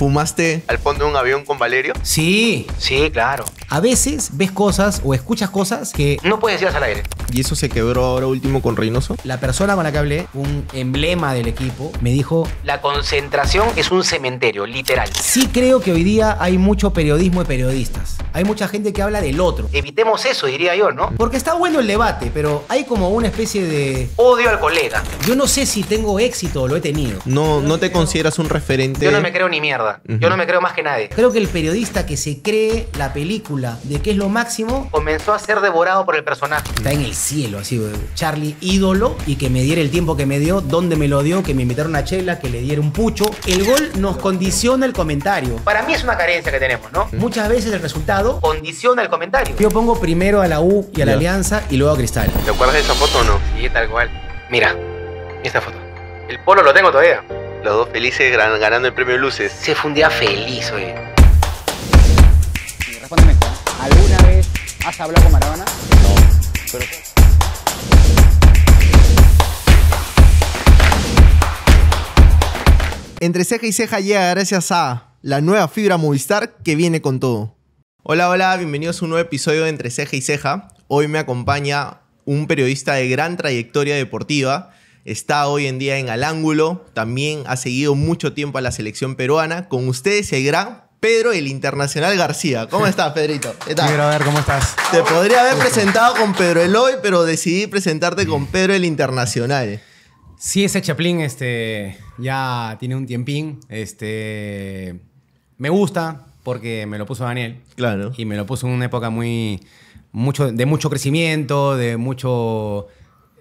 ¿Fumaste? Al fondo de un avión con Valerio. Sí. Sí, claro. A veces ves cosas o escuchas cosas que... No puedes decirlas al aire. Y eso se quebró ahora último con Reynoso. La persona con la que hablé, un emblema del equipo, me dijo: La concentración es un cementerio, literal. Sí, creo que hoy día hay mucho periodismo de periodistas. Hay mucha gente que habla del otro. Evitemos eso, diría yo, ¿no? Porque está bueno el debate, pero hay como una especie de. Odio al colega. Yo no sé si tengo éxito o lo he tenido. No, no, te consideras un referente. Yo no me creo ni mierda. Yo no me creo más que nadie. Creo que el periodista que se cree la película de que es lo máximo. comenzó a ser devorado por el personaje. Está en el cielo, así, Charlie ídolo, y que me diera el tiempo que me dio, donde me lo dio, que me invitaron a chela, que le diera un pucho. El gol nos condiciona el comentario. Para mí es una carencia que tenemos, ¿no? Muchas veces el resultado condiciona el comentario. Yo pongo primero a la U y a la Alianza y luego a Cristal. ¿Te acuerdas de esa foto o no? Sí, tal cual. Mira, esta foto. El polo lo tengo todavía. Los dos felices ganando el premio Luces. Se fue un día feliz, oye. respóndeme, ¿alguna vez has hablado con Maradona? No, pero... Entre ceja y ceja llega gracias a la nueva fibra Movistar que viene con todo. Hola, hola, bienvenidos a un nuevo episodio de Entre ceja y ceja. Hoy me acompaña un periodista de gran trayectoria deportiva. Está hoy en día en Al Ángulo, también ha seguido mucho tiempo a la selección peruana. Con ustedes el gran Pedro, el internacional García. ¿Cómo estás, Pedrito? ¿Qué tal? Quiero ver cómo estás. Te podría haber presentado con Pedro Eloy, pero decidí presentarte con Pedro el internacional. Sí, ese Chaplin este, ya tiene un tiempín. Este, me gusta porque me lo puso Daniel. Claro. Y me lo puso en una época muy, mucho, de mucho crecimiento, de mucho...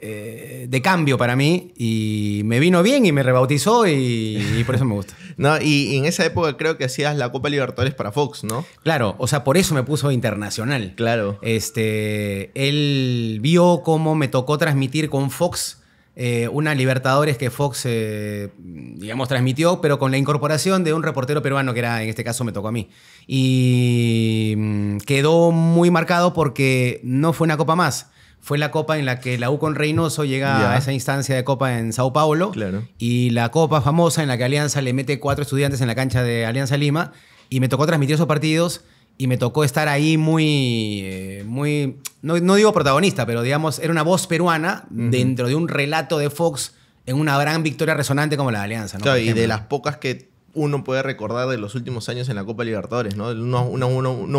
Eh, de cambio para mí y me vino bien y me rebautizó y, por eso me gusta. no, y, en esa época creo que hacías la Copa Libertadores para Fox, ¿no? Claro, o sea, por eso me puso internacional. Claro. Este, él vio cómo me tocó transmitir con Fox eh, una Libertadores que Fox, eh, digamos, transmitió, pero con la incorporación de un reportero peruano, que era, en este caso me tocó a mí. Y mm, quedó muy marcado porque no fue una copa más. Fue la copa en la que la U con Reynoso llega a esa instancia de copa en Sao Paulo. Y la copa famosa en la que Alianza le mete cuatro estudiantes en la cancha de Alianza Lima. Y me tocó transmitir esos partidos y me tocó estar ahí muy, eh, muy no, digo protagonista, pero digamos, era una voz peruana dentro de un relato de Fox en una gran victoria resonante como la Alianza. ¿no? y de las pocas que uno puede recordar de los últimos años en la Copa Libertadores, ¿no? Unos,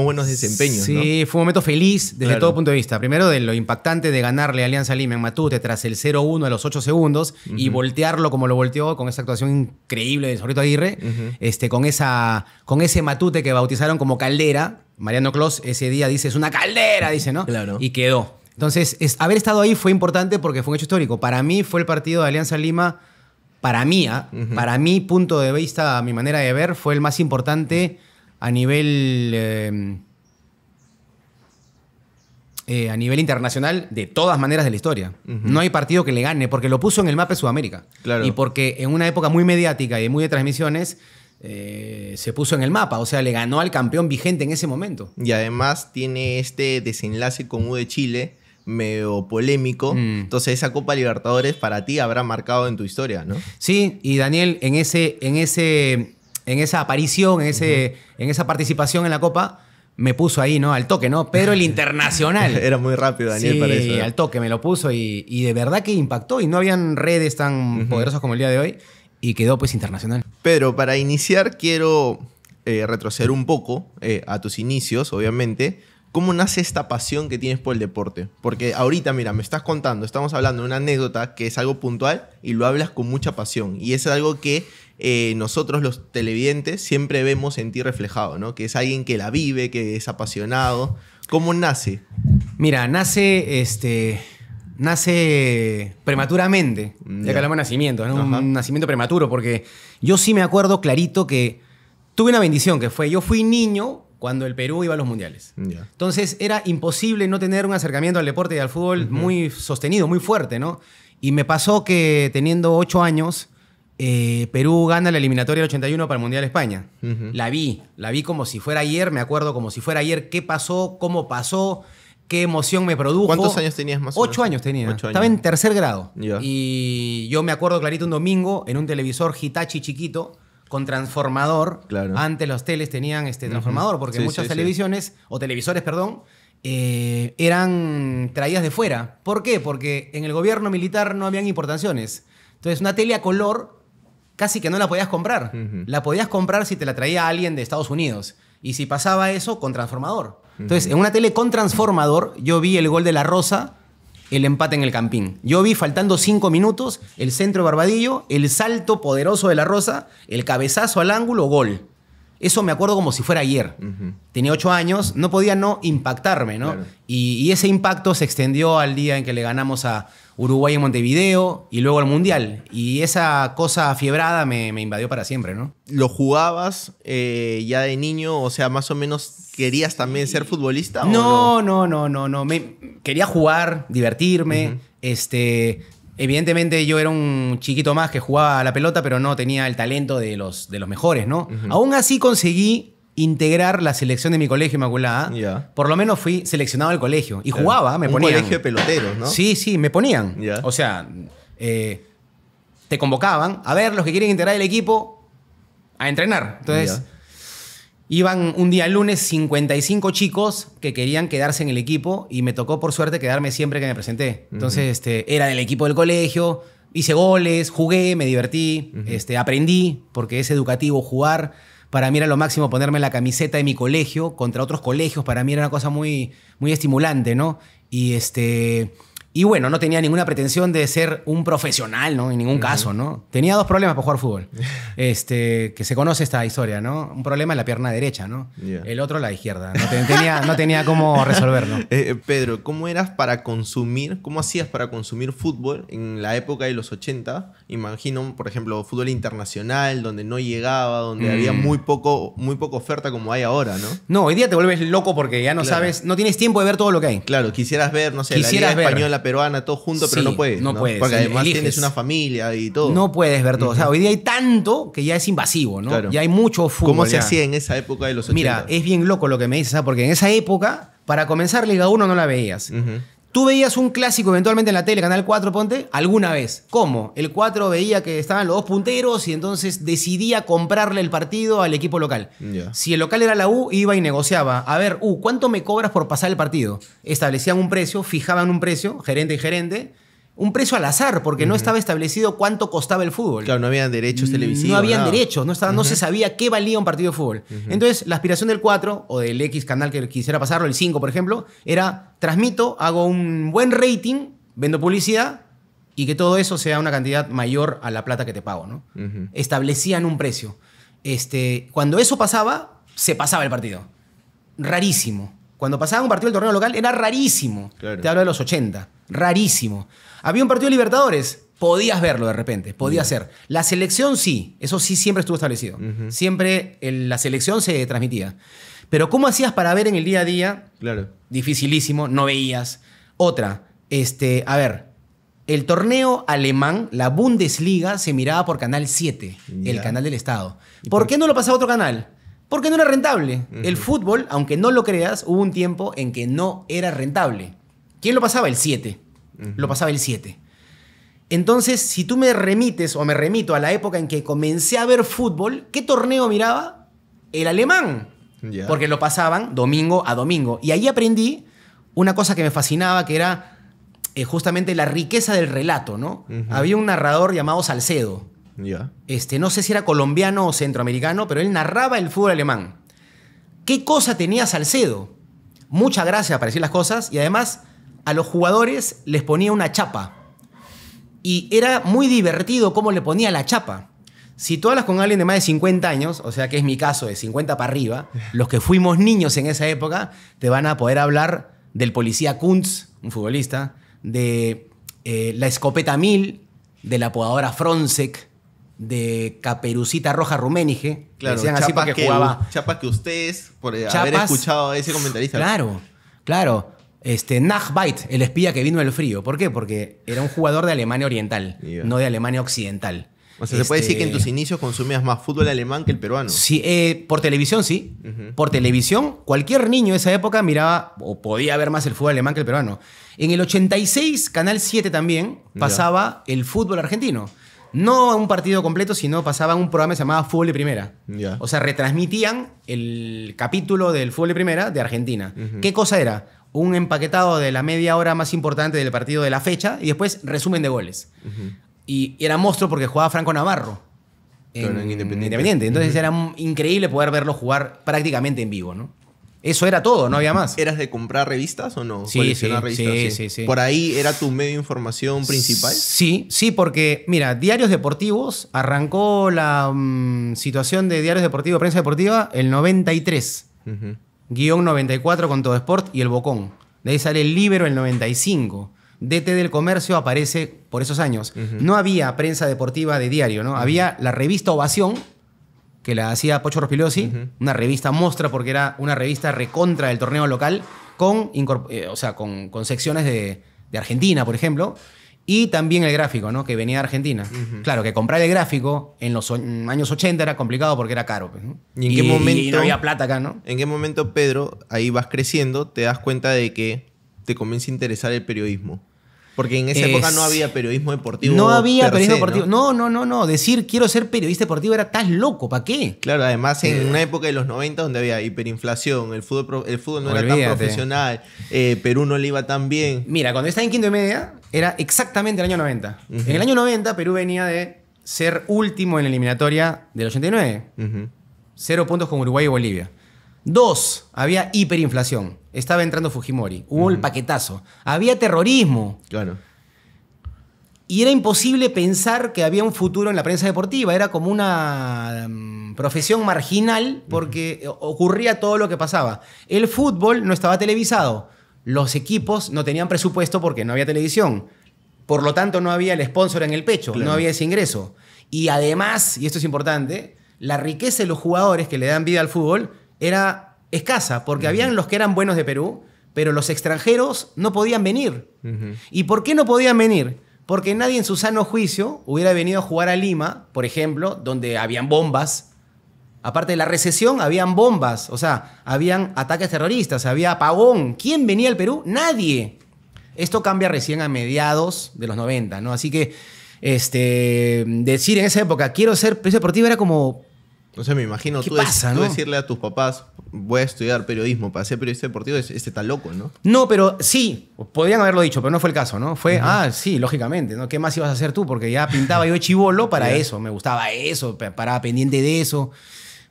buenos desempeños. Sí, fue un momento feliz desde todo punto de vista. Primero de lo impactante de ganarle Alianza Lima en Matute tras el 0-1 a los 8 segundos y voltearlo como lo volteó con esa actuación increíble de Sorrito Aguirre, este, con, esa, con ese Matute que bautizaron como caldera. Mariano Clos ese día dice, es una caldera, dice, ¿no? Claro. Y quedó. Entonces, haber estado ahí fue importante porque fue un hecho histórico. Para mí fue el partido de Alianza Lima para mí, ¿ah? para mi punto de vista, mi manera de ver, fue el más importante a nivel. Em, eh, a nivel internacional, de todas maneras de la historia. No hay partido que le gane, porque lo puso en el mapa de Sudamérica. Y porque en una época muy mediática y muy de transmisiones, eh, se puso en el mapa, o sea, le ganó al campeón vigente en ese momento. Y además tiene este desenlace con U de Chile, medio polémico. Mm. Entonces, esa Copa Libertadores para ti habrá marcado en tu historia, ¿no? Sí, y Daniel, en ese, en ese, en esa aparición, en ese, en esa participación en la Copa, me puso ahí, ¿no? Al toque, ¿no? Pero el internacional. Era muy rápido, Daniel, para eso. al toque me lo puso y, de verdad que impactó. Y no habían redes tan poderosas como el día de hoy. Y quedó pues internacional. Pero para iniciar, quiero eh, retroceder un poco eh, a tus inicios, obviamente. ¿Cómo nace esta pasión que tienes por el deporte? Porque ahorita, mira, me estás contando, estamos hablando de una anécdota que es algo puntual y lo hablas con mucha pasión. Y es algo que eh, nosotros los televidentes siempre vemos en ti reflejado, ¿no? Que es alguien que la vive, que es apasionado. ¿Cómo nace? Mira, nace este. Nace prematuramente, ya, que hablamos de nacimiento, ¿no? un nacimiento prematuro, porque yo sí me acuerdo clarito que tuve una bendición que fue, yo fui niño cuando el Perú iba a los mundiales. Entonces era imposible no tener un acercamiento al deporte y al fútbol muy sostenido, muy fuerte, ¿no? Y me pasó que teniendo ocho años, eh, Perú gana la eliminatoria del 81 para el Mundial España. La vi, la vi como si fuera ayer, me acuerdo como si fuera ayer qué pasó, cómo pasó, qué emoción me produjo. ¿Cuántos años tenías más? Ocho años tenía. Estaba en tercer grado. Y yo me acuerdo clarito un domingo en un televisor Hitachi chiquito con transformador. Claro. Antes los teles tenían este transformador, porque muchas televisiones, o televisores, perdón, eh, eran traídas de fuera. ¿Por qué? Porque en el gobierno militar no habían importaciones. Entonces, una tele a color casi que no la podías comprar. La podías comprar si te la traía alguien de Estados Unidos. Y si pasaba eso, con transformador. Entonces, en una tele con transformador, yo vi el gol de la Rosa el empate en el Campín. Yo vi faltando cinco minutos el centro de Barbadillo, el salto poderoso de la Rosa, el cabezazo al ángulo, gol. Eso me acuerdo como si fuera ayer. Tenía ocho años, no podía no impactarme, ¿no? Y, ese impacto se extendió al día en que le ganamos a Uruguay en Montevideo y luego al Mundial. Y esa cosa fiebrada me, invadió para siempre, ¿no? ¿Lo jugabas eh, ya de niño? O sea, más o menos querías también ser futbolista? No, no, no, no, no. Me, quería jugar, divertirme. Este. Evidentemente yo era un chiquito más que jugaba a la pelota, pero no tenía el talento de los, de los mejores, ¿no? Aún así conseguí integrar la selección de mi colegio Inmaculada. Por lo menos fui seleccionado al colegio. Y jugaba, me ponían. Un colegio de peloteros, ¿no? Sí, sí, me ponían. O sea, eh, te convocaban. A ver, los que quieren integrar el equipo, a entrenar. Entonces, Iban un día lunes 55 chicos que querían quedarse en el equipo y me tocó por suerte quedarme siempre que me presenté. Entonces, este, era del equipo del colegio, hice goles, jugué, me divertí, este, aprendí, porque es educativo jugar. Para mí era lo máximo ponerme la camiseta de mi colegio contra otros colegios. Para mí era una cosa muy, muy estimulante, ¿no? Y este, y bueno, no tenía ninguna pretensión de ser un profesional, ¿no? En ningún caso, ¿no? Tenía dos problemas para jugar fútbol. Este, que se conoce esta historia, ¿no? Un problema en la pierna derecha, ¿no? El otro la izquierda. No, tenía, no tenía cómo resolverlo. Eh, eh, Pedro, ¿cómo eras para consumir, cómo hacías para consumir fútbol en la época de los 80? Imagino, por ejemplo, fútbol internacional, donde no llegaba, donde mm. había muy, poco, muy poca oferta como hay ahora, ¿no? No, hoy día te vuelves loco porque ya no sabes, no tienes tiempo de ver todo lo que hay. Claro, quisieras ver, no sé, la Liga Española, Peruana, todo junto, pero no puedes. No, puedes. Porque eh, además tienes una familia y todo. No puedes ver todo. O sea, hoy día hay tanto que ya es invasivo, ¿no? Claro. Ya hay mucho fútbol. ¿Cómo se hacía en esa época de los 80? Mira, es bien loco lo que me dices, ¿sabes? ¿ah? porque en esa época, para comenzar Liga 1 no la veías. Tú veías un clásico eventualmente en la tele, Canal 4, ponte, alguna vez. ¿Cómo? El 4 veía que estaban los dos punteros y entonces decidía comprarle el partido al equipo local. Si el local era la U, iba y negociaba. A ver, U, ¿cuánto me cobras por pasar el partido? Establecían un precio, fijaban un precio, gerente y gerente, un precio al azar, porque no estaba establecido cuánto costaba el fútbol. Claro, no habían derechos televisivos. No habían derechos, no, estaba, no se sabía qué valía un partido de fútbol. Entonces, la aspiración del 4 o del X canal que quisiera pasarlo, el 5 por ejemplo, era transmito, hago un buen rating, vendo publicidad y que todo eso sea una cantidad mayor a la plata que te pago. ¿no? Establecían un precio. Este, cuando eso pasaba, se pasaba el partido. Rarísimo. Cuando pasaba un partido del torneo local era rarísimo. Te hablo de los 80. Rarísimo. Había un partido de Libertadores, podías verlo de repente, podía ser. La selección sí, eso sí siempre estuvo establecido. Siempre la selección se transmitía. Pero ¿cómo hacías para ver en el día a día? Claro. Dificilísimo, no veías. Otra, este, a ver, el torneo alemán, la Bundesliga, se miraba por Canal 7, el canal del Estado. ¿Por, qué no lo pasaba otro canal? Porque no era rentable. El fútbol, aunque no lo creas, hubo un tiempo en que no era rentable. ¿Quién lo pasaba? El 7. Lo pasaba el 7. Entonces, si tú me remites o me remito a la época en que comencé a ver fútbol, ¿qué torneo miraba? El alemán. Porque lo pasaban domingo a domingo. Y ahí aprendí una cosa que me fascinaba, que era eh, justamente la riqueza del relato, ¿no? Había un narrador llamado Salcedo. Este, no sé si era colombiano o centroamericano, pero él narraba el fútbol alemán. ¿Qué cosa tenía Salcedo? Muchas gracias para decir las cosas y además a los jugadores les ponía una chapa. Y era muy divertido cómo le ponía la chapa. Si tú hablas con alguien de más de 50 años, o sea que es mi caso, de 50 para arriba, los que fuimos niños en esa época, te van a poder hablar del policía Kunz, un futbolista, de eh, la escopeta 1000, de la apodadora Fronsek, de Caperucita Roja Ruménige. que, jugaba. Chapas que ustedes, por haber escuchado a ese comentarista. Claro, claro. Este, Nach el espía que vino del frío. ¿Por qué? Porque era un jugador de Alemania Oriental, no de Alemania Occidental. O sea, se puede decir que en este, tus inicios consumías más fútbol alemán que el peruano. Sí, eh, por televisión sí. Por televisión, cualquier niño de esa época miraba o podía ver más el fútbol alemán que el peruano. En el 86, Canal 7 también pasaba el fútbol argentino. No un partido completo, sino pasaban un programa que se llamaba Fútbol Primera. O sea, retransmitían el capítulo del Fútbol de Primera de Argentina. ¿Qué cosa era? un empaquetado de la media hora más importante del partido de la fecha y después resumen de goles. y, era monstruo porque jugaba Franco Navarro. En, Independiente. Entonces era increíble poder verlo jugar prácticamente en vivo, ¿no? Eso era todo, no había más. ¿Eras de comprar revistas o no? Sí, sí, sí, sí, ¿Por ahí era tu medio de información principal? Sí, sí, porque, mira, Diarios Deportivos arrancó la mm, situación de Diarios Deportivos, Prensa Deportiva, el 93. y guión 94 con Todo Sport y El Bocón. De ahí sale el Libro el 95. DT del Comercio aparece por esos años. No había prensa deportiva de diario, ¿no? Había la revista Ovación, que la hacía Pocho Rospilosi, una revista mostra porque era una revista recontra del torneo local, con, eh, o sea, con, secciones de, de Argentina, por ejemplo, y también el gráfico, ¿no? Que venía de Argentina. Claro, que comprar el gráfico en los años 80 era complicado porque era caro. Pues, ¿Y en qué momento? había plata acá, ¿no? ¿En qué momento, Pedro, ahí vas creciendo, te das cuenta de que te comienza a interesar el periodismo? Porque en esa época no había periodismo deportivo. No había periodismo deportivo. ¿no? ¿no? no, no, Decir quiero ser periodista deportivo era tan loco, ¿para qué? Claro, además en eh. una época de los 90 donde había hiperinflación, el fútbol, el fútbol no era tan profesional, eh, Perú no le iba tan bien. Mira, cuando estaba en quinto y media, era exactamente el año 90. En el año 90 Perú venía de ser último en la eliminatoria del 89. Cero puntos con Uruguay y Bolivia. Dos, había hiperinflación. Estaba entrando Fujimori. Hubo el paquetazo. Había terrorismo. Claro. Y era imposible pensar que había un futuro en la prensa deportiva. Era como una mm, profesión marginal porque ocurría todo lo que pasaba. El fútbol no estaba televisado. Los equipos no tenían presupuesto porque no había televisión. Por lo tanto, no había el sponsor en el pecho. No había ese ingreso. Y además, y esto es importante, la riqueza de los jugadores que le dan vida al fútbol era escasa, porque habían los que eran buenos de Perú, pero los extranjeros no podían venir. ¿Y por qué no podían venir? Porque nadie en su sano juicio hubiera venido a jugar a Lima, por ejemplo, donde habían bombas. Aparte de la recesión, habían bombas, o sea, habían ataques terroristas, había apagón. ¿Quién venía al Perú? Nadie. Esto cambia recién a mediados de los 90, ¿no? Así que este, decir en esa época, quiero ser preso deportivo, era como, no sé me imagino tú, ¿no? decirle a tus papás, voy a estudiar periodismo para ser periodista deportivo, este está loco, ¿no? No, pero sí, podrían haberlo dicho, pero no fue el caso, ¿no? Fue, ah, sí, lógicamente, ¿no? ¿Qué más ibas a hacer tú? Porque ya pintaba yo chivolo para eso, me gustaba eso, paraba pendiente de eso.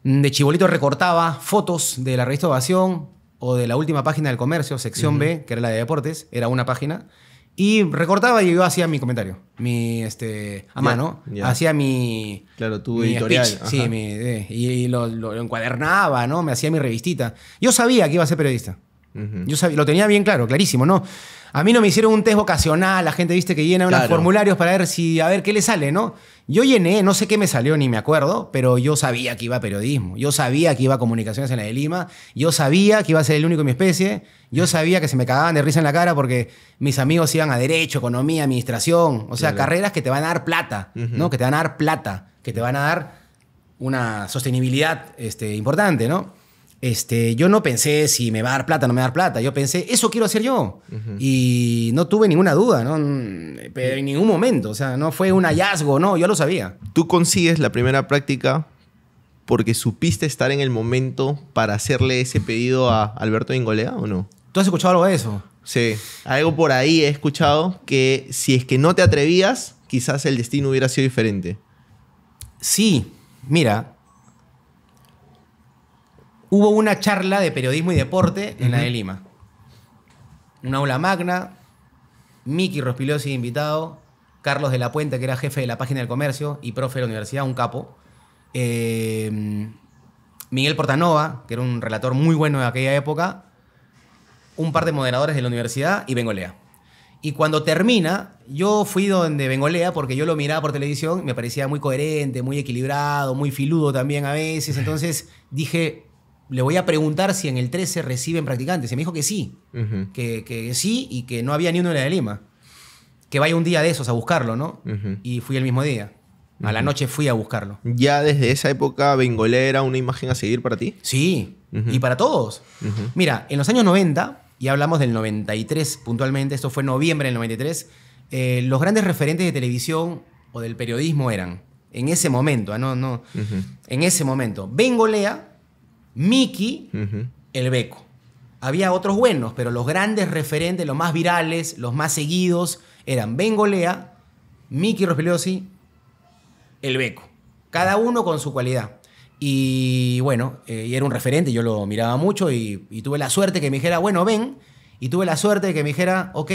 Mm, de chibolito recortaba fotos de la revista Ovación o de la última página del comercio, sección B, que era la de deportes, era una página y recortaba y yo hacía mi comentario, mi este a mano, hacía mi claro tu editorial, sí, mi, eh, y, lo, encuadernaba, no, me hacía mi revistita. Yo sabía que iba a ser periodista, yo sabía, lo tenía bien claro, clarísimo, no. A mí no me hicieron un test vocacional, la gente viste que llena unos formularios para ver si a ver qué le sale, no. Yo llené, no sé qué me salió ni me acuerdo, pero yo sabía que iba a periodismo, yo sabía que iba a comunicaciones en la de Lima, yo sabía que iba a ser el único en mi especie, yo sabía que se me cagaban de risa en la cara porque mis amigos iban a derecho, economía, administración, o sea, carreras que te van a dar plata, ¿no? Que te van a dar plata, que te van a dar una sostenibilidad este, importante, ¿no? Este, yo no pensé si me va a dar plata o no me va a dar plata. Yo pensé, eso quiero hacer yo. Y no tuve ninguna duda, mm, Pero en ningún momento. O sea, no fue un hallazgo, no, yo lo sabía. Tú consigues la primera práctica porque supiste estar en el momento para hacerle ese pedido a Alberto Ingolea o no? ¿Tú has escuchado algo de eso? Sí, algo por ahí he escuchado que si es que no te atrevías, quizás el destino hubiera sido diferente. Sí, mira, hubo una charla de periodismo y deporte en la de Lima. Una aula magna, Miki Rospilosi invitado, Carlos de la Puente, que era jefe de la página del comercio y profe de la universidad, un capo. Eh, Miguel Portanova, que era un relator muy bueno de aquella época, un par de moderadores de la universidad y Bengolea. Y cuando termina, yo fui donde Bengolea porque yo lo miraba por televisión, me parecía muy coherente, muy equilibrado, muy filudo también a veces. Entonces dije, le voy a preguntar si en el 13 reciben practicantes. Se me dijo que sí, que, sí y que no había ni uno en la de Lima. Que vaya un día de esos a buscarlo, ¿no? Y fui el mismo día. A la noche fui a buscarlo. ¿Ya desde esa época Bengolea era una imagen a seguir para ti? Sí, y para todos. Mira, en los años 90, y hablamos del 93 puntualmente, esto fue noviembre del 93, eh, los grandes referentes de televisión o del periodismo eran, en ese momento, ¿ah? ¿no? no En ese momento, Bengolea, Miki, el Beco. Había otros buenos, pero los grandes referentes, los más virales, los más seguidos, eran Ben Golea, Miki Rospigliosi, el Beco. Cada uno con su cualidad. Y bueno, eh, y era un referente, yo lo miraba mucho y, tuve la suerte que me dijera, bueno, ven, y tuve la suerte de que me dijera, ok,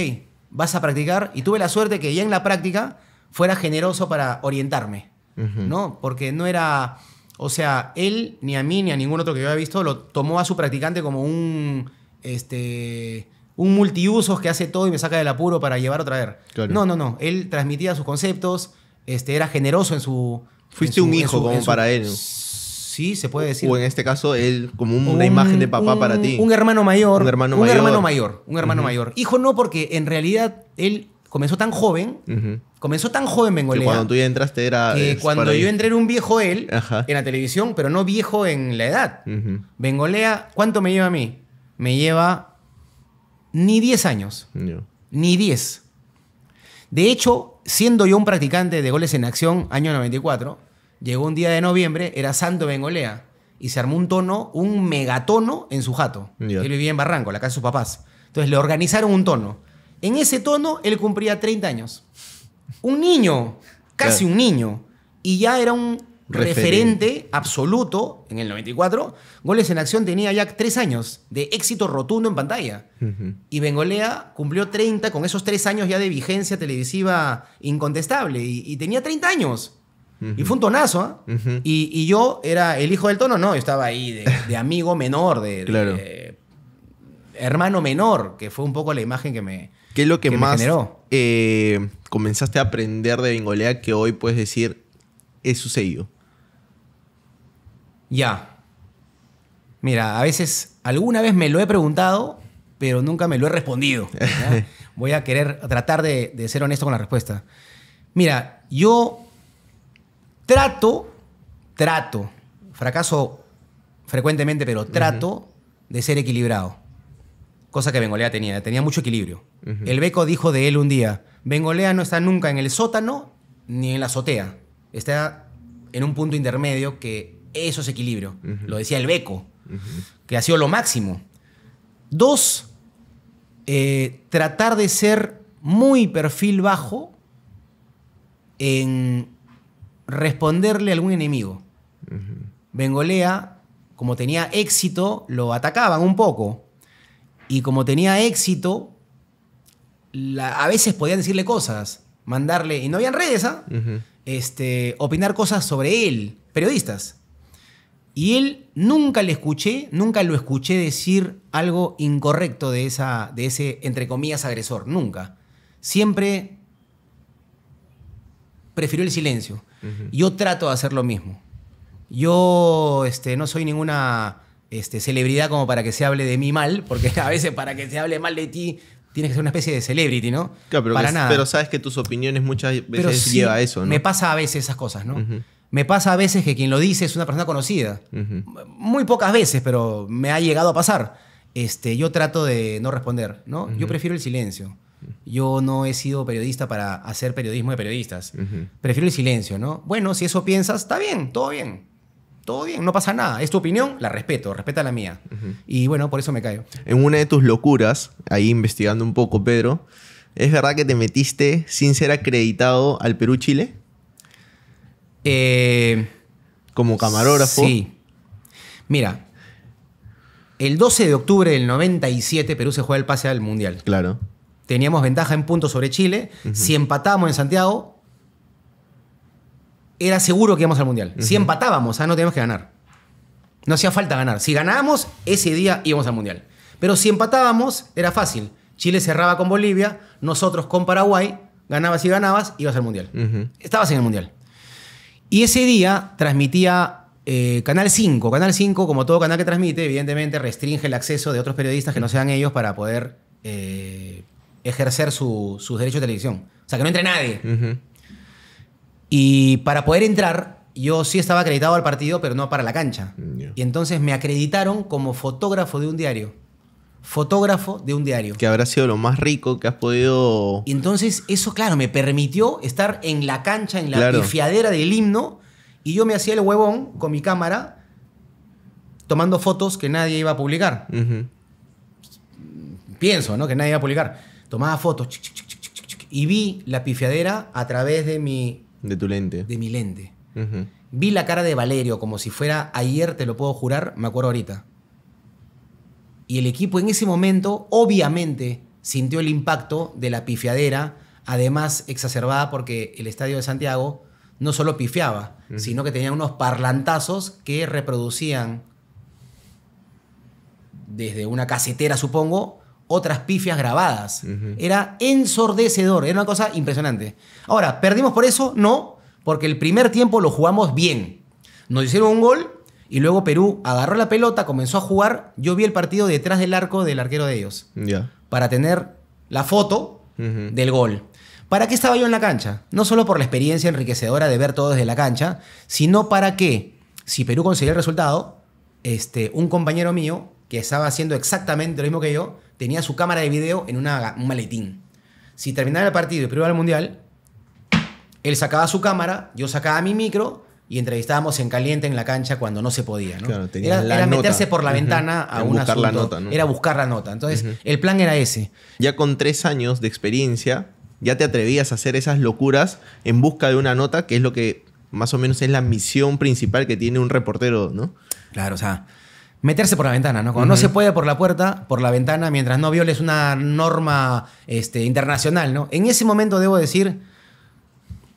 vas a practicar, y tuve la suerte que ya en la práctica fuera generoso para orientarme, ¿no? Porque no era o sea, él, ni a mí, ni a ningún otro que yo haya visto, lo tomó a su practicante como un. Este, un multiusos que hace todo y me saca del apuro para llevar otra vez. No, no, no. Él transmitía sus conceptos, este, era generoso en su. Fuiste un hijo como para él. Sí, se puede decir. O en este caso, él como una imagen de papá para ti. Un hermano mayor. Un hermano mayor. Un hermano mayor. Un hermano mayor. Hijo no, porque en realidad él comenzó tan joven, comenzó tan joven Bengolea. cuando tú entraste era... cuando yo entré era un viejo él en la televisión, pero no viejo en la edad. Bengolea, ¿cuánto me lleva a mí? Me lleva ni 10 años. Ni 10. De hecho, siendo yo un practicante de goles en acción, año 94, llegó un día de noviembre, era Santo Bengolea, y se armó un tono, un megatono en su jato. Él vivía en Barranco, la casa de sus papás. Entonces le organizaron un tono. En ese tono, él cumplía 30 años. Un niño, casi un niño. Y ya era un referente. absoluto en el 94. Goles en Acción tenía ya tres años de éxito rotundo en pantalla. Y Bengolea cumplió 30 con esos tres años ya de vigencia televisiva incontestable. Y, tenía 30 años. Y fue un tonazo, ¿ah? y, yo era el hijo del tono, no, yo estaba ahí de, amigo menor, de, hermano menor, que fue un poco la imagen que me, ¿Qué es lo que, más eh, comenzaste a aprender de Bengolea que hoy puedes decir es sucedido? Ya. Mira, a veces, alguna vez me lo he preguntado, pero nunca me lo he respondido. Voy a querer tratar de, ser honesto con la respuesta. Mira, yo trato, trato, fracaso frecuentemente, pero trato de ser equilibrado cosa que Bengolea tenía, tenía mucho equilibrio. El Beco dijo de él un día, Bengolea no está nunca en el sótano ni en la azotea, está en un punto intermedio que eso es equilibrio, lo decía el Beco, que ha sido lo máximo. Dos, eh, tratar de ser muy perfil bajo en responderle a algún enemigo. Bengolea, como tenía éxito, lo atacaban un poco y como tenía éxito, a veces podían decirle cosas, mandarle, y no habían redes, ¿ah? este, opinar cosas sobre él, periodistas. Y él nunca le escuché, nunca lo escuché decir algo incorrecto de, esa, ese, entre comillas, agresor, nunca. Siempre prefirió el silencio. Yo trato de hacer lo mismo. Yo este, no soy ninguna este, celebridad como para que se hable de mí mal, porque a veces para que se hable mal de ti tienes que ser una especie de celebrity, ¿no? pero, para nada. pero sabes que tus opiniones muchas veces a eso, ¿no? Me pasa a veces esas cosas, ¿no? Me pasa a veces que quien lo dice es una persona conocida. Muy pocas veces, pero me ha llegado a pasar. Este, yo trato de no responder, ¿no? Yo prefiero el silencio. Yo no he sido periodista para hacer periodismo de periodistas. Prefiero el silencio, ¿no? Bueno, si eso piensas, está bien, todo bien todo bien, no pasa nada. Es tu opinión, la respeto, respeta la mía. Y bueno, por eso me caigo. En una de tus locuras, ahí investigando un poco, Pedro, ¿es verdad que te metiste sin ser acreditado al Perú-Chile? Eh, Como camarógrafo. Sí. Mira, el 12 de octubre del 97 Perú se juega el pase al Mundial. Claro. Teníamos ventaja en puntos sobre Chile. Si empatamos en Santiago, era seguro que íbamos al mundial. Si empatábamos, ah, no teníamos que ganar. No hacía falta ganar. Si ganábamos, ese día íbamos al mundial. Pero si empatábamos, era fácil. Chile cerraba con Bolivia, nosotros con Paraguay, ganabas y ganabas, ibas al mundial. Estabas en el mundial. Y ese día transmitía eh, Canal 5. Canal 5, como todo canal que transmite, evidentemente restringe el acceso de otros periodistas que no sean ellos para poder eh, ejercer sus derechos de televisión. O sea, que no entre nadie. Y para poder entrar, yo sí estaba acreditado al partido, pero no para la cancha. Y entonces me acreditaron como fotógrafo de un diario. Fotógrafo de un diario. Que habrá sido lo más rico que has podido. Y entonces, eso, claro, me permitió estar en la cancha, en la pifiadera del himno, y yo me hacía el huevón con mi cámara, tomando fotos que nadie iba a publicar. Pienso, ¿no? Que nadie iba a publicar. Tomaba fotos, y vi la pifiadera a través de mi de tu lente. De mi lente. Vi la cara de Valerio como si fuera ayer, te lo puedo jurar, me acuerdo ahorita. Y el equipo en ese momento, obviamente, sintió el impacto de la pifiadera, además exacerbada porque el estadio de Santiago no solo pifiaba, sino que tenía unos parlantazos que reproducían desde una casetera, supongo, otras pifias grabadas. Era ensordecedor, era una cosa impresionante. Ahora, ¿perdimos por eso? No, porque el primer tiempo lo jugamos bien. Nos hicieron un gol y luego Perú agarró la pelota, comenzó a jugar. Yo vi el partido detrás del arco del arquero de ellos. Para tener la foto del gol. ¿Para qué estaba yo en la cancha? No solo por la experiencia enriquecedora de ver todo desde la cancha, sino para que, si Perú conseguía el resultado, este, un compañero mío que estaba haciendo exactamente lo mismo que yo, tenía su cámara de video en un maletín. Si terminaba el partido y Perú el Mundial, él sacaba su cámara, yo sacaba mi micro y entrevistábamos en caliente en la cancha cuando no se podía. ¿no? era, meterse por la ventana a buscar la nota, Era buscar la nota. Entonces, el plan era ese. Ya con tres años de experiencia, ya te atrevías a hacer esas locuras en busca de una nota, que es lo que más o menos es la misión principal que tiene un reportero, ¿no? Claro, o sea, meterse por la ventana, ¿no? Cuando no se puede por la puerta, por la ventana, mientras no violes una norma este, internacional, ¿no? En ese momento debo decir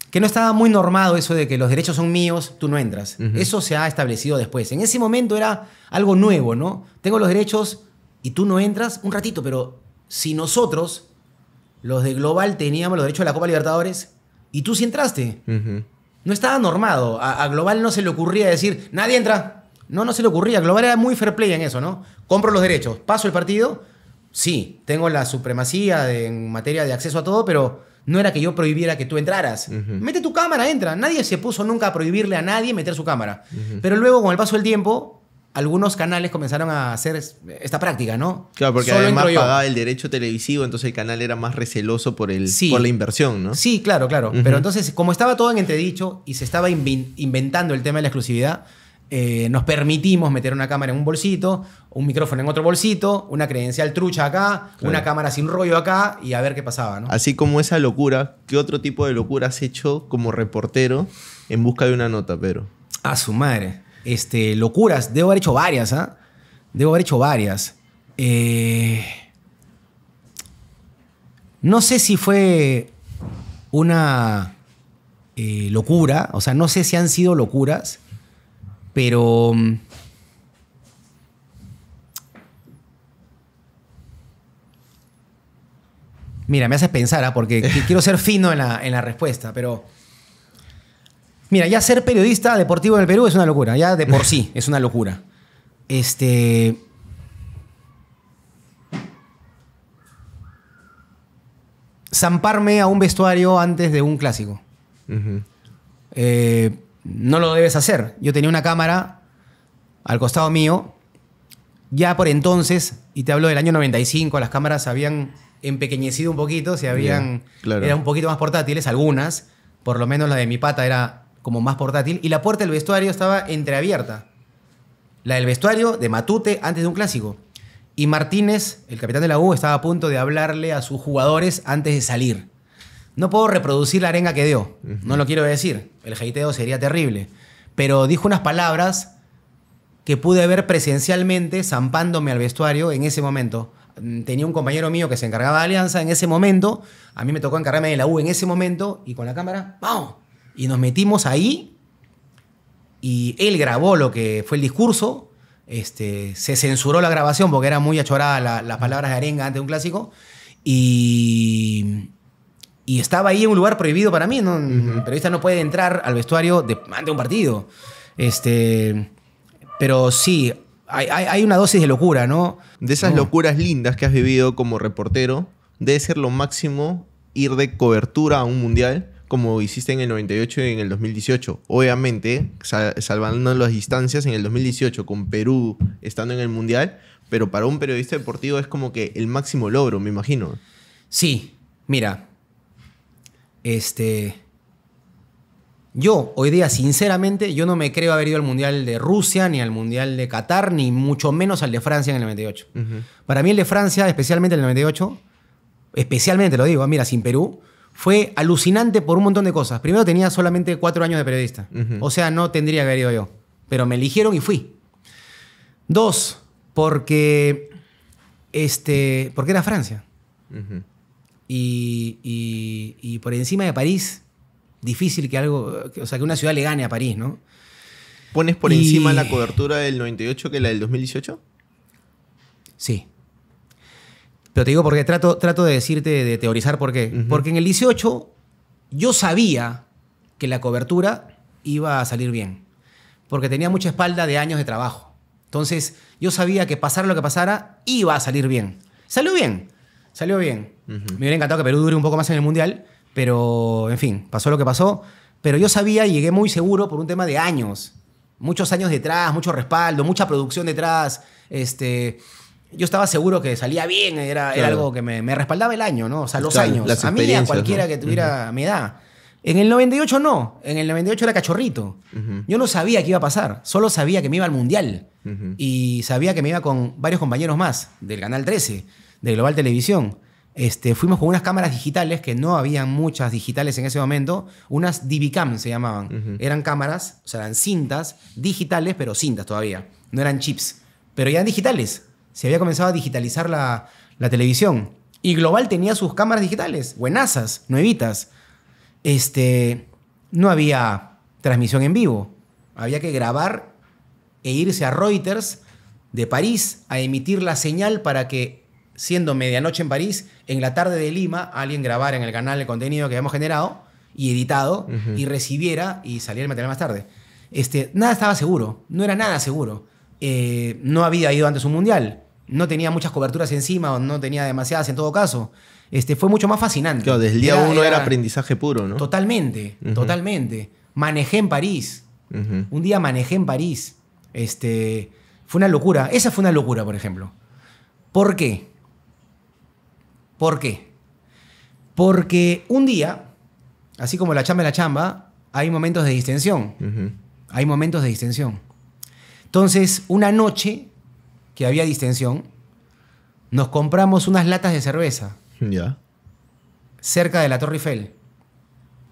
que no estaba muy normado eso de que los derechos son míos, tú no entras. Eso se ha establecido después. En ese momento era algo nuevo, ¿no? Tengo los derechos y tú no entras un ratito, pero si nosotros, los de Global, teníamos los derechos de la Copa Libertadores y tú sí entraste. No estaba normado. a Global no se le ocurría decir, nadie entra no, no se le ocurría. Global era muy fair play en eso, ¿no? Compro los derechos, paso el partido, sí, tengo la supremacía en materia de acceso a todo, pero no era que yo prohibiera que tú entraras. Mete tu cámara, entra. Nadie se puso nunca a prohibirle a nadie meter su cámara. Pero luego, con el paso del tiempo, algunos canales comenzaron a hacer esta práctica, ¿no? Claro, porque además pagaba el derecho televisivo, entonces el canal era más receloso por, el, la inversión, ¿no? Sí, claro, claro. Pero entonces, como estaba todo en entredicho y se estaba inventando el tema de la exclusividad, eh, nos permitimos meter una cámara en un bolsito, un micrófono en otro bolsito, una credencial trucha acá, una cámara sin rollo acá y a ver qué pasaba, Así como esa locura, ¿qué otro tipo de locura has hecho como reportero en busca de una nota, pero? A su madre. Este, locuras. Debo haber hecho varias, ¿ah? Debo haber hecho varias. Eh, no sé si fue una eh, locura, o sea, no sé si han sido locuras pero... Mm, mira, me haces pensar, ¿ah? porque quiero ser fino en la, respuesta, pero... Mira, ya ser periodista deportivo en el Perú es una locura, ya de por sí es una locura. Este... Zamparme a un vestuario antes de un clásico. eh, no lo debes hacer. Yo tenía una cámara al costado mío, ya por entonces, y te hablo del año 95, las cámaras habían empequeñecido un poquito, se habían... Eran un poquito más portátiles, algunas, por lo menos la de mi pata era como más portátil, y la puerta del vestuario estaba entreabierta. La del vestuario de Matute antes de un clásico. Y Martínez, el capitán de la U, estaba a punto de hablarle a sus jugadores antes de salir. No puedo reproducir la arenga que dio, no lo quiero decir, el hateo sería terrible, pero dijo unas palabras que pude ver presencialmente zampándome al vestuario en ese momento. Mm, tenía un compañero mío que se encargaba de Alianza en ese momento, a mí me tocó encargarme de la U en ese momento y con la cámara, ¡vamos! Y nos metimos ahí y él grabó lo que fue el discurso. Este, se censuró la grabación porque era muy achorada las palabras de arenga ante de un clásico. Y, y estaba ahí en un lugar prohibido para mí. ¿no? El periodista no puede entrar al vestuario de, ante ah, un partido. Este, pero sí, hay, una dosis de locura, ¿no? De esas locuras lindas que has vivido como reportero, debe ser lo máximo ir de cobertura a un mundial como hiciste en el 98 y en el 2018. Obviamente, salvando las distancias en el 2018 con Perú estando en el mundial, pero para un periodista deportivo es como que el máximo logro, me imagino. Sí, mira, este. Yo, hoy día, sinceramente, yo no me creo haber ido al Mundial de Rusia, ni al Mundial de Qatar, ni mucho menos al de Francia en el 98. Para mí, el de Francia, especialmente el 98, especialmente lo digo, mira, sin Perú, fue alucinante por un montón de cosas. Primero, tenía solamente cuatro años de periodista. O sea, no tendría que haber ido yo. Pero me eligieron y fui. Dos, porque. Este, porque era Francia y, por encima de París, difícil que algo, o sea, que una ciudad le gane a París, ¿no? ¿Pones por encima la cobertura del 98 que la del 2018? Sí. Pero te digo porque trato, trato de decirte, de teorizar por qué. Porque en el 18 yo sabía que la cobertura iba a salir bien. Porque tenía mucha espalda de años de trabajo. Entonces yo sabía que pasara lo que pasara, iba a salir bien. Salió bien, salió bien. Me hubiera encantado que Perú dure un poco más en el Mundial, pero en fin, pasó lo que pasó. Pero yo sabía y llegué muy seguro por un tema de años. Muchos años detrás, mucho respaldo, mucha producción detrás. Este, yo estaba seguro que salía bien, era, algo que me, respaldaba el año, ¿no? O sea, los años. A mí, a cualquiera que tuviera mi edad. En el 98 no, en el 98 era cachorrito. Yo no sabía qué iba a pasar, solo sabía que me iba al Mundial. Y sabía que me iba con varios compañeros más del Canal 13, de Global Televisión. Este, fuimos con unas cámaras digitales, que no había muchas digitales en ese momento, unas divicam se llamaban. Eran cámaras, o sea, eran cintas digitales, pero cintas todavía. No eran chips, pero ya eran digitales. Se había comenzado a digitalizar la, televisión. Y Global tenía sus cámaras digitales, buenasas, nuevitas. Este, no había transmisión en vivo. Había que grabar e irse a Reuters de París a emitir la señal para que siendo medianoche en París, en la tarde de Lima, alguien grabara en el canal el contenido que habíamos generado y editado y recibiera y saliera el material más tarde. Este, nada estaba seguro, no era nada seguro. Eh, no había ido antes un mundial, no tenía muchas coberturas encima o no tenía demasiadas en todo caso. Este, fue mucho más fascinante. Claro, desde el día uno era, aprendizaje puro, ¿no? Totalmente, totalmente. Manejé en París. Un día manejé en París. Este, fue una locura. Esa fue una locura, por ejemplo. ¿Por qué? ¿Por qué? Porque un día, así como la chamba es la chamba, hay momentos de distensión. Hay momentos de distensión. Entonces, una noche que había distensión, nos compramos unas latas de cerveza. Cerca de la Torre Eiffel.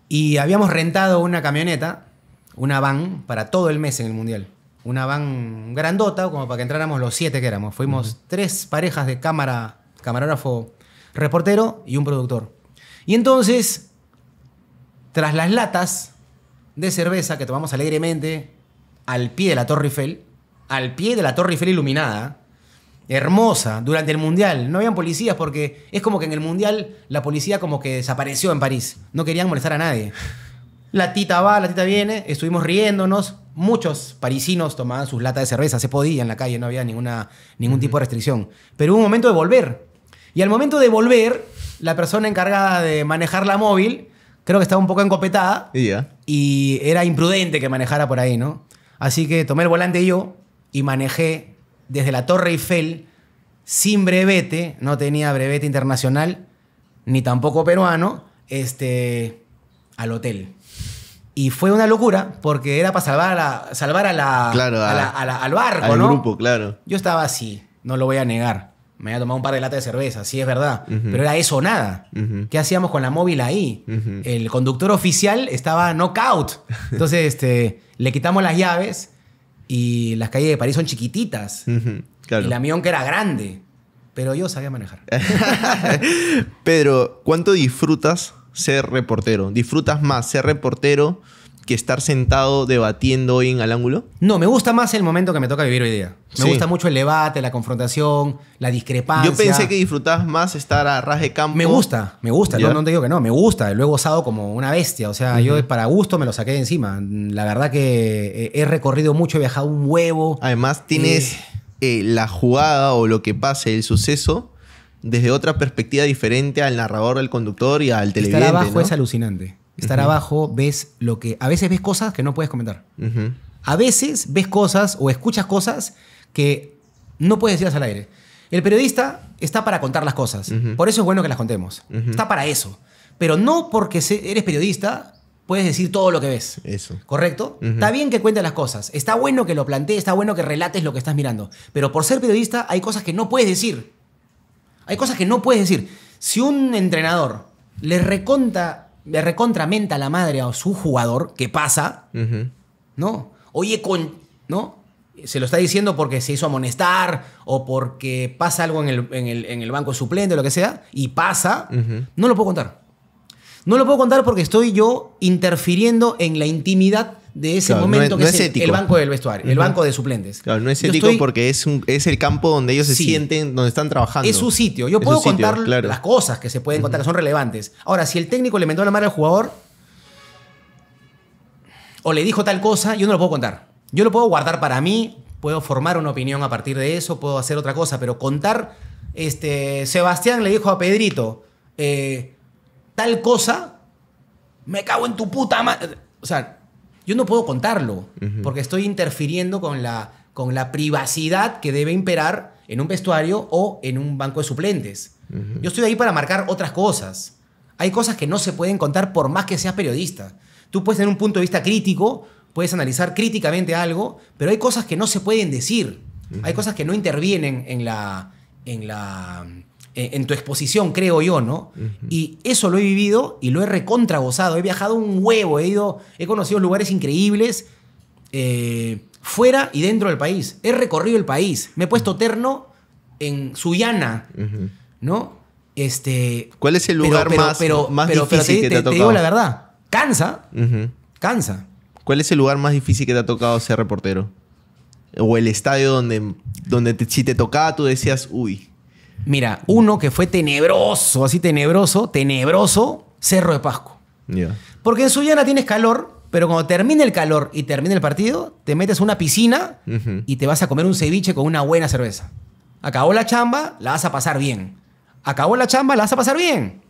Y habíamos rentado una camioneta, una van, para todo el mes en el Mundial. Una van grandota, como para que entráramos los siete que éramos. Fuimos tres parejas de cámara, camarógrafo reportero y un productor. Y entonces, tras las latas de cerveza que tomamos alegremente al pie de la Torre Eiffel, al pie de la Torre Eiffel iluminada, hermosa, durante el Mundial, no habían policías porque es como que en el Mundial la policía como que desapareció en París, no querían molestar a nadie. La tita va, la tita viene, estuvimos riéndonos, muchos parisinos tomaban sus latas de cerveza, se podía en la calle, no había ninguna, ningún tipo de restricción. Pero hubo un momento de volver, y al momento de volver, la persona encargada de manejar la móvil, creo que estaba un poco encopetada. Y era imprudente que manejara por ahí, ¿no? Así que tomé el volante yo y manejé desde la Torre Eiffel sin brevete, no tenía brevete internacional, ni tampoco peruano, este, al hotel. Y fue una locura, porque era para salvar a salvar a la, al barco, al grupo, claro. Yo estaba así, no lo voy a negar me había tomado un par de latas de cerveza, sí es verdad, pero era eso nada. ¿Qué hacíamos con la móvil ahí? El conductor oficial estaba knockout. Entonces, este, le quitamos las llaves y las calles de París son chiquititas. Y la mión que era grande, pero yo sabía manejar. Pedro, ¿cuánto disfrutas ser reportero? ¿Disfrutas más ser reportero que estar sentado debatiendo hoy en el Ángulo? No, me gusta más el momento que me toca vivir hoy día. Me gusta mucho el debate, la confrontación, la discrepancia. Yo pensé que disfrutabas más estar a ras de campo. Me gusta, me gusta. No, no, te digo que no, me gusta. Lo he gozado como una bestia. O sea, yo para gusto me lo saqué de encima. La verdad que eh, he recorrido mucho, he viajado un huevo. Además, tienes eh. Eh, la jugada o lo que pase, el suceso, desde otra perspectiva diferente al narrador, al conductor y al televidente. abajo es alucinante estar abajo, ves lo que. A veces ves cosas que no puedes comentar. A veces ves cosas o escuchas cosas que no puedes decirlas al aire. El periodista está para contar las cosas. Por eso es bueno que las contemos. Está para eso. Pero no porque eres periodista puedes decir todo lo que ves. Eso. ¿Correcto? Está bien que cuentes las cosas. Está bueno que lo plantees, está bueno que relates lo que estás mirando. Pero por ser periodista hay cosas que no puedes decir. Hay cosas que no puedes decir. Si un entrenador le reconta le recontramenta la madre a su jugador, que pasa, ¿no? Oye, con, ¿no? Se lo está diciendo porque se hizo amonestar o porque pasa algo en el, banco suplente o lo que sea, y pasa, no lo puedo contar. No lo puedo contar porque estoy yo interfiriendo en la intimidad de ese momento que es, el, banco del vestuario, el banco de suplentes. Claro, no es ético porque es, es el campo donde ellos se sienten, donde están trabajando. Es su sitio. Yo puedo contar las cosas que se pueden contar, que son relevantes. Ahora, si el técnico le mentó la mano al jugador o le dijo tal cosa, yo no lo puedo contar. Yo lo puedo guardar para mí, puedo formar una opinión a partir de eso, puedo hacer otra cosa, pero contar, este, Sebastián le dijo a Pedrito, eh, tal cosa, me cago en tu puta madre. O sea, yo no puedo contarlo, porque estoy interfiriendo con la, con la privacidad que debe imperar en un vestuario o en un banco de suplentes. Yo estoy ahí para marcar otras cosas. Hay cosas que no se pueden contar por más que seas periodista. Tú puedes tener un punto de vista crítico, puedes analizar críticamente algo, pero hay cosas que no se pueden decir. Hay cosas que no intervienen en la, en la eh, en tu exposición, creo yo, ¿no? Y eso lo he vivido y lo he recontragozado. He viajado un huevo, he ido, he conocido lugares increíbles eh, fuera y dentro del país. He recorrido el país. Me he puesto terno en Suyana, ¿no? Este, ¿Cuál es el lugar más, pero, más difícil que te, ha tocado? Te digo la verdad, cansa, cansa. ¿Cuál es el lugar más difícil que te ha tocado ser reportero? O el estadio donde, donde si te tocaba tú decías, uy. Mira, uno que fue tenebroso, así tenebroso, tenebroso, Cerro de Pasco. Porque en Sullana tienes calor, pero cuando termina el calor y termina el partido, te metes a una piscina y te vas a comer un ceviche con una buena cerveza. Acabó la chamba, la vas a pasar bien. Acabó la chamba, la vas a pasar bien.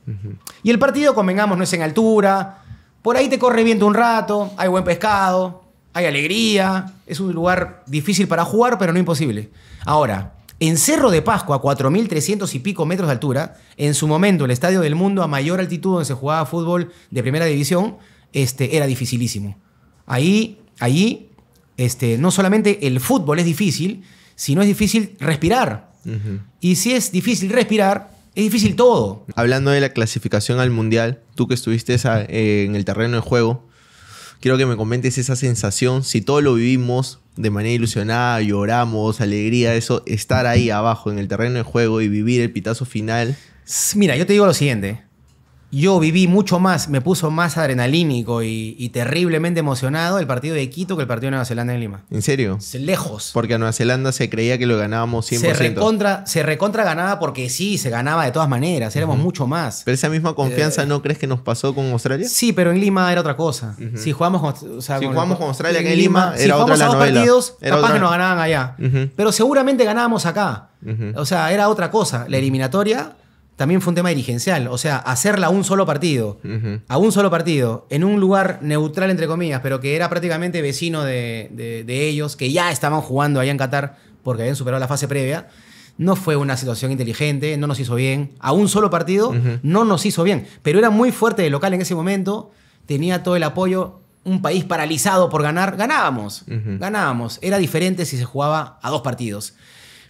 Y el partido, convengamos, no es en altura. Por ahí te corre viento un rato, hay buen pescado, hay alegría. Es un lugar difícil para jugar, pero no imposible. Ahora, en Cerro de Pascua, 4.300 y pico metros de altura, en su momento el Estadio del Mundo a mayor altitud donde se jugaba fútbol de primera división, este, era dificilísimo. Ahí, ahí este, no solamente el fútbol es difícil, sino es difícil respirar. Y si es difícil respirar, es difícil todo. Hablando de la clasificación al Mundial, tú que estuviste eh, en el terreno de juego, quiero que me comentes esa sensación, si todo lo vivimos, de manera ilusionada, lloramos, alegría, eso, estar ahí abajo en el terreno de juego y vivir el pitazo final. Mira, yo te digo lo siguiente yo viví mucho más, me puso más adrenalínico y, terriblemente emocionado el partido de Quito que el partido de Nueva Zelanda en Lima. ¿En serio? Lejos. Porque a Nueva Zelanda se creía que lo ganábamos 100%. Se recontra, se recontra ganaba porque sí, se ganaba de todas maneras, éramos mucho más. ¿Pero esa misma confianza eh, no crees que nos pasó con Australia? Sí, pero en Lima era otra cosa. Si jugamos con, Australia en Lima, era si otra la novela. partidos, capaz que nos ganaban allá. Pero seguramente ganábamos acá. O sea, era otra cosa. La eliminatoria también fue un tema dirigencial. O sea, hacerla a un solo partido. A un solo partido. En un lugar neutral, entre comillas, pero que era prácticamente vecino de, ellos, que ya estaban jugando allá en Qatar porque habían superado la fase previa. No fue una situación inteligente, no nos hizo bien. A un solo partido no nos hizo bien. Pero era muy fuerte el local en ese momento. Tenía todo el apoyo. Un país paralizado por ganar. Ganábamos. Ganábamos. Era diferente si se jugaba a dos partidos.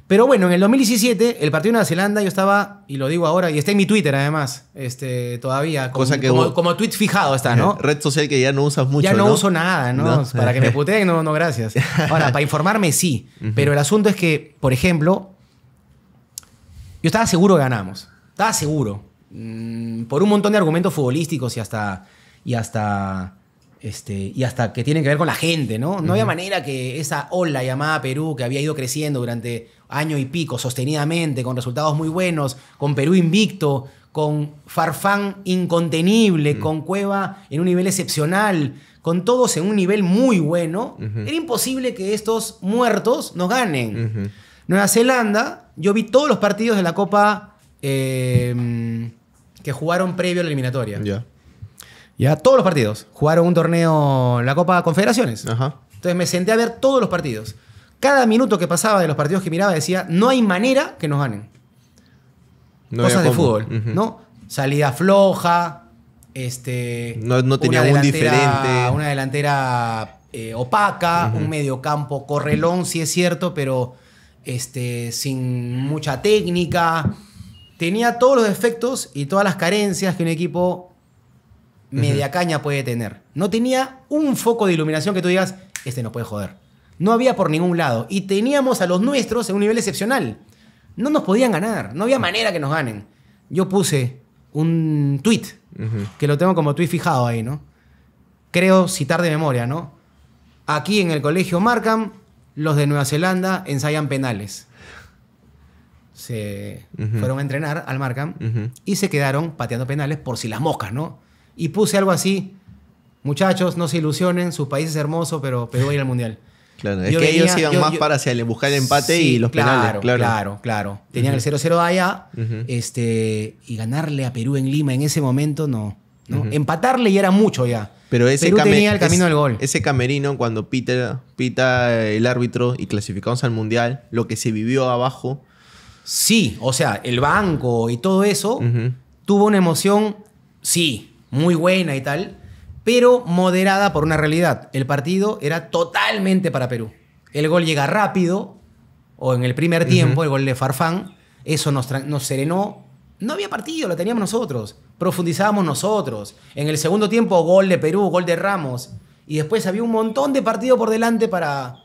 Pero bueno, en el 2017, el partido de Nueva Zelanda, yo estaba, y lo digo ahora, y está en mi Twitter además, este, todavía, como, tweet fijado está, ¿no? Red social que ya no usas mucho. Ya no, uso nada, ¿no? Para que me puteen, no, no, gracias. Ahora, para informarme, sí. Pero el asunto es que, por ejemplo, yo estaba seguro que ganamos. Estaba seguro. Mm, por un montón de argumentos futbolísticos y hasta. Y hasta este, y hasta que tienen que ver con la gente, ¿no? No había manera que esa ola llamada Perú, que había ido creciendo durante año y pico sostenidamente, con resultados muy buenos, con Perú invicto, con Farfán incontenible, mm. con Cueva en un nivel excepcional, con todos en un nivel muy bueno, era imposible que estos muertos nos ganen. Nueva Zelanda, yo vi todos los partidos de la Copa eh, que jugaron previo a la eliminatoria. ya Ya. todos los partidos. Jugaron un torneo, la Copa Confederaciones. Entonces me senté a ver todos los partidos. Cada minuto que pasaba de los partidos que miraba decía, no hay manera que nos ganen. No Cosas de fútbol, ¿no? Salida floja, este... No, tenía Una delantera eh, opaca, un medio un mediocampo correlón, sí es cierto, pero este, sin mucha técnica. Tenía todos los defectos y todas las carencias que un equipo media caña puede tener. No tenía un foco de iluminación que tú digas, este no puede joder. No había por ningún lado. Y teníamos a los nuestros en un nivel excepcional. No nos podían ganar. No había manera que nos ganen. Yo puse un tweet, que lo tengo como tweet fijado ahí, ¿no? Creo citar de memoria, ¿no? Aquí en el colegio Markham, los de Nueva Zelanda ensayan penales. Se fueron a entrenar al Markham y se quedaron pateando penales por si las moscas, ¿no? Y puse algo así, muchachos, no se ilusionen, su país es hermoso, pero Perú va a ir al Mundial es que ellos iban más para hacia el, buscar el empate y los penales. Claro, claro. claro. Tenían el 0-0 allá este, y ganarle a Perú en Lima en ese momento no. ¿no? Empatarle ya era mucho ya. Pero ese Perú el camino gol. Ese camerino, cuando pita el árbitro y clasificamos al mundial, lo que se vivió abajo. Sí, o sea, el banco y todo eso tuvo una emoción, sí, muy buena y tal pero moderada por una realidad. El partido era totalmente para Perú. El gol llega rápido, o en el primer tiempo, el gol de Farfán, eso nos, serenó. No había partido, lo teníamos nosotros. Profundizábamos nosotros. En el segundo tiempo, gol de Perú, gol de Ramos. Y después había un montón de partido por delante para,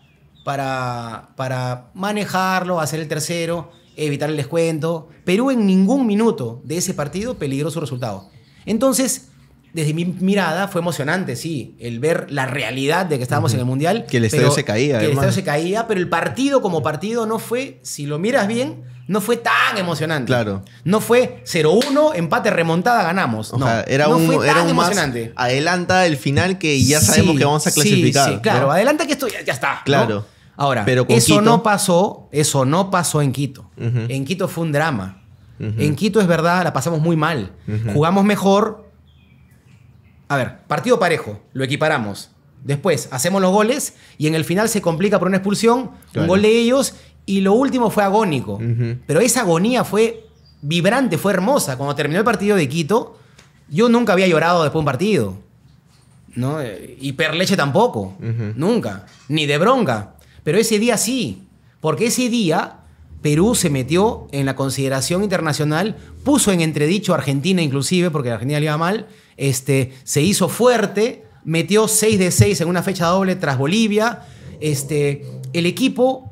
para, para manejarlo, hacer el tercero, evitar el descuento. Perú en ningún minuto de ese partido peligró su resultado. Entonces, desde mi mirada fue emocionante, sí, el ver la realidad de que estábamos en el Mundial. Que el estadio se caía. Que el estadio se caía, pero el partido como partido no fue, si lo miras bien, no fue tan emocionante. Claro. No fue 0-1, empate, remontada, ganamos. no, era un, emocionante. Más adelanta el final que ya sabemos que vamos a clasificar. Sí, claro. adelanta que esto ya, está. Claro. Ahora, pero eso no pasó, eso no pasó en Quito. En Quito fue un drama. En Quito es verdad, la pasamos muy mal. Jugamos mejor, a ver, partido parejo, lo equiparamos. Después hacemos los goles y en el final se complica por una expulsión, un gol de ellos y lo último fue agónico. Pero esa agonía fue vibrante, fue hermosa. Cuando terminó el partido de Quito, yo nunca había llorado después de un partido. ¿no? Y Perleche tampoco, nunca, ni de bronca. Pero ese día sí, porque ese día Perú se metió en la consideración internacional, puso en entredicho a Argentina inclusive, porque Argentina le iba mal, este, se hizo fuerte, metió 6 de 6 en una fecha doble tras Bolivia. Este, el equipo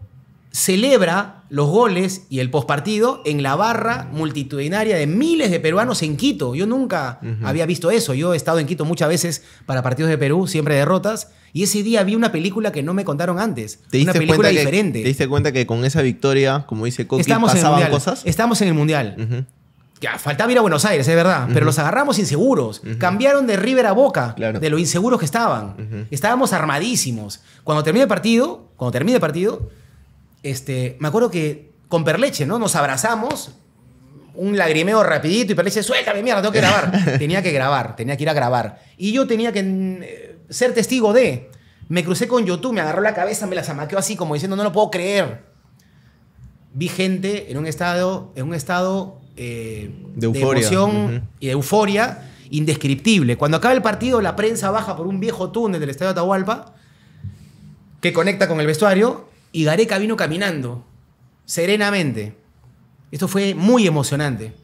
celebra los goles y el pospartido en la barra multitudinaria de miles de peruanos en Quito. Yo nunca había visto eso. Yo he estado en Quito muchas veces para partidos de Perú, siempre derrotas. Y ese día vi una película que no me contaron antes. una película diferente. ¿Te diste cuenta que con esa victoria, como dice Coqui, pasaban cosas? Estamos en el Mundial faltaba ir a Buenos Aires, es verdad, pero los agarramos inseguros. Cambiaron de River a Boca, de lo inseguros que estaban. Estábamos armadísimos. Cuando termina el partido, cuando termina partido, este, me acuerdo que con Perleche, ¿no? Nos abrazamos, un lagrimeo rapidito y Perleche, suéltame, mierda, tengo que grabar. tenía que grabar, tenía que ir a grabar. Y yo tenía que eh, ser testigo de... Me crucé con YouTube, me agarró la cabeza, me la zamaqueó así como diciendo, no lo puedo creer. Vi gente en un estado, en un estado eh, de, euforia. emoción y de euforia indescriptible. Cuando acaba el partido, la prensa baja por un viejo túnel del Estadio Atahualpa que conecta con el vestuario y Gareca vino caminando serenamente. Esto fue muy emocionante.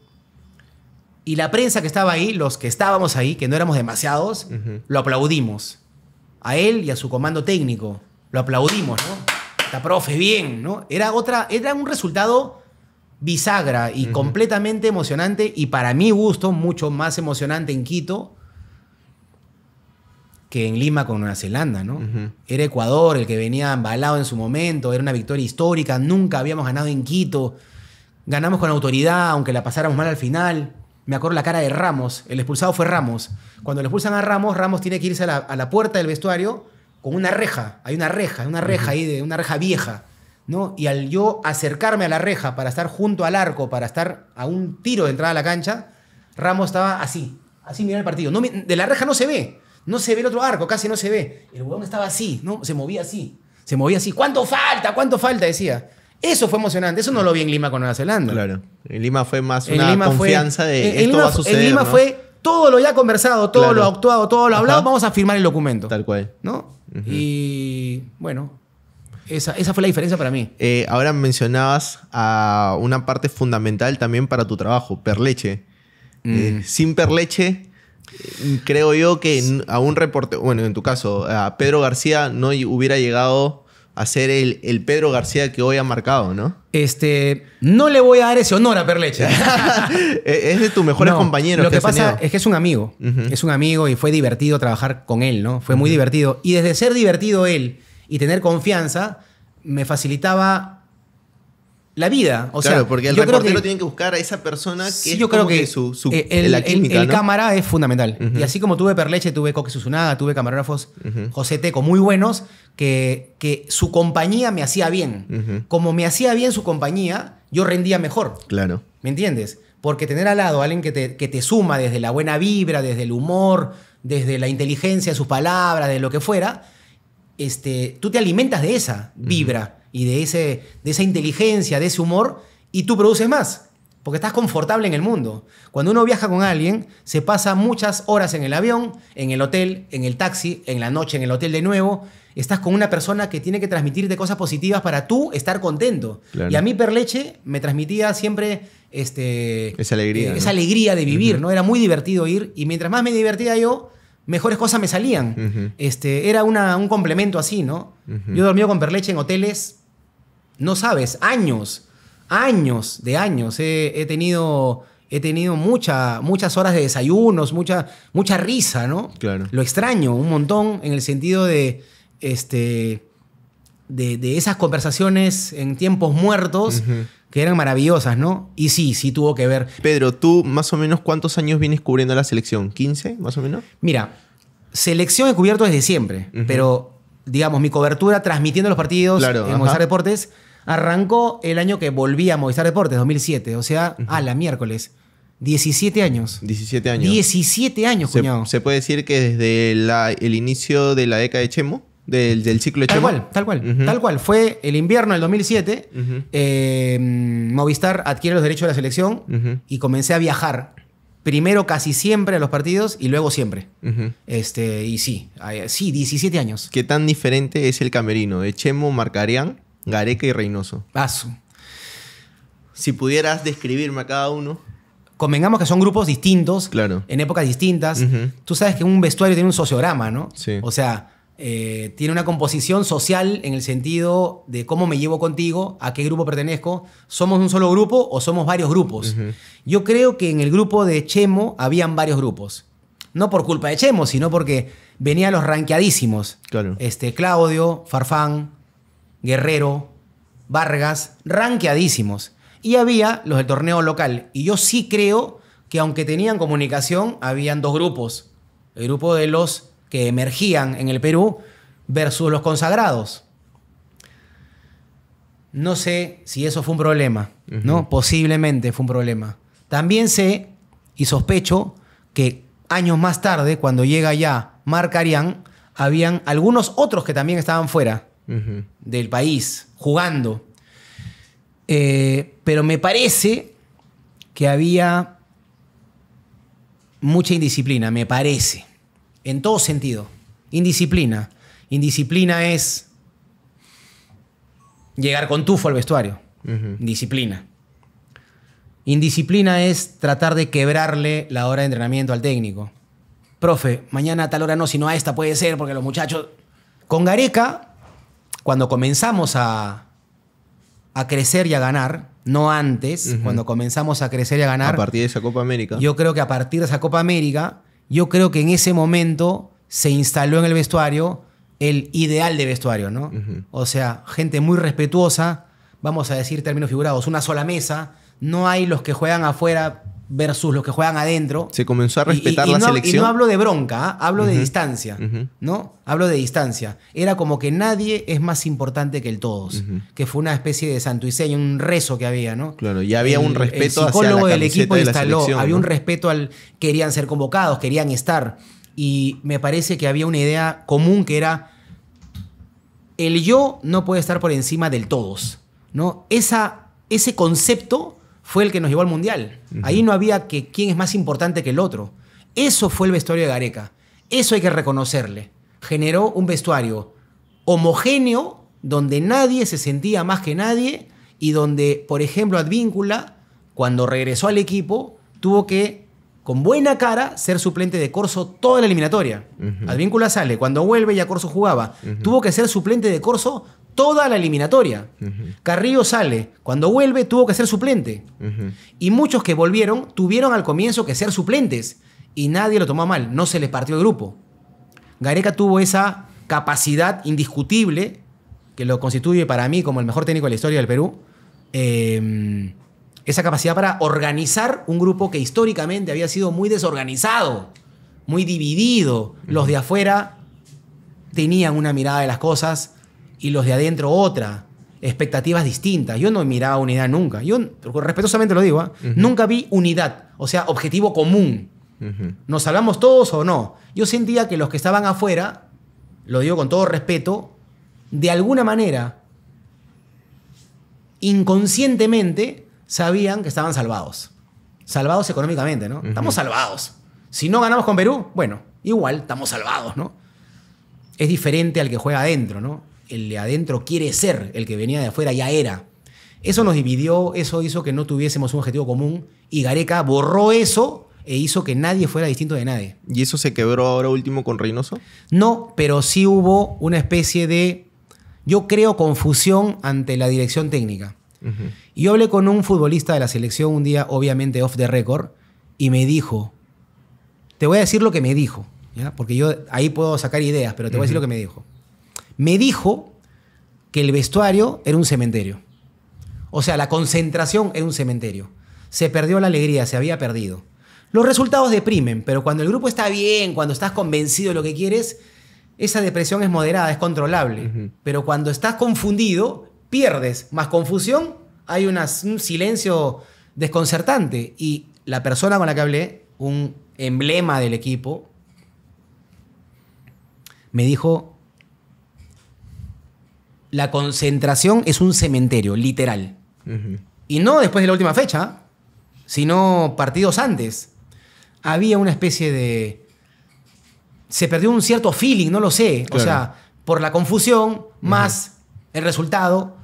Y la prensa que estaba ahí, los que estábamos ahí, que no éramos demasiados, lo aplaudimos. A él y a su comando técnico. Lo aplaudimos, ¿no? Está profe, bien, ¿no? Era otra, era un resultado bisagra y completamente emocionante y para mi gusto mucho más emocionante en Quito que en Lima con Nueva Zelanda, ¿no? Era Ecuador el que venía embalado en su momento, era una victoria histórica, nunca habíamos ganado en Quito, ganamos con autoridad, aunque la pasáramos mal al final. Me acuerdo la cara de Ramos, el expulsado fue Ramos. Cuando le expulsan a Ramos, Ramos tiene que irse a la, puerta del vestuario con una reja, hay una reja, una reja ahí, de, una reja vieja ¿no? Y al yo acercarme a la reja para estar junto al arco, para estar a un tiro de entrada a la cancha, Ramos estaba así, así mirando el partido. No, de la reja no se ve, no se ve el otro arco, casi no se ve. El huevón estaba así, ¿no? Se movía así, se movía así. ¿Cuánto falta? ¿Cuánto falta? Decía. Eso fue emocionante. Eso no lo vi en Lima con Nueva Zelanda. Claro. En Lima fue más una confianza de en, esto suceder. En Lima fue todo lo ya conversado, todo lo actuado, todo lo hablado, vamos a firmar el documento. Tal cual. ¿No? Y bueno, esa, fue la diferencia para mí. Eh, ahora mencionabas a una parte fundamental también para tu trabajo, Perleche. Eh, mm. sin Perleche, eh, creo yo que a un reporte, bueno, en tu caso, a Pedro García no hubiera llegado a ser el, Pedro García que hoy ha marcado, ¿no? Este, no le voy a dar ese honor a Perleche. es de tus mejores compañeros. Lo que, pasa es que es un amigo, es un amigo y fue divertido trabajar con él, ¿no? Fue muy divertido. Y desde ser divertido él y tener confianza me facilitaba la vida. O sea, porque yo creo que, tienen que buscar a esa persona que es yo creo que, su, eh, el, cámara es fundamental. Y así como tuve Perleche, tuve Coque Susunaga, tuve camarógrafos José Teco muy buenos, que, que su compañía me hacía bien. Como me hacía bien su compañía, yo rendía mejor. Claro. ¿Me entiendes? Porque tener al lado a alguien que te, que te suma desde la buena vibra, desde el humor, desde la inteligencia, sus palabras, de lo que fuera, este, tú te alimentas de esa vibra y de, ese, de esa inteligencia, de ese humor, y tú produces más, porque estás confortable en el mundo. Cuando uno viaja con alguien, se pasa muchas horas en el avión, en el hotel, en el taxi, en la noche en el hotel de nuevo. Estás con una persona que tiene que transmitirte cosas positivas para tú estar contento. Y a mí Perleche me transmitía siempre este, esa alegría. Eh, esa alegría de vivir, ¿no? Era muy divertido ir y mientras más me divertía yo, mejores cosas me salían. este, era una, un complemento así, ¿no? Yo he dormido con Perleche en hoteles, no sabes, años, años de años. He, tenido, he tenido muchas horas de desayunos, mucha, mucha risa, ¿no? Claro. Lo extraño un montón en el sentido de, este, de, esas conversaciones en tiempos muertos que eran maravillosas, ¿no? Y sí, sí tuvo que ver. Pedro, ¿tú más o menos cuántos años vienes cubriendo la selección? ¿15 más o menos? Mira, selección he cubierto desde siempre, pero digamos, mi cobertura transmitiendo los partidos en Movistar Deportes arrancó el año que volví a Movistar Deportes, 2007, o sea, a la miércoles. 17 años. 17 años. 17 años, cuñado. ¿Se, puede decir que desde el inicio de la década de Chemo? del, ciclo de Tal cual, tal cual, tal cual. Fue el invierno del 2007, eh, Movistar adquiere los derechos de la selección y comencé a viajar. Primero casi siempre a los partidos y luego siempre. este, y sí, sí, 17 años. ¿Qué tan diferente es el camerino de Chemo, Marcarián, Gareca y Reynoso? Paso. Si pudieras describirme a cada uno convengamos que son grupos distintos, claro. en épocas distintas. Tú sabes que un vestuario tiene un sociograma, ¿no? Sí. O sea, eh, tiene una composición social en el sentido de cómo me llevo contigo, a qué grupo pertenezco, somos un solo grupo o somos varios grupos. Yo creo que en el grupo de Chemo habían varios grupos. No por culpa de Chemo, sino porque venían los ranqueadísimos. Este, Claudio, Farfán, Guerrero, Vargas, ranqueadísimos. Y había los del torneo local. Y yo sí creo que aunque tenían comunicación, habían dos grupos. El grupo de los que emergían en el Perú versus los consagrados. No sé si eso fue un problema, ¿no? Posiblemente fue un problema. También sé y sospecho que años más tarde, cuando llega ya Arián, habían algunos otros que también estaban fuera del país, jugando. Eh, pero me parece que había mucha indisciplina, me parece en todo sentido. Indisciplina. Indisciplina es llegar con tufo al vestuario. Disciplina. Indisciplina es tratar de quebrarle la hora de entrenamiento al técnico. Profe, mañana a tal hora no, sino a esta puede ser, porque los muchachos. Con Gareca, cuando comenzamos a, a crecer y a ganar, no antes, cuando comenzamos a crecer y a ganar. A partir de esa Copa América. Yo creo que a partir de esa Copa América, yo creo que en ese momento se instaló en el vestuario el ideal de vestuario, ¿no? O sea, gente muy respetuosa, vamos a decir términos figurados, una sola mesa, no hay los que juegan afuera versus los que juegan adentro. Se comenzó a respetar la selección. Y no hablo de bronca, ¿ah? hablo de distancia, ¿no? Hablo de distancia. Era como que nadie es más importante que el todos, que fue una especie de santuiseño, un rezo que había, ¿no? Claro, y había un respeto el psicólogo del equipo instaló, había un respeto al querían ser convocados, querían estar y me parece que había una idea común que era el yo no puede estar por encima del todos, ¿no? Esa, ese concepto fue el que nos llevó al Mundial. Ahí no había que quién es más importante que el otro. Eso fue el vestuario de Gareca. Eso hay que reconocerle. Generó un vestuario homogéneo donde nadie se sentía más que nadie y donde, por ejemplo, Advíncula, cuando regresó al equipo, tuvo que, con buena cara, ser suplente de Corso toda la eliminatoria. Advíncula sale, cuando vuelve ya Corso jugaba. Tuvo que ser suplente de Corso toda la eliminatoria. Carrillo sale, cuando vuelve tuvo que ser suplente. Y muchos que volvieron tuvieron al comienzo que ser suplentes. Y nadie lo tomó mal, no se les partió el grupo. Gareca tuvo esa capacidad indiscutible, que lo constituye para mí como el mejor técnico de la historia del Perú, em, esa capacidad para organizar un grupo que históricamente había sido muy desorganizado, muy dividido. Los de afuera tenían una mirada de las cosas, y los de adentro otra, expectativas distintas. Yo no miraba unidad nunca. Yo, respetuosamente lo digo, ¿ah? nunca vi unidad, o sea, objetivo común. ¿Nos salvamos todos o no? Yo sentía que los que estaban afuera, lo digo con todo respeto, de alguna manera, inconscientemente, sabían que estaban salvados. Salvados económicamente, ¿no? Estamos salvados. Si no ganamos con Perú, bueno, igual estamos salvados, ¿no? Es diferente al que juega adentro, ¿no? el de adentro quiere ser, el que venía de afuera ya era. Eso nos dividió, eso hizo que no tuviésemos un objetivo común y Gareca borró eso e hizo que nadie fuera distinto de nadie. ¿Y eso se quebró ahora último con Reynoso? No, pero sí hubo una especie de, yo creo, confusión ante la dirección técnica. Y yo hablé con un futbolista de la selección un día, obviamente off the record, y me dijo, te voy a decir lo que me dijo, porque yo ahí puedo sacar ideas, pero te voy a decir lo que me dijo me dijo que el vestuario era un cementerio. O sea, la concentración era un cementerio. Se perdió la alegría, se había perdido. Los resultados deprimen, pero cuando el grupo está bien, cuando estás convencido de lo que quieres, esa depresión es moderada, es controlable. Pero cuando estás confundido, pierdes. Más confusión, hay un silencio desconcertante. Y la persona con la que hablé, un emblema del equipo, me dijo, la concentración es un cementerio, literal. Y no después de la última fecha, sino partidos antes. Había una especie de... Se perdió un cierto feeling, no lo sé. O sea, por la confusión, más el resultado,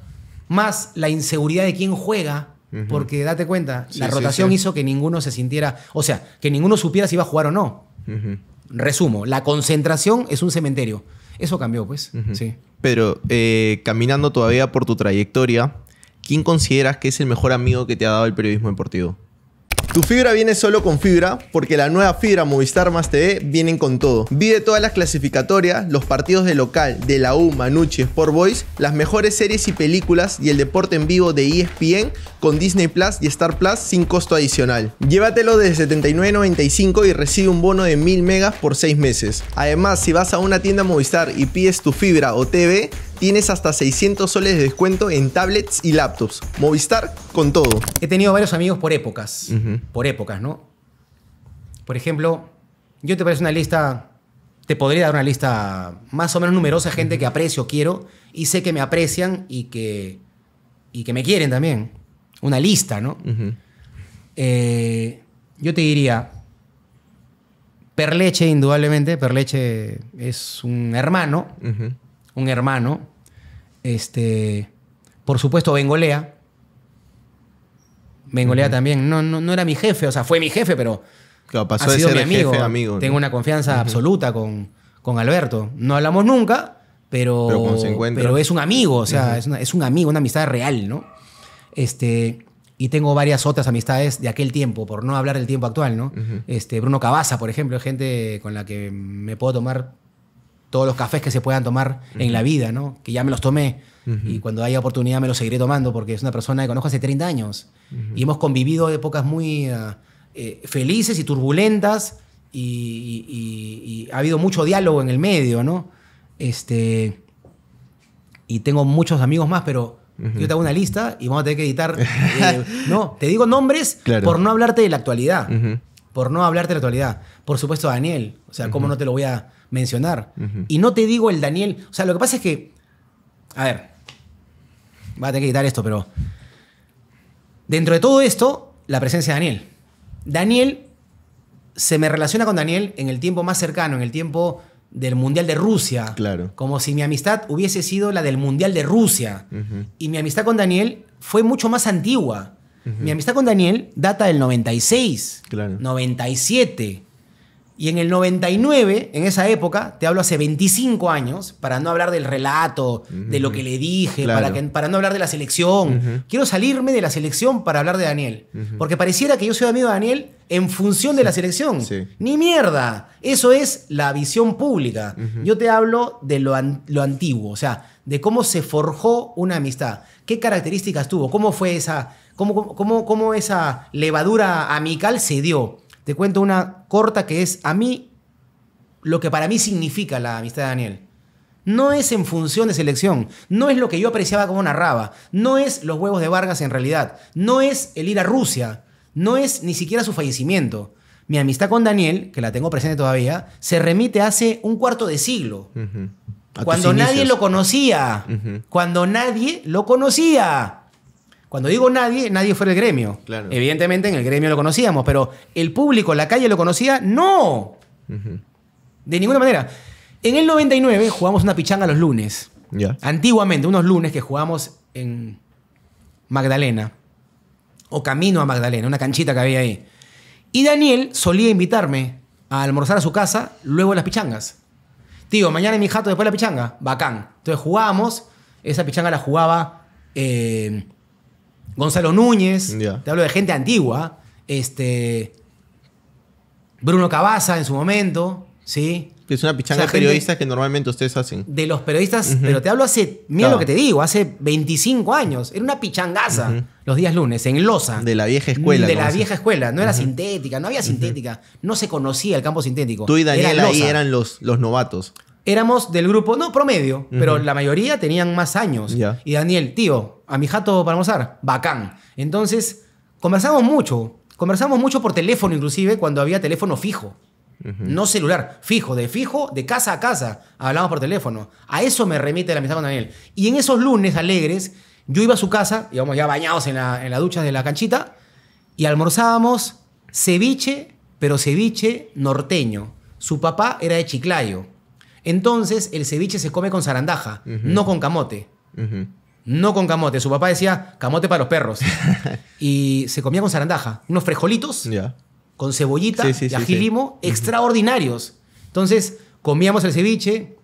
más la inseguridad de quién juega. Porque date cuenta, la rotación hizo que ninguno se sintiera, o sea, que ninguno supiera si iba a jugar o no. Resumo, la concentración es un cementerio. Eso cambió, pues. sí. Pero eh, caminando todavía por tu trayectoria, ¿quién consideras que es el mejor amigo que te ha dado el periodismo deportivo? Tu fibra viene solo con fibra porque la nueva fibra Movistar Más TV vienen con todo. Vive todas las clasificatorias, los partidos de local de la U, Manucci, Sport Boys, las mejores series y películas y el deporte en vivo de ESPN con Disney Plus y Star Plus sin costo adicional. Llévatelo desde 79.95 y recibe un bono de 1000 megas por 6 meses. Además, si vas a una tienda Movistar y pides tu fibra o TV, tienes hasta 600 soles de descuento en tablets y laptops. Movistar con todo. He tenido varios amigos por épocas. Por épocas, ¿no? Por ejemplo, yo te parece una lista. Te podría dar una lista más o menos numerosa de gente que aprecio, quiero, y sé que me aprecian y que, y que me quieren también. Una lista, ¿no? Eh, yo te diría, Perleche, indudablemente. Perleche es un hermano. Un hermano. Este, por supuesto, Bengolea. Bengolea también. No, no, era mi jefe, o sea, fue mi jefe, pero ha sido mi amigo. Tengo una confianza absoluta con, con, Alberto. No hablamos nunca, pero, pero, es un amigo, o sea, es, un amigo, una amistad real, ¿no? Este, y tengo varias otras amistades de aquel tiempo, por no hablar del tiempo actual, ¿no? Este, Bruno Cabaza, por ejemplo, es gente con la que me puedo tomar todos los cafés que se puedan tomar en la vida, ¿no? Que ya me los tomé y cuando haya oportunidad me los seguiré tomando porque es una persona que conozco hace 30 años y hemos convivido épocas muy ah, eh, felices y turbulentas y, ha habido mucho diálogo en el medio, ¿no? Este, y tengo muchos amigos más, pero... Yo te hago una lista y vamos a tener que editar. Eh, no, te digo nombres por no hablarte de la actualidad. Por no hablarte de la actualidad. Por supuesto, Daniel. O sea, ¿cómo no te lo voy a mencionar. Y no te digo el Daniel. O sea, lo que pasa es que. A ver. Va a tener que quitar esto, pero. Dentro de todo esto, la presencia de Daniel. Daniel se me relaciona con Daniel en el tiempo más cercano, en el tiempo del Mundial de Rusia. Claro. Como si mi amistad hubiese sido la del Mundial de Rusia. Y mi amistad con Daniel fue mucho más antigua. Mi amistad con Daniel data del 96, 97. Y en el 99, en esa época, te hablo hace 25 años, para no hablar del relato, de lo que le dije, para, no hablar de la selección. Quiero salirme de la selección para hablar de Daniel. Porque pareciera que yo soy amigo de Daniel en función de la selección. Ni mierda. Eso es la visión pública. Yo te hablo de lo, antiguo, o sea, de cómo se forjó una amistad. ¿Qué características tuvo? ¿Cómo fue esa, cómo, cómo, cómo esa levadura amical se dio? Te cuento una corta que es a mí lo que para mí significa la amistad de Daniel. No es en función de selección, no es lo que yo apreciaba como una raba, no es los huevos de Vargas en realidad, no es el ir a Rusia, no es ni siquiera su fallecimiento. Mi amistad con Daniel, que la tengo presente todavía, se remite hace un cuarto de siglo. Cuando nadie lo conocía. Cuando nadie lo conocía. Cuando digo nadie, nadie fue del gremio. Evidentemente en el gremio lo conocíamos, pero el público, la calle lo conocía, no. De ninguna manera. En el 99 jugamos una pichanga los lunes. Antiguamente, unos lunes que jugamos en Magdalena. O camino a Magdalena, una canchita que había ahí. Y Daniel solía invitarme a almorzar a su casa, luego las pichangas. Digo, mañana en mi jato después la pichanga. Bacán. Entonces jugábamos. Esa pichanga la jugaba. Eh, Gonzalo Núñez, te hablo de gente antigua, este, Bruno Cabaza en su momento, ¿sí? Que Es una pichanga de periodistas que normalmente ustedes hacen. De los periodistas, pero te hablo hace, mira lo que te digo, hace 25 años. Era una pichangaza los días lunes, en Loza. De la vieja escuela. De la vieja escuela. No era sintética, no había sintética. No se conocía el campo sintético. Tú y Daniel ahí eran los, los novatos éramos del grupo, no promedio, pero la mayoría tenían más años. Y Daniel, tío, a mi jato para almorzar, bacán. Entonces, conversamos mucho, conversamos mucho por teléfono inclusive cuando había teléfono fijo. No celular, fijo, de fijo, de casa a casa, hablábamos por teléfono. A eso me remite la amistad con Daniel. Y en esos lunes alegres, yo iba a su casa, íbamos ya bañados en la, en la ducha de la canchita, y almorzábamos ceviche, pero ceviche norteño. Su papá era de Chiclayo. Entonces el ceviche se come con zarandaja, no con camote. No con camote. Su papá decía camote para los perros. y se comía con zarandaja. Unos frejolitos con cebollita y ají limo extraordinarios. Entonces comíamos el ceviche.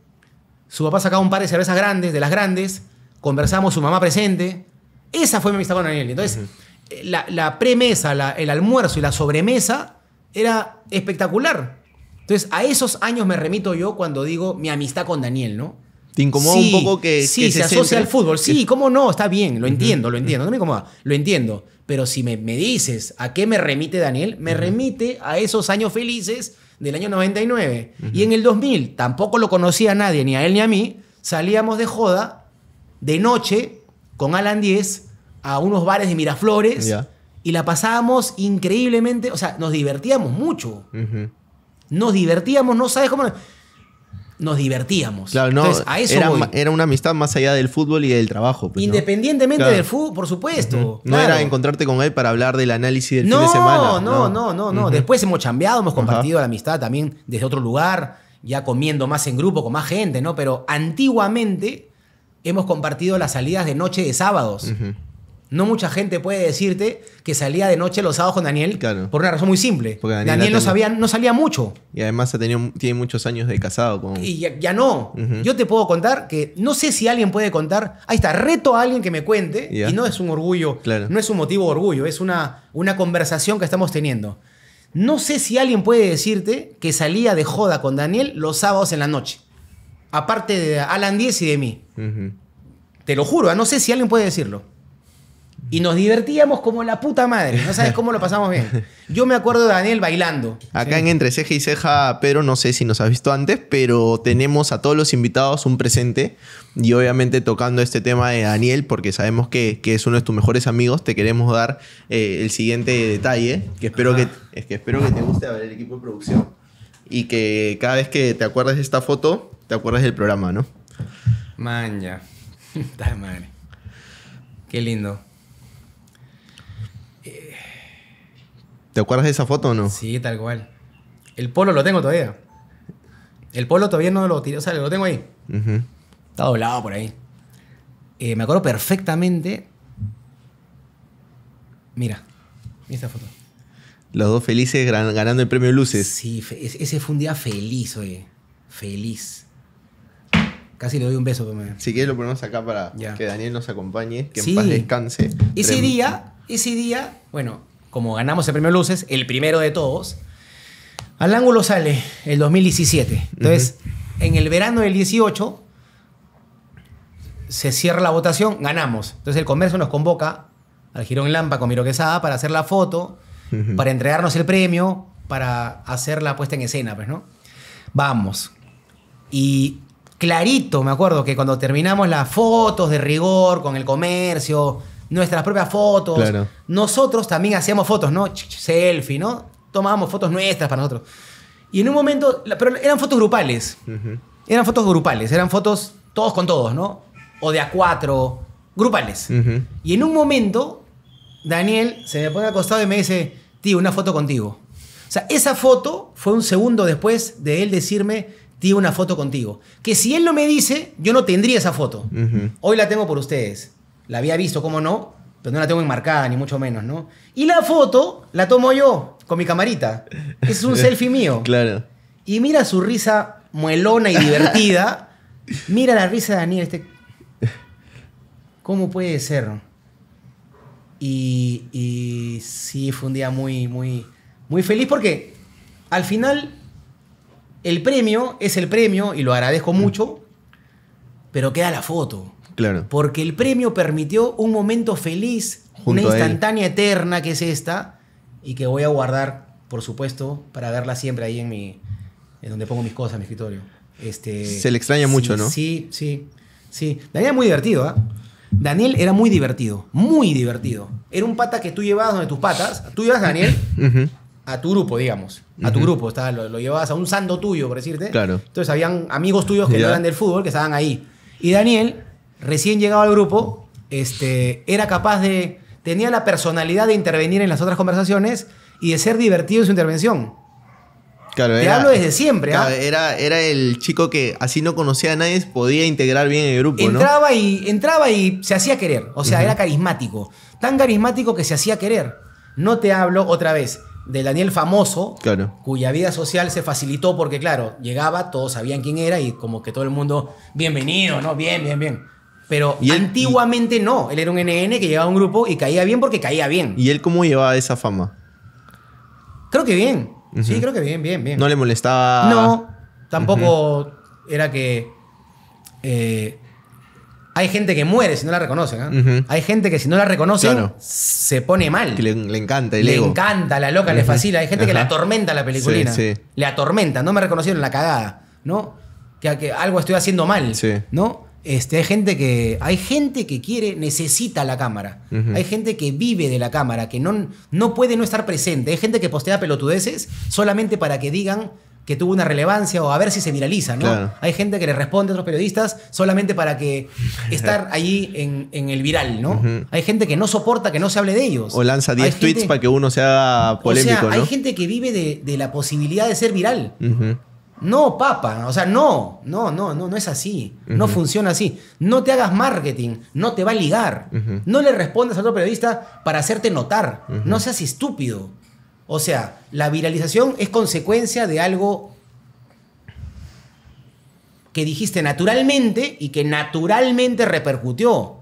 Su papá sacaba un par de cervezas grandes, de las grandes. Conversamos, su mamá presente. Esa fue mi amistad con Daniel. Entonces, eh, la, premesa, el almuerzo y la sobremesa era espectacular. Entonces, a esos años me remito yo cuando digo mi amistad con Daniel, ¿no? ¿Te incomoda un poco que, se, asocie asocia al fútbol? Sí, ¿cómo no? Está bien, lo entiendo, lo entiendo, no me incomoda, lo entiendo. Pero si me, dices a qué me remite Daniel, me remite a esos años felices del año 99. Y en el 2000 tampoco lo conocía a nadie, ni a él ni a mí. Salíamos de joda de noche con Alan 10 a unos bares de Miraflores y la pasábamos increíblemente, o sea, nos divertíamos mucho. Nos divertíamos, no sabes cómo. Nos divertíamos. Claro, no. era, era, una amistad más allá del fútbol y del trabajo. Pues, Independientemente del fútbol, por supuesto. No era encontrarte con él para hablar del análisis del fin de semana. No, no, no, no. no. Después hemos chambeado, hemos compartido la amistad también desde otro lugar, ya comiendo más en grupo, con más gente, ¿no? Pero antiguamente hemos compartido las salidas de noche de sábados. No mucha gente puede decirte que salía de noche los sábados con Daniel por una razón muy simple. Porque Daniel, no, sabía, no salía mucho. Y además tiene muchos años de casado. Con... Y ya, no. Yo te puedo contar que no sé si alguien puede contar. Ahí está, reto a alguien que me cuente. Y no es un orgullo, no es un motivo de orgullo, es una, una conversación que estamos teniendo. No sé si alguien puede decirte que salía de joda con Daniel los sábados en la noche. Aparte de Alan 10 y de mí. Te lo juro, ¿eh? no sé si alguien puede decirlo. Y nos divertíamos como la puta madre. No sabes cómo lo pasamos bien. Yo me acuerdo de Daniel bailando. Acá en Entre Ceja y Ceja, pero no sé si nos has visto antes, pero tenemos a todos los invitados un presente. Y obviamente tocando este tema de Daniel, porque sabemos que, que es uno de tus mejores amigos, te queremos dar eh, el siguiente detalle, que espero que, es que espero que te guste ver el equipo de producción. Y que cada vez que te acuerdas de esta foto, te acuerdas del programa, ¿no? Maña. Qué lindo. ¿Te acuerdas de esa foto o no? Sí, tal cual. El polo lo tengo todavía. El polo todavía no lo tiré, o sea, lo tengo ahí. Está doblado por ahí. Eh, me acuerdo perfectamente. Mira, mira esta foto. Los dos felices ganando el premio Luces. Sí, ese fue un día feliz, hoy. Feliz. Casi le doy un beso. Si quieres lo ponemos acá para que Daniel nos acompañe, que en paz descanse. Ese día, ese día, bueno, como ganamos el premio Luces, el primero de todos, al ángulo sale el 2017. Entonces, en el verano del 18 se cierra la votación, ganamos. Entonces el comercio nos convoca al Girón Lampa con Miro para hacer la foto, para entregarnos el premio, para hacer la puesta en escena, pues, ¿no? Vamos. Y clarito, me acuerdo que cuando terminamos las fotos de rigor con el comercio, nuestras propias fotos. Nosotros también hacíamos fotos, ¿no? Selfie, ¿no? Tomábamos fotos nuestras para nosotros. Y en un momento, pero eran fotos grupales. Eran fotos grupales, eran fotos todos con todos, ¿no? O de a cuatro, grupales. Y en un momento, Daniel se me pone acostado y me dice, tío, una foto contigo. O sea, esa foto fue un segundo después de él decirme, tío, una foto contigo. Que si él no me dice, yo no tendría esa foto. Hoy la tengo por ustedes. La había visto, cómo no, pero no la tengo enmarcada, ni mucho menos, ¿no? Y la foto la tomo yo, con mi camarita. Es un selfie mío. Claro. Y mira su risa muelona y divertida. Mira la risa de Daniel. Este. ¿Cómo puede ser? Y, y sí, fue un día muy, muy, muy feliz porque al final el premio es el premio y lo agradezco mm. mucho, pero queda la foto. Porque el premio permitió un momento feliz, una instantánea eterna que es esta, y que voy a guardar, por supuesto, para verla siempre ahí en mi. en donde pongo mis cosas, mi escritorio. Este, Se le extraña mucho, ¿no? Sí, sí. Sí. Daniel muy divertido, ¿ah? Daniel era muy divertido, muy divertido. Era un pata que tú llevabas donde tus patas, tú llevas Daniel a tu grupo, digamos, a tu grupo, lo, llevabas a un sando tuyo, por decirte. Claro. Entonces habían amigos tuyos que no eran del fútbol que estaban ahí. Y Daniel recién llegado al grupo, este, era capaz de, tenía la personalidad de intervenir en las otras conversaciones y de ser divertido en su intervención. Claro, Te hablo desde siempre. ¿ah? era, era el chico que así no conocía a nadie, podía integrar bien el grupo. Entraba, y, entraba y se hacía querer. O sea, era carismático. Tan carismático que se hacía querer. No te hablo otra vez de Daniel famoso, cuya vida social se facilitó porque, claro, llegaba, todos sabían quién era y como que todo el mundo, bienvenido, ¿no? Bien, bien, bien. Pero ¿Y antiguamente no. Él era un NN que llevaba un grupo y caía bien porque caía bien. ¿Y él cómo llevaba esa fama? Creo que bien. Sí, creo que bien, bien, bien. ¿No le molestaba? No, tampoco era que... Eh, hay gente que muere si no la reconoce. ¿ah? Hay gente que si no la reconoce, se pone mal. Que le, encanta el Le encanta, la loca, le fascina. Hay gente que le atormenta la peliculina. Le atormenta. No me reconocieron la cagada, ¿no? Que, que algo estoy haciendo mal, sí. ¿no? Este, hay gente que. Hay gente que quiere, necesita la cámara. Hay gente que vive de la cámara, que no, no puede no estar presente. Hay gente que postea pelotudeces solamente para que digan que tuvo una relevancia o a ver si se viraliza, ¿no? Hay gente que le responde a otros periodistas solamente para que estar allí en, el viral, ¿no? Hay gente que no soporta que no se hable de ellos. O lanza 10 tweets para que uno sea polémico, Hay gente que vive de, la posibilidad de ser viral. No, papa, o sea, no, no, no, no, no es así. No funciona así. No te hagas marketing, no te va a ligar. No le respondas a otro periodista para hacerte notar. No seas estúpido. O sea, la viralización es consecuencia de algo que dijiste naturalmente y que naturalmente repercutió.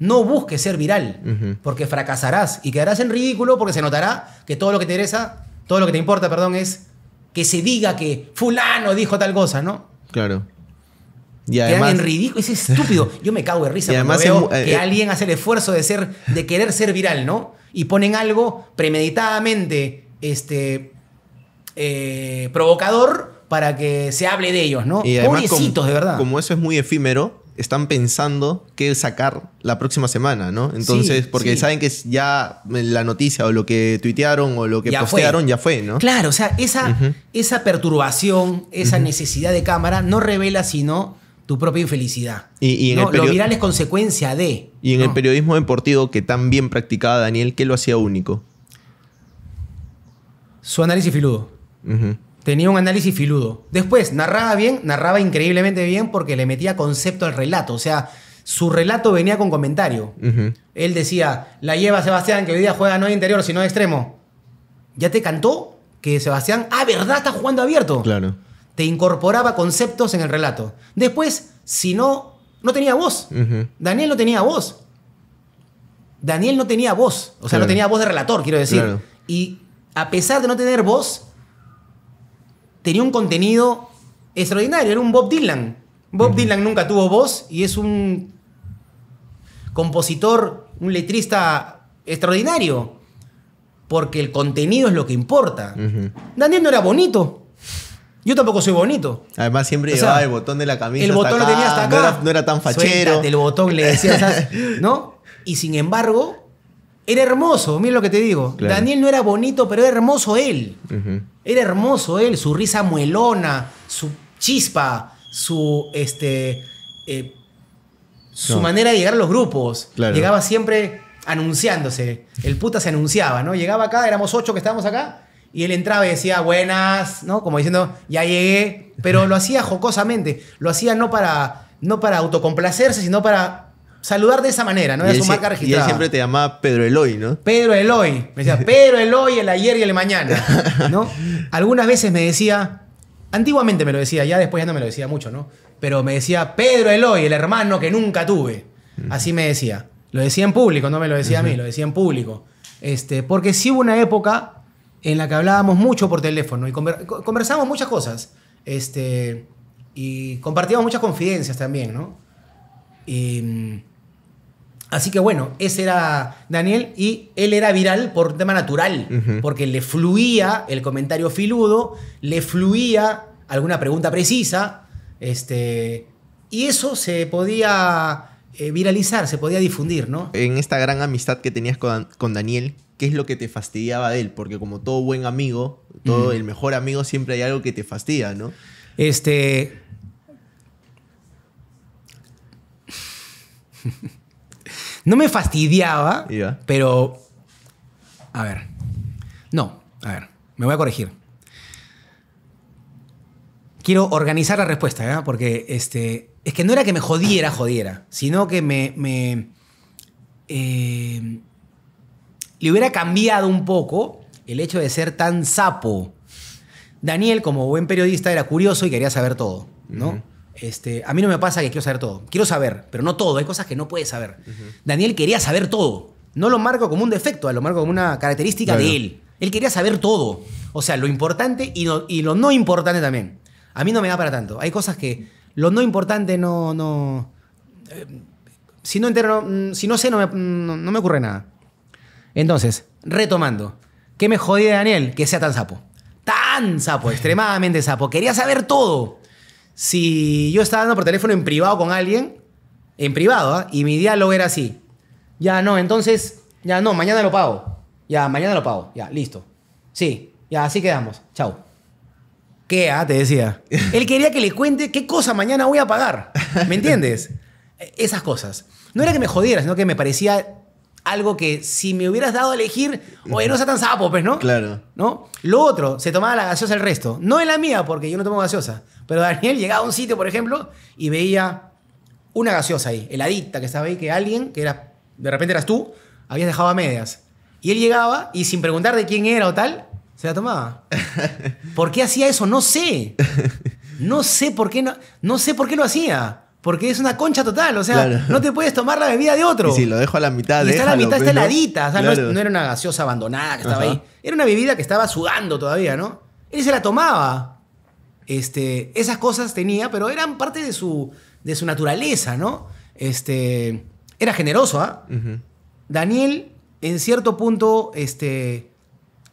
No busques ser viral, porque fracasarás y quedarás en ridículo porque se notará que todo lo que te interesa, todo lo que te importa, perdón, es que se diga que fulano dijo tal cosa, ¿no? Claro. Y además, ridículo, es estúpido. Yo me cago de risa cuando que eh, alguien hace el esfuerzo de ser, de querer ser viral, ¿no? Y ponen algo premeditadamente este, eh, provocador para que se hable de ellos, ¿no? de verdad. Como eso es muy efímero, están pensando qué sacar la próxima semana, ¿no? Entonces, porque saben que ya la noticia o lo que tuitearon o lo que postearon ya fue, ¿no? Claro, o sea, esa, esa perturbación, esa necesidad de cámara no revela sino tu propia infelicidad. Y, en lo viral es consecuencia de. Y en el periodismo deportivo que tan bien practicaba Daniel, ¿qué lo hacía único? Su análisis filudo. Tenía un análisis filudo. Después, narraba bien, narraba increíblemente bien porque le metía concepto al relato. O sea, su relato venía con comentario. Él decía, la lleva Sebastián, que hoy día juega no de interior, sino de extremo. Ya te cantó que Sebastián, ah, ¿verdad? Está jugando abierto. Claro. Te incorporaba conceptos en el relato. Después, si no, no tenía voz. Daniel no tenía voz. Daniel no tenía voz. O sea, no tenía voz de relator, quiero decir. Y a pesar de no tener voz, tenía un contenido extraordinario, era un Bob Dylan. Bob Dylan nunca tuvo voz y es un compositor, un letrista extraordinario, porque el contenido es lo que importa. Daniel no era bonito. Yo tampoco soy bonito. Además, siempre llevaba el botón de la camisa. El botón lo tenía hasta acá. No era, tan fachero. el botón, le decías, ¿no? Y sin embargo, era hermoso, mira lo que te digo. Daniel no era bonito, pero era hermoso él. Era hermoso él, su risa muelona, su chispa, su este eh, su manera de llegar a los grupos. Llegaba siempre anunciándose. El puta se anunciaba, ¿no? Llegaba acá, éramos ocho que estábamos acá, y él entraba y decía, buenas, ¿no? Como diciendo, ya llegué. Pero lo hacía jocosamente. Lo hacía no para, no para autocomplacerse, sino para saludar de esa manera, ¿no? Era su marca registrada. Y él siempre te llamaba Pedro Eloy, ¿no? Pedro Eloy. Me decía, Pedro Eloy, el ayer y el mañana, ¿no? Algunas veces me decía, antiguamente me lo decía, ya después ya no me lo decía mucho, ¿no? Pero me decía, Pedro Eloy, el hermano que nunca tuve. Mm. Así me decía. Lo decía en público, no me lo decía a mí, lo decía en público. Este, porque sí hubo una época en la que hablábamos mucho por teléfono y conversábamos muchas cosas. Este, y compartíamos muchas confidencias también, ¿no? Em, así que bueno, ese era Daniel y él era viral por tema natural, porque le fluía el comentario filudo, le fluía alguna pregunta precisa, este, y eso se podía eh, viralizar, se podía difundir, ¿no? En esta gran amistad que tenías con, Daniel, qué es lo que te fastidiaba de él, porque como todo buen amigo, todo el mejor amigo siempre hay algo que te fastidia, ¿no? Este, no me fastidiaba, pero... A ver. No, a ver. Me voy a corregir. Quiero organizar la respuesta, ¿eh? Porque este, es que no era que me jodiera, jodiera, sino que me... me eh, le hubiera cambiado un poco el hecho de ser tan sapo. Daniel, como buen periodista, era curioso y quería saber todo, ¿no? Este, a mí no me pasa que quiero saber todo. Quiero saber, pero no todo. Hay cosas que no puedes saber. Daniel quería saber todo. No lo marco como un defecto, lo marco como una característica de él. Él quería saber todo. O sea, lo importante y, lo no importante también. A mí no me da para tanto. Hay cosas que lo no importante no... no eh, si no entero, mm, si no sé, no me, no, me ocurre nada. Entonces, retomando. ¿Qué me jodí de Daniel? Que sea tan sapo. Tan sapo, extremadamente sapo. Quería saber todo si yo estaba dando por teléfono en privado con alguien, en privado, ¿ah? y mi diálogo era así. Ya, no, entonces, ya, no, mañana lo pago. Ya, mañana lo pago. Ya, listo. Sí, ya, así quedamos. Chao. ¿Qué? Ah? Te decía. Él quería que le cuente qué cosa mañana voy a pagar. ¿Me entiendes? E, esas cosas. No era que me jodiera, sino que me parecía algo que si me hubieras dado a elegir, oye, no sea tan sapo, pues, ¿no? Claro. ¿No? Lo otro, se tomaba la gaseosa el resto. No en la mía, porque yo no tomo gaseosa. Pero Daniel llegaba a un sitio, por ejemplo, y veía una gaseosa ahí, heladita, que estaba ahí, que alguien, que era, de repente eras tú, habías dejado a medias. Y él llegaba y sin preguntar de quién era o tal, se la tomaba. ¿Por qué hacía eso? No sé. No sé por qué no, no sé por qué lo hacía. Porque es una concha total, o sea, no te puedes tomar la bebida de otro. Y lo dejo a la mitad, y está a la mitad, pues, está heladita. O sea, no, era una gaseosa abandonada que estaba ahí. Era una bebida que estaba sudando todavía, ¿no? Él se la tomaba. Este, esas cosas tenía, pero eran parte de su, de su naturaleza, ¿no? Este, era generoso, ¿ah? Daniel, en cierto punto, este,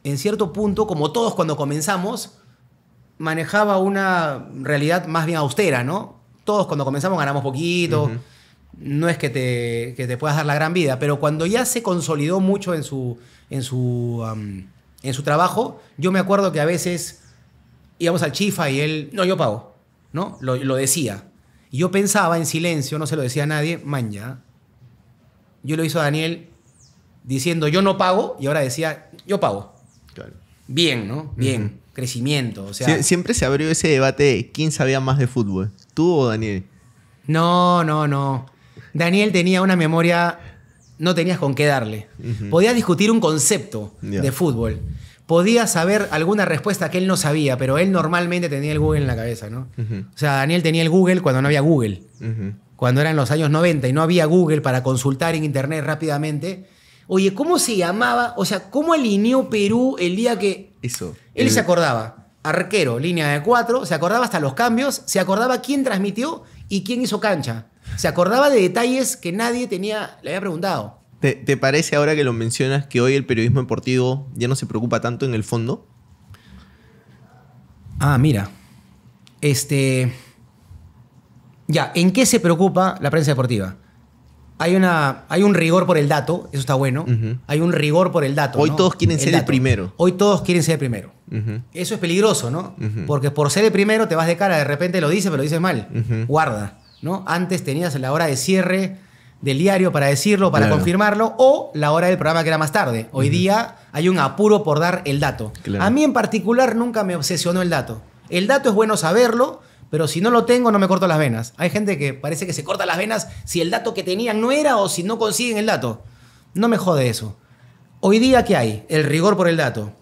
en cierto punto, como todos cuando comenzamos, manejaba una realidad más bien austera, ¿no? todos cuando comenzamos ganamos poquito. No es que te, te, puedas dar la gran vida, pero cuando ya se consolidó mucho en su, en su, en su trabajo, yo me acuerdo que a veces íbamos al chifa y él, no, yo pago, ¿no? Lo, decía. Y yo pensaba en silencio, no se lo decía a nadie, Maña. Yo lo hizo a Daniel diciendo, yo no pago, y ahora decía, yo pago. Bien, ¿no? Bien. Crecimiento, sea. siempre se abrió ese debate de quién sabía más de fútbol. ¿Tú o Daniel? No, no, no. Daniel tenía una memoria, no tenías con qué darle. Podía Podías discutir un concepto de fútbol. Podía saber alguna respuesta que él no sabía, pero él normalmente tenía el Google en la cabeza, ¿no? O sea, Daniel tenía el Google cuando no había Google. Cuando eran los años 90 y no había Google para consultar en Internet rápidamente. Oye, ¿cómo se llamaba? O sea, ¿cómo alineó Perú el día que... Eso. Él se acordaba arquero, línea de cuatro, se acordaba hasta los cambios, se acordaba quién transmitió y quién hizo cancha. Se acordaba de detalles que nadie tenía, le había preguntado. ¿Te, ¿Te, parece ahora que lo mencionas que hoy el periodismo deportivo ya no se preocupa tanto en el fondo? Ah, mira. Este. Ya, ¿en qué se preocupa la prensa deportiva? hay, una, hay un rigor por el dato, eso está bueno. Hay un rigor por el dato. Hoy todos quieren ser el primero. Hoy todos quieren ser el primero. Eso es peligroso, ¿no? Porque por ser el primero te vas de cara, de repente lo dices, pero lo dices mal. Guarda, ¿no? Antes tenías la hora de cierre del diario para decirlo, para confirmarlo, o la hora del programa que era más tarde. Hoy día hay un apuro por dar el dato. A mí en particular nunca me obsesionó el dato. El dato es bueno saberlo, pero si no lo tengo, no me corto las venas. Hay gente que parece que se corta las venas si el dato que tenían no era o si no consiguen el dato. No me jode eso. Hoy día, ¿qué hay? El rigor por el dato.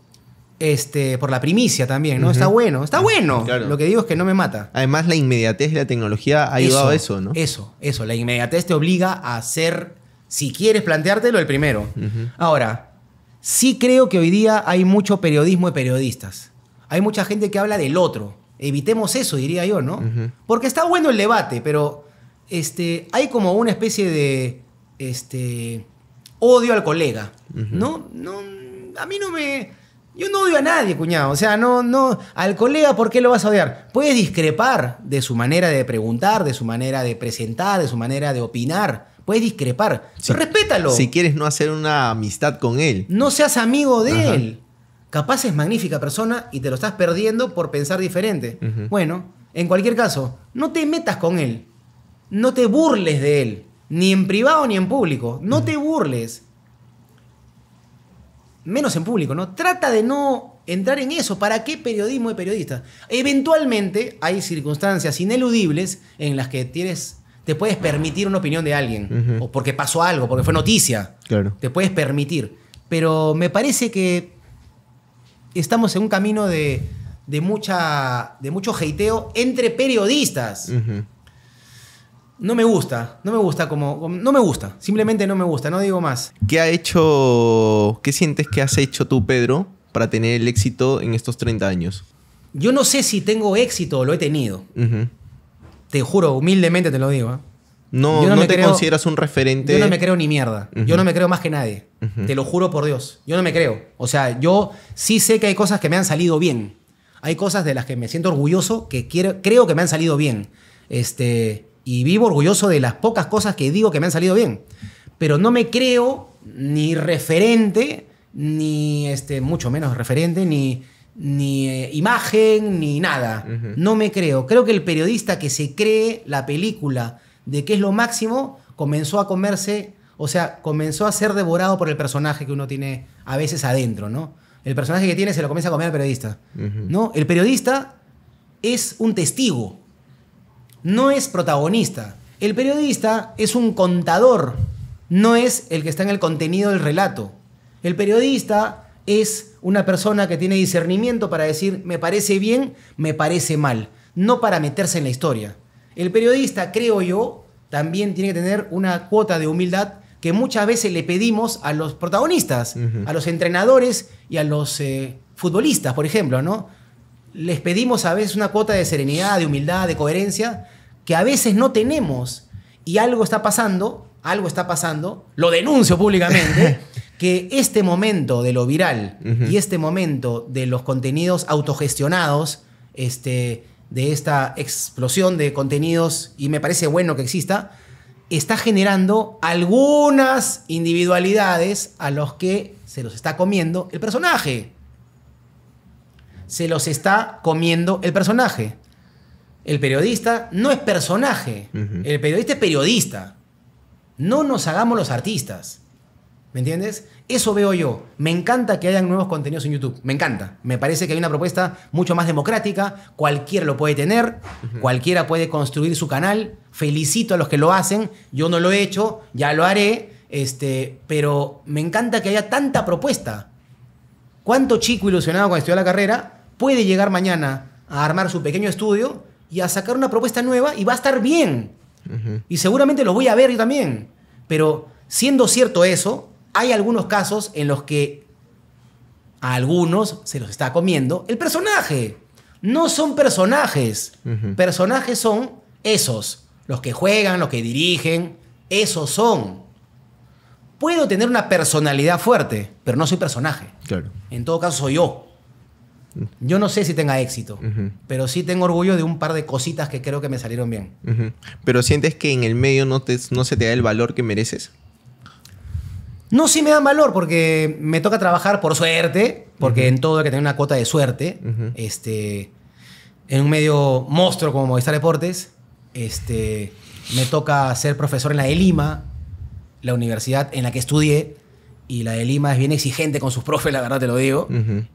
Este, por la primicia también, ¿no? Está bueno, está ah, bueno. Lo que digo es que no me mata. Además, la inmediatez de la tecnología ha ayudado a eso, ¿no? Eso, eso. La inmediatez te obliga a hacer, si quieres planteártelo, el primero. Ahora, sí creo que hoy día hay mucho periodismo de periodistas. Hay mucha gente que habla del otro. Evitemos eso, diría yo, ¿no? Porque está bueno el debate, pero este, hay como una especie de este, odio al colega, ¿no? ¿no? A mí no me... Yo no odio a nadie, cuñado. O sea, no, no, al colega, ¿por qué lo vas a odiar? Puedes discrepar de su manera de preguntar, de su manera de presentar, de su manera de opinar. Puedes discrepar. Respétalo. Si quieres no hacer una amistad con él. No seas amigo de él. Capaz es magnífica persona y te lo estás perdiendo por pensar diferente. Bueno, en cualquier caso, no te metas con él. No te burles de él. Ni en privado ni en público. No te burles. Menos en público, ¿no? Trata de no entrar en eso. ¿Para qué periodismo de periodista? Eventualmente hay circunstancias ineludibles en las que tienes te puedes permitir una opinión de alguien. O porque pasó algo, porque fue noticia. Claro. Te puedes permitir. Pero me parece que estamos en un camino de, mucha, de mucho hateo entre periodistas. No me gusta, no me gusta como, no me gusta, simplemente no me gusta, no digo más. ¿Qué ha hecho, qué sientes que has hecho tú, Pedro, para tener el éxito en estos 30 años? Yo no sé si tengo éxito o lo he tenido. Te juro, humildemente te lo digo. ¿eh? No, no, te consideras un referente. Yo no me creo ni mierda. Yo no me creo más que nadie. Te lo juro por Dios. Yo no me creo. O sea, yo sí sé que hay cosas que me han salido bien. Hay cosas de las que me siento orgulloso que quiero, creo que me han salido bien. Este, y vivo orgulloso de las pocas cosas que digo que me han salido bien. Pero no me creo ni referente, ni este, mucho menos referente, ni, ni eh, imagen, ni nada. No me creo. Creo que el periodista que se cree la película de qué es lo máximo, comenzó a comerse, o sea, comenzó a ser devorado por el personaje que uno tiene a veces adentro, ¿no? El personaje que tiene se lo comienza a comer el periodista, ¿no? El periodista es un testigo, no es protagonista. El periodista es un contador, no es el que está en el contenido del relato. El periodista es una persona que tiene discernimiento para decir me parece bien, me parece mal, no para meterse en la historia. El periodista, creo yo, también tiene que tener una cuota de humildad que muchas veces le pedimos a los protagonistas, a los entrenadores y a los eh, futbolistas, por ejemplo, ¿no? Les pedimos a veces una cuota de serenidad, de humildad, de coherencia, que a veces no tenemos. Y algo está pasando, algo está pasando, lo denuncio públicamente, que este momento de lo viral y este momento de los contenidos autogestionados, este, de esta explosión de contenidos, y me parece bueno que exista, está generando algunas individualidades a los que se los está comiendo el personaje. Se los está comiendo el personaje. El periodista no es personaje. El periodista es periodista. No nos hagamos los artistas. ¿Me entiendes? Eso veo yo. Me encanta que hayan nuevos contenidos en YouTube. Me encanta. Me parece que hay una propuesta mucho más democrática. Cualquiera lo puede tener. Cualquiera puede construir su canal. Felicito a los que lo hacen. Yo no lo he hecho. Ya lo haré. Este, pero me encanta que haya tanta propuesta. ¿Cuánto chico ilusionado cuando estudió la carrera puede llegar mañana a armar su pequeño estudio y a sacar una propuesta nueva y va a estar bien? Y seguramente lo voy a ver yo también. Pero siendo cierto eso, hay algunos casos en los que a algunos se los está comiendo el personaje. No son personajes. Personajes son esos, los que juegan, los que dirigen, esos son. Puedo tener una personalidad fuerte, pero no soy personaje. Claro. En todo caso, soy yo. Mm. Yo no sé si tenga éxito, pero sí tengo orgullo de un par de cositas que creo que me salieron bien. Pero sientes que en el medio no, te, no se te da el valor que mereces. No, sí me dan valor porque me toca trabajar por suerte, porque en todo hay que tener una cuota de suerte. Este, en un medio monstruo como Movistar Deportes, este, me toca ser profesor en la de Lima, la universidad en la que estudié. Y la de Lima es bien exigente con sus profes, la verdad te lo digo.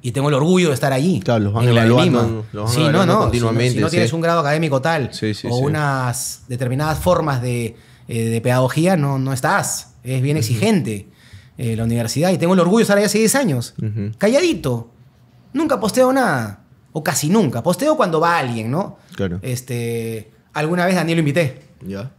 Y tengo el orgullo de estar allí. Claro, los van evaluando. no, no. Continuamente, si, no tienes un grado académico tal o unas determinadas formas eh, de, pedagogía, no, no estás. Es bien exigente. Eh, la universidad y tengo el orgullo de estar ahí hace 10 años. Calladito. Nunca posteo nada. O casi nunca. Posteo cuando va alguien, ¿no? Claro. Este, alguna vez Daniel lo invité. Ya.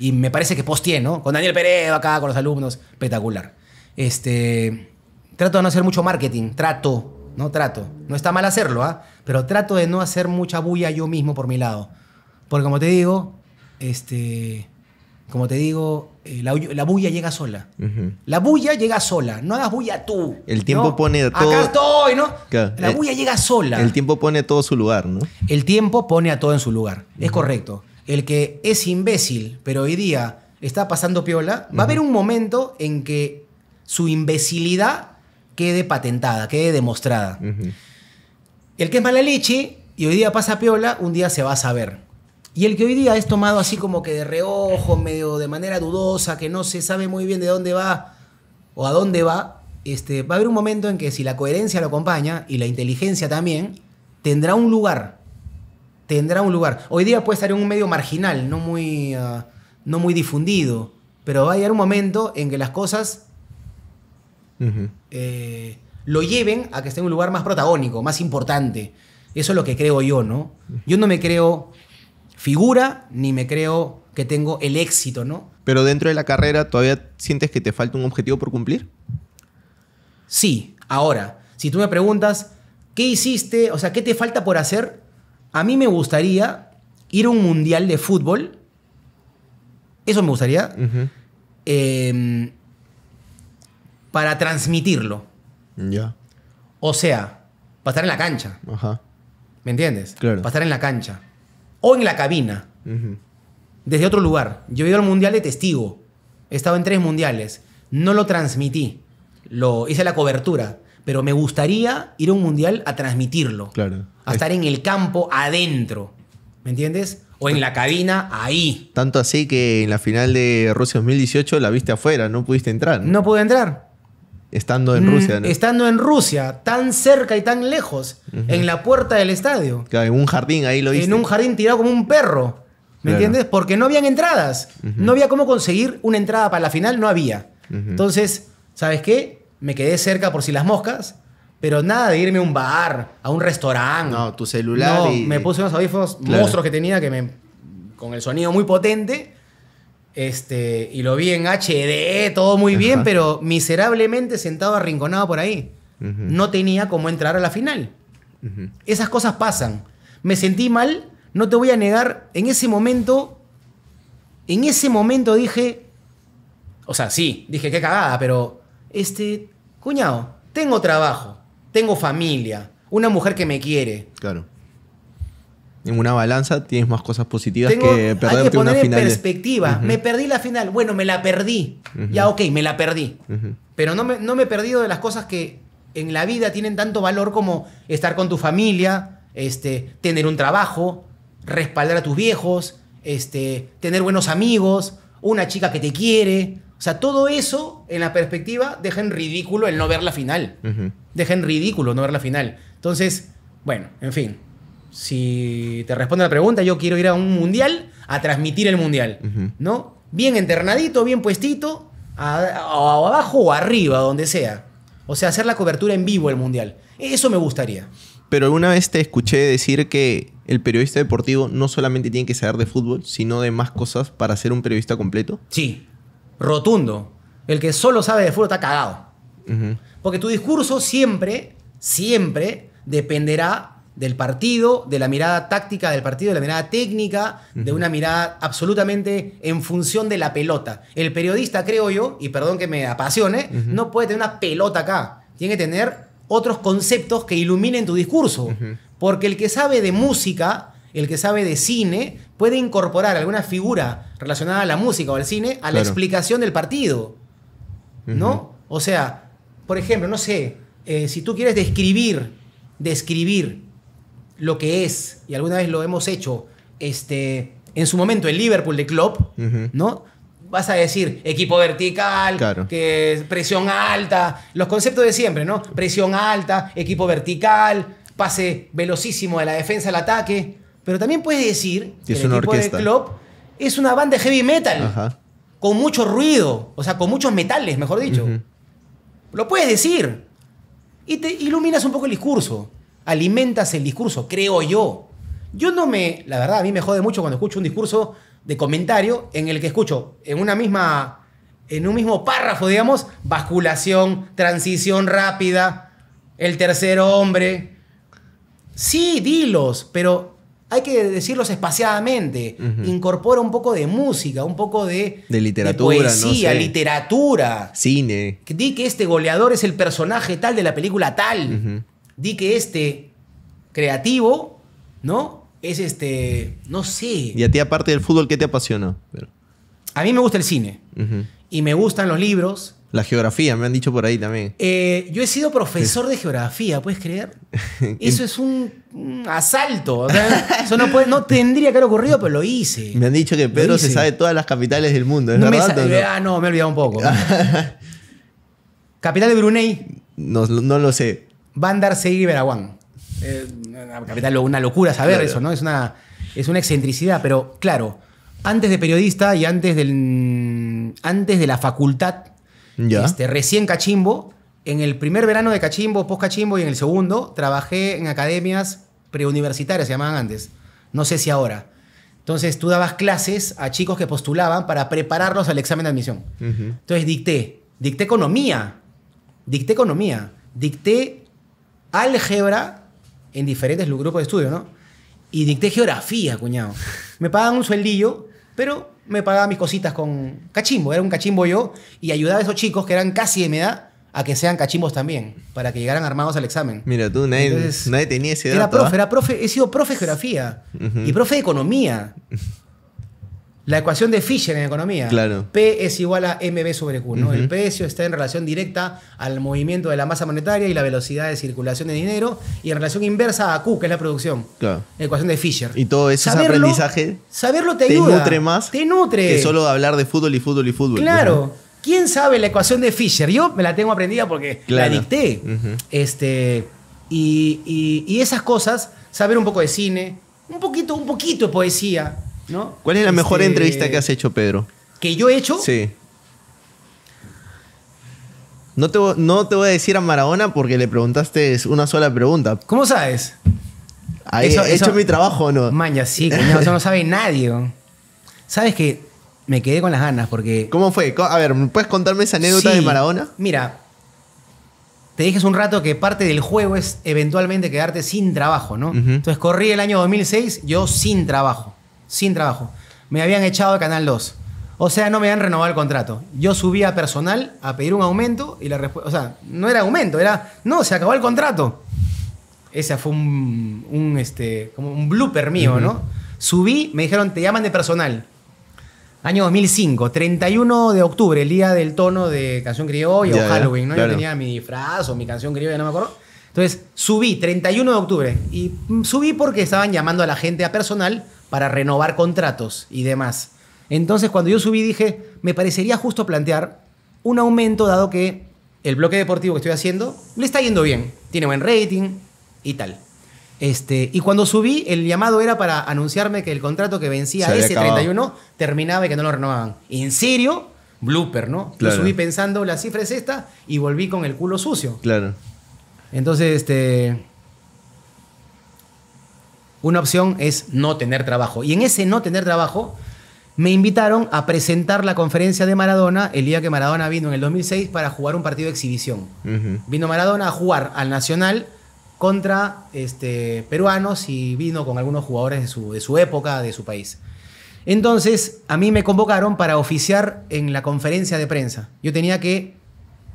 Y me parece que posteé, ¿no? Con Daniel Pérez acá, con los alumnos. Espectacular. Este, trato de no hacer mucho marketing. Trato, ¿no? Trato. No está mal hacerlo, ¿ah? Pero trato de no hacer mucha bulla yo mismo por mi lado. Porque como te digo, este como te digo, eh, la, bulla llega sola. La bulla llega sola. No hagas bulla tú. El tiempo pone todo. Acá estoy, ¿no? La bulla llega sola. El tiempo pone todo su lugar, ¿no? El tiempo pone a todo en su lugar. Es correcto. El que es imbécil, pero hoy día está pasando piola, va a haber un momento en que su imbecilidad quede patentada, quede demostrada. El que es malalichi leche y hoy día pasa piola, un día se va a saber. Y el que hoy día es tomado así como que de reojo, medio de manera dudosa, que no se sabe muy bien de dónde va o a dónde va, este, va a haber un momento en que si la coherencia lo acompaña y la inteligencia también, tendrá un lugar. Tendrá un lugar. Hoy día puede estar en un medio marginal, no muy, ah, no muy difundido, pero va a llegar un momento en que las cosas eh, lo lleven a que esté en un lugar más protagónico, más importante. Eso es lo que creo yo, ¿no? Yo no me creo figura ni me creo que tengo el éxito, ¿no? Pero dentro de la carrera, ¿todavía sientes que te falta un objetivo por cumplir? Sí, ahora, si tú me preguntas, ¿qué hiciste? O sea, ¿qué te falta por hacer? A mí me gustaría ir a un mundial de fútbol. Eso me gustaría. Em, para transmitirlo. Ya. O sea, pasar en la cancha. ¿Me entiendes? Claro. Pasar en la cancha o en la cabina, desde otro lugar. Yo he ido al mundial de testigo, he estado en tres mundiales, no lo transmití, lo hice la cobertura, pero me gustaría ir a un mundial a transmitirlo, claro. a estar en el campo adentro, ¿me entiendes? O en la cabina, ahí. Tanto así que en la final de Rusia 2018 la viste afuera, no pudiste entrar. No, no pude entrar. Estando en Rusia, mm, Estando en Rusia, tan cerca y tan lejos, en la puerta del estadio. Claro, en un jardín, ahí lo hice. En un jardín tirado como un perro. ¿Me entiendes? Porque no habían entradas. No había cómo conseguir una entrada para la final, no había. Entonces, ¿sabes qué? Me quedé cerca por si las moscas, pero nada de irme a un bar, a un restaurante. No, tu celular. me puse unos audífonos monstruos que tenía que me. con el sonido muy potente este, y lo vi en HD, todo muy bien, pero miserablemente sentado arrinconado por ahí. No tenía cómo entrar a la final. Esas cosas pasan. Me sentí mal, no te voy a negar, en ese momento, en ese momento dije, o sea, sí, dije qué cagada, pero, este, cuñado, tengo trabajo, tengo familia, una mujer que me quiere. Claro en una balanza tienes más cosas positivas que perderte hay que poner En perspectiva, me perdí la final, bueno, me la perdí. Ya, ok, me la perdí. Pero no me, no me he perdido de las cosas que en la vida tienen tanto valor como estar con tu familia, este, tener un trabajo, respaldar a tus viejos, este, tener buenos amigos, una chica que te quiere. O sea, todo eso en la perspectiva deja en ridículo el no ver la final. Deja en ridículo no ver la final. Entonces, bueno, en fin si te responde la pregunta, yo quiero ir a un mundial a transmitir el mundial, ¿no? Bien enternadito, bien puestito, abajo o arriba, donde sea. O sea, hacer la cobertura en vivo el mundial. Eso me gustaría. Pero alguna vez te escuché decir que el periodista deportivo no solamente tiene que saber de fútbol, sino de más cosas para ser un periodista completo. Sí, rotundo. El que solo sabe de fútbol está cagado. Porque tu discurso siempre, siempre dependerá del partido, de la mirada táctica del partido, de la mirada técnica, de una mirada absolutamente en función de la pelota. El periodista, creo yo, y perdón que me apasione, no puede tener una pelota acá. Tiene que tener otros conceptos que iluminen tu discurso. Porque el que sabe de música, el que sabe de cine, puede incorporar alguna figura relacionada a la música o al cine a la explicación del partido. ¿No? O sea, por ejemplo, no sé, eh, si tú quieres describir, describir lo que es, y alguna vez lo hemos hecho, este, en su momento el Liverpool de Klopp, ¿no? Vas a decir equipo vertical, claro. que presión alta, los conceptos de siempre, ¿no? Presión alta, equipo vertical, pase velocísimo de la defensa al ataque, pero también puedes decir que el equipo de Klopp es una banda de heavy metal con mucho ruido, o sea, con muchos metales, mejor dicho. Lo puedes decir y te iluminas un poco el discurso alimentas el discurso, creo yo. Yo no me, la verdad, a mí me jode mucho cuando escucho un discurso de comentario en el que escucho en una misma en un mismo párrafo, digamos, basculación, transición rápida, el tercer hombre. Sí, dilos, pero hay que decirlos espaciadamente. Incorpora un poco de música, un poco de, de literatura, poesía, literatura, cine. Di que este goleador es el personaje tal de la película tal di que este creativo, ¿no? Es este, no sé. Y a ti aparte del fútbol, ¿qué te apasiona? A mí me gusta el cine. Y me gustan los libros. La geografía, me han dicho por ahí también. Eh, yo he sido profesor de geografía, ¿puedes creer? Eso es un, asalto. eso no, tendría que haber ocurrido, pero lo hice. Me han dicho que Pedro se sabe todas las capitales del mundo, no Me Ah, no, me he olvidado un poco. Capital de Brunei. No, no lo sé. Van Seguir Veraguán. Eh, una locura saber eso, ¿no? Es una, es una excentricidad, pero claro, antes de periodista y antes, del, antes de la facultad, Este, recién cachimbo, en el primer verano de cachimbo, post cachimbo y en el segundo, trabajé en academias preuniversitarias, se llamaban antes, no sé si ahora. Entonces tú dabas clases a chicos que postulaban para prepararlos al examen de admisión. Entonces dicté, dicté economía, dicté economía, dicté álgebra en diferentes grupos de estudio, ¿no? Y dicté geografía, cuñado. Me pagaban un sueldillo, pero me pagaban mis cositas con cachimbo. Era un cachimbo yo y ayudaba a esos chicos que eran casi de mi edad a que sean cachimbos también, para que llegaran armados al examen. Mira, tú, nadie, nadie tenía ese dato. Era profe, ¿ah? era profe, he sido profe de geografía y profe de economía. la ecuación de Fisher en economía. Claro. P es igual a MB sobre Q. ¿no? El precio está en relación directa al movimiento de la masa monetaria y la velocidad de circulación de dinero y en relación inversa a Q, que es la producción. Claro. ecuación de Fisher. Y todo eso aprendizaje. Saberlo te, ayuda. nutre más. Te nutre. Que solo hablar de fútbol y fútbol y fútbol. Claro. ¿Quién sabe la ecuación de Fisher? Yo me la tengo aprendida porque la dicté. este, y, y esas cosas, saber un poco de cine, un poquito, un poquito de poesía ¿Cuál es la mejor este, entrevista que has hecho, Pedro? ¿Que yo he hecho? Sí. No te, no te voy a decir a Maradona porque le preguntaste una sola pregunta. ¿Cómo sabes? he hecho mi trabajo o no. Maña, sí, eso no sabe nadie. Sabes que me quedé con las ganas porque. ¿Cómo fue? A ver, ¿puedes contarme esa anécdota de Maradona? Mira, te dije hace un rato que parte del juego es eventualmente quedarte sin trabajo, ¿no? Entonces corrí el año 2006 yo sin trabajo sin trabajo. Me habían echado a Canal 2. O sea, no me habían renovado el contrato. Yo subí a personal a pedir un aumento y la respuesta, o sea, no era aumento, era, no, se acabó el contrato. Ese fue un, este, como un blooper mío, ¿no? Subí, me dijeron, te llaman de personal. Año 2005, 31 de octubre, el día del tono de Canción Criolla o Halloween, ¿no? Yo tenía mi disfraz o mi Canción Criolla, no me acuerdo. Entonces, subí 31 de octubre y mm, subí porque estaban llamando a la gente a personal para renovar contratos y demás. Entonces cuando yo subí dije, me parecería justo plantear un aumento dado que el bloque deportivo que estoy haciendo le está yendo bien, tiene buen rating y tal. Este, y cuando subí, el llamado era para anunciarme que el contrato que vencía ese 31 terminaba y que no lo renovaban. ¿En serio? Blooper, ¿no? Yo subí pensando la cifra es esta y volví con el culo sucio. Claro. Entonces, este. Una opción es no tener trabajo. Y en ese no tener trabajo, me invitaron a presentar la conferencia de Maradona el día que Maradona vino en el 2006 para jugar un partido de exhibición. Vino Maradona a jugar al Nacional contra este, peruanos y vino con algunos jugadores de su, de su época, de su país. Entonces, a mí me convocaron para oficiar en la conferencia de prensa. Yo tenía que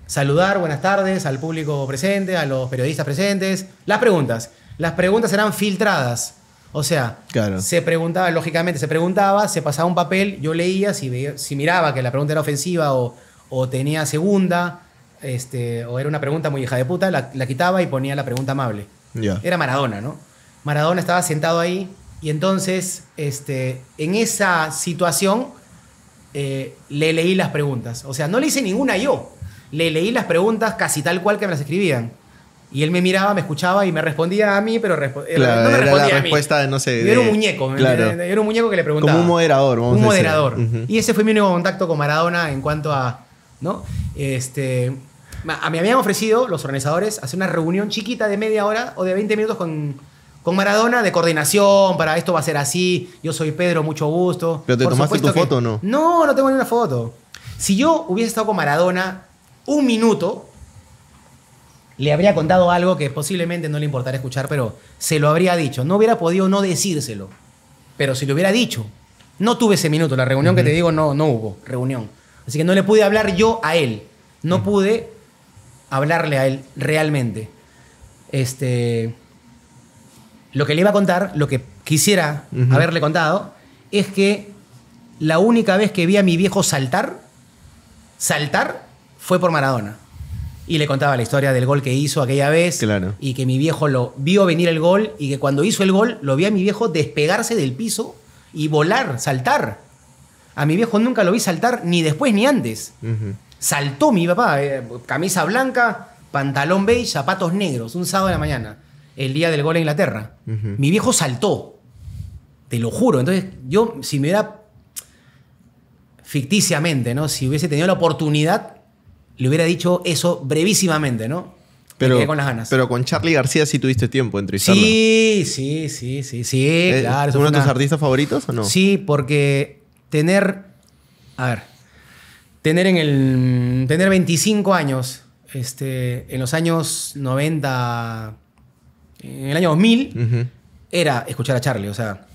saludar, buenas tardes, al público presente, a los periodistas presentes, las preguntas. Las preguntas eran filtradas. O sea, se preguntaba, lógicamente, se preguntaba, se pasaba un papel, yo leía, si, miraba que la pregunta era ofensiva o, tenía segunda, este, o era una pregunta muy hija de puta, la, quitaba y ponía la pregunta amable. Era Maradona, ¿no? Maradona estaba sentado ahí y entonces, este, en esa situación, eh, le leí las preguntas. O sea, no le hice ninguna yo, le leí las preguntas casi tal cual que me las escribían. Y él me miraba, me escuchaba y me respondía a mí, pero eh, no me respondía era la a mí. respuesta, no sé. Yo era un muñeco, claro. era un muñeco que le preguntaba. Como un moderador, vamos Un a decir. moderador. Y ese fue mi único contacto con Maradona en cuanto a, ¿no? Este, a mí habían ofrecido los organizadores hacer una reunión chiquita de media hora o de 20 minutos con, Maradona de coordinación, para esto va a ser así, yo soy Pedro, mucho gusto. ¿Pero te tomaste tu foto o no? No, no tengo ni una foto. Si yo hubiese estado con Maradona un minuto, le habría contado algo que posiblemente no le importara escuchar, pero se lo habría dicho. No hubiera podido no decírselo, pero si lo hubiera dicho, no tuve ese minuto. La reunión que te digo no, no hubo reunión. Así que no le pude hablar yo a él. No pude hablarle a él realmente. Este, lo que le iba a contar, lo que quisiera haberle contado, es que la única vez que vi a mi viejo saltar, saltar, fue por Maradona y le contaba la historia del gol que hizo aquella vez y que mi viejo lo vio venir el gol y que cuando hizo el gol lo vi a mi viejo despegarse del piso y volar, saltar. A mi viejo nunca lo vi saltar ni después ni antes. Saltó mi papá, eh, camisa blanca, pantalón beige, zapatos negros, un sábado de la mañana, el día del gol a Inglaterra. Mi viejo saltó, te lo juro. Entonces yo, si me hubiera ficticiamente, ¿no? Si hubiese tenido la oportunidad, le hubiera dicho eso brevísimamente, ¿no? Pero, con las ganas. Pero con Charlie García sí tuviste tiempo en entrevistarlo. Sí, sí, sí, sí, sí, eh, ¿Es ¿Uno de tus artistas favoritos o no? Sí, porque tener. A ver. Tener en el. Tener 25 años. Este, en los años 90. En el año 2000. Era escuchar a Charlie, o sea.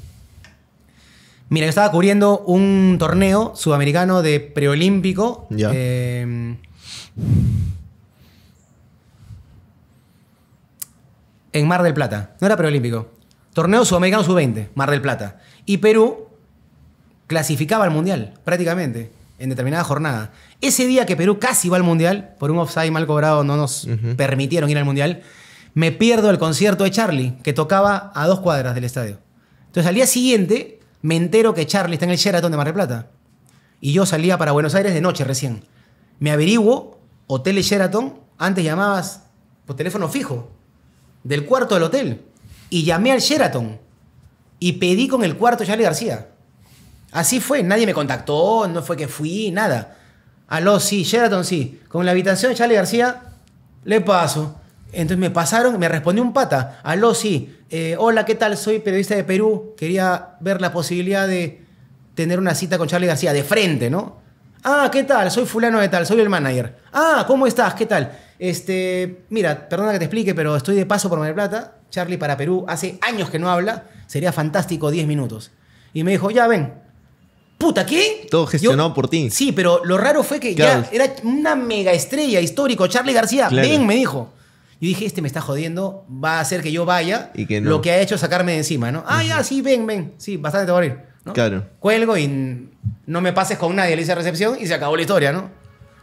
Mira, yo estaba cubriendo un torneo sudamericano de preolímpico. Em, en Mar del Plata. No era preolímpico. Torneo Sudamericano Sub-20, Mar del Plata. Y Perú clasificaba al Mundial, prácticamente, en determinada jornada. Ese día que Perú casi va al Mundial, por un offside mal cobrado no nos permitieron ir al Mundial, me pierdo el concierto de Charlie, que tocaba a dos cuadras del estadio. Entonces al día siguiente me entero que Charlie está en el Sheraton de Mar del Plata. Y yo salía para Buenos Aires de noche recién. Me averiguo Hotel Sheraton, antes llamabas por teléfono fijo, del cuarto del hotel. Y llamé al Sheraton y pedí con el cuarto Charlie García. Así fue, nadie me contactó, no fue que fui, nada. Aló, sí, Sheraton, sí. Con la habitación de Charlie García, le paso. Entonces me pasaron, me respondió un pata. Aló, sí. Eh, hola, ¿qué tal? Soy periodista de Perú. Quería ver la posibilidad de tener una cita con Charlie García de frente, ¿no? Ah, ¿qué tal? Soy fulano de tal, soy el manager. Ah, ¿cómo estás? ¿Qué tal? Este, mira, perdona que te explique, pero estoy de paso por Mar del Plata. Charlie para Perú, hace años que no habla, sería fantástico 10 minutos. Y me dijo, ya ven. Puta, ¿qué? Todo gestionado por ti. Sí, pero lo raro fue que ya era una mega estrella histórico. Charlie García, ven, me dijo. Y dije, este me está jodiendo, va a hacer que yo vaya. Lo que ha hecho es sacarme de encima, ¿no? Ah, ya, sí, ven, ven. Sí, bastante te voy a Claro. Cuelgo y no me pases con nadie, le hice recepción y se acabó la historia, ¿no?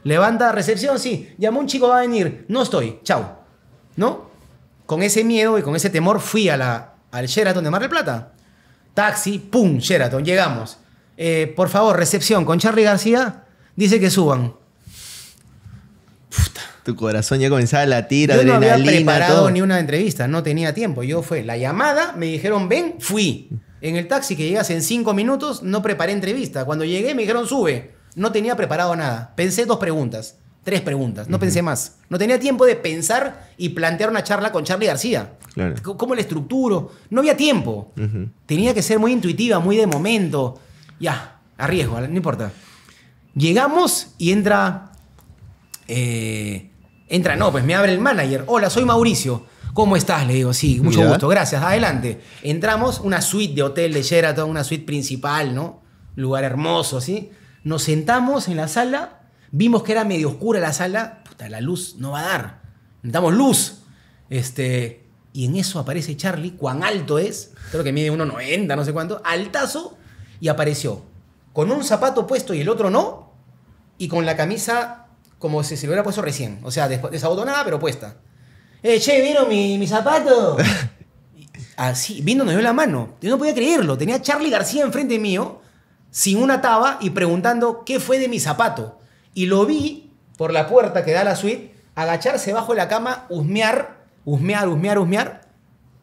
Levanta recepción, sí, llamó un chico, va a venir, no estoy, chao. ¿No? Con ese miedo y con ese temor fui a la, al Sheraton de Mar del Plata. Taxi, pum, Sheraton, llegamos. Eh, por favor, recepción con Charlie García, dice que suban. Tu corazón ya comenzaba a latir, Yo No había preparado ni una entrevista, no tenía tiempo. Yo fue la llamada, me dijeron ven, fui. En el taxi que llegas en cinco minutos, no preparé entrevista. Cuando llegué me dijeron sube. No tenía preparado nada. Pensé dos preguntas, tres preguntas. No pensé más. No tenía tiempo de pensar y plantear una charla con Charlie García. Claro. ¿Cómo la estructuro? No había tiempo. Tenía que ser muy intuitiva, muy de momento. Ya, arriesgo, no importa. Llegamos y entra. Eh, entra, no, pues me abre el manager. Hola, soy Mauricio. ¿Cómo estás? Le digo, sí, mucho gusto, gracias, adelante. Entramos, una suite de hotel de Sheraton, una suite principal, ¿no? Lugar hermoso, ¿sí? Nos sentamos en la sala, vimos que era medio oscura la sala, puta, la luz no va a dar, necesitamos luz. Este, y en eso aparece Charlie, cuán alto es, creo que mide 1,90, no sé cuánto, altazo, y apareció. Con un zapato puesto y el otro no, y con la camisa como si se lo hubiera puesto recién. O sea, desabotonada, pero puesta eh, che, ¿vieron mi, zapato? Así, ah, viendo nos dio la mano. Yo no podía creerlo. Tenía a Charlie García enfrente mío, sin una taba, y preguntando qué fue de mi zapato. Y lo vi por la puerta que da la suite, agacharse bajo la cama, husmear, husmear, husmear, husmear.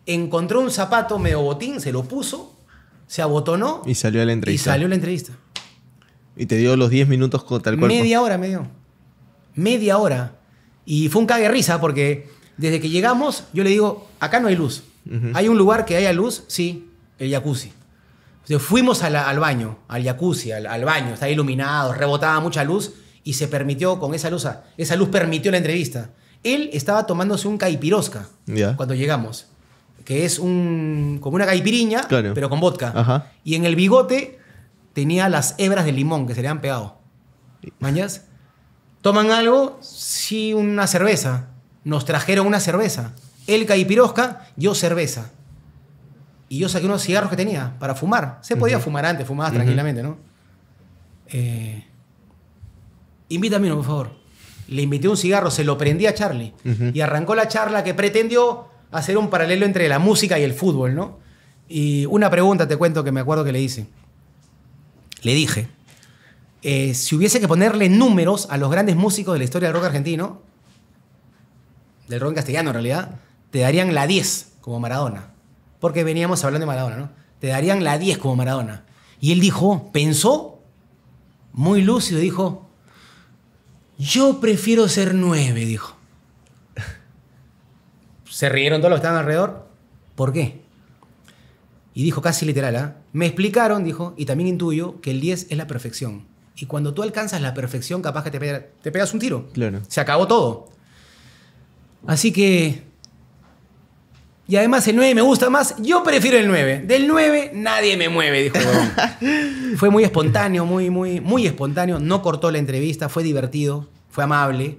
Encontró un zapato medio botín, se lo puso, se abotonó. Y salió a la entrevista. Y salió a la entrevista. Y te dio los 10 minutos con tal cual. Media hora me dio. Media hora. Y fue un cague porque desde que llegamos, yo le digo, acá no hay luz. ¿Hay un lugar que haya luz? Sí, el jacuzzi. fuimos al baño, al jacuzzi, al, baño, está iluminado, rebotaba mucha luz y se permitió con esa luz, esa luz permitió la entrevista. Él estaba tomándose un caipirosca cuando llegamos, que es un, como una caipiriña, pero con vodka. Y en el bigote tenía las hebras de limón que se le han pegado. ¿Mañas? Toman algo, sí, una cerveza nos trajeron una cerveza. y caipirosca, yo cerveza. Y yo saqué unos cigarros que tenía para fumar. Se podía fumar antes, fumabas tranquilamente, ¿no? Eh, invítame por favor. Le invité un cigarro, se lo prendí a Charlie. Y arrancó la charla que pretendió hacer un paralelo entre la música y el fútbol, ¿no? Y una pregunta te cuento que me acuerdo que le hice. Le dije, eh, si hubiese que ponerle números a los grandes músicos de la historia del rock argentino, del Ron en castellano en realidad, te darían la 10 como Maradona. Porque veníamos hablando de Maradona, ¿no? Te darían la 10 como Maradona. Y él dijo, pensó, muy lúcido, dijo, yo prefiero ser 9, dijo. Se rieron todos los que estaban alrededor. ¿Por qué? Y dijo casi literal, ¿ah? Me explicaron, dijo, y también intuyo que el 10 es la perfección. Y cuando tú alcanzas la perfección, capaz que te, pegas, te pegas un tiro. Claro. Se acabó todo. Así que. Y además el 9 me gusta más. Yo prefiero el 9. Del 9 nadie me mueve, dijo Fue muy espontáneo, muy, muy, muy espontáneo. No cortó la entrevista, fue divertido, fue amable.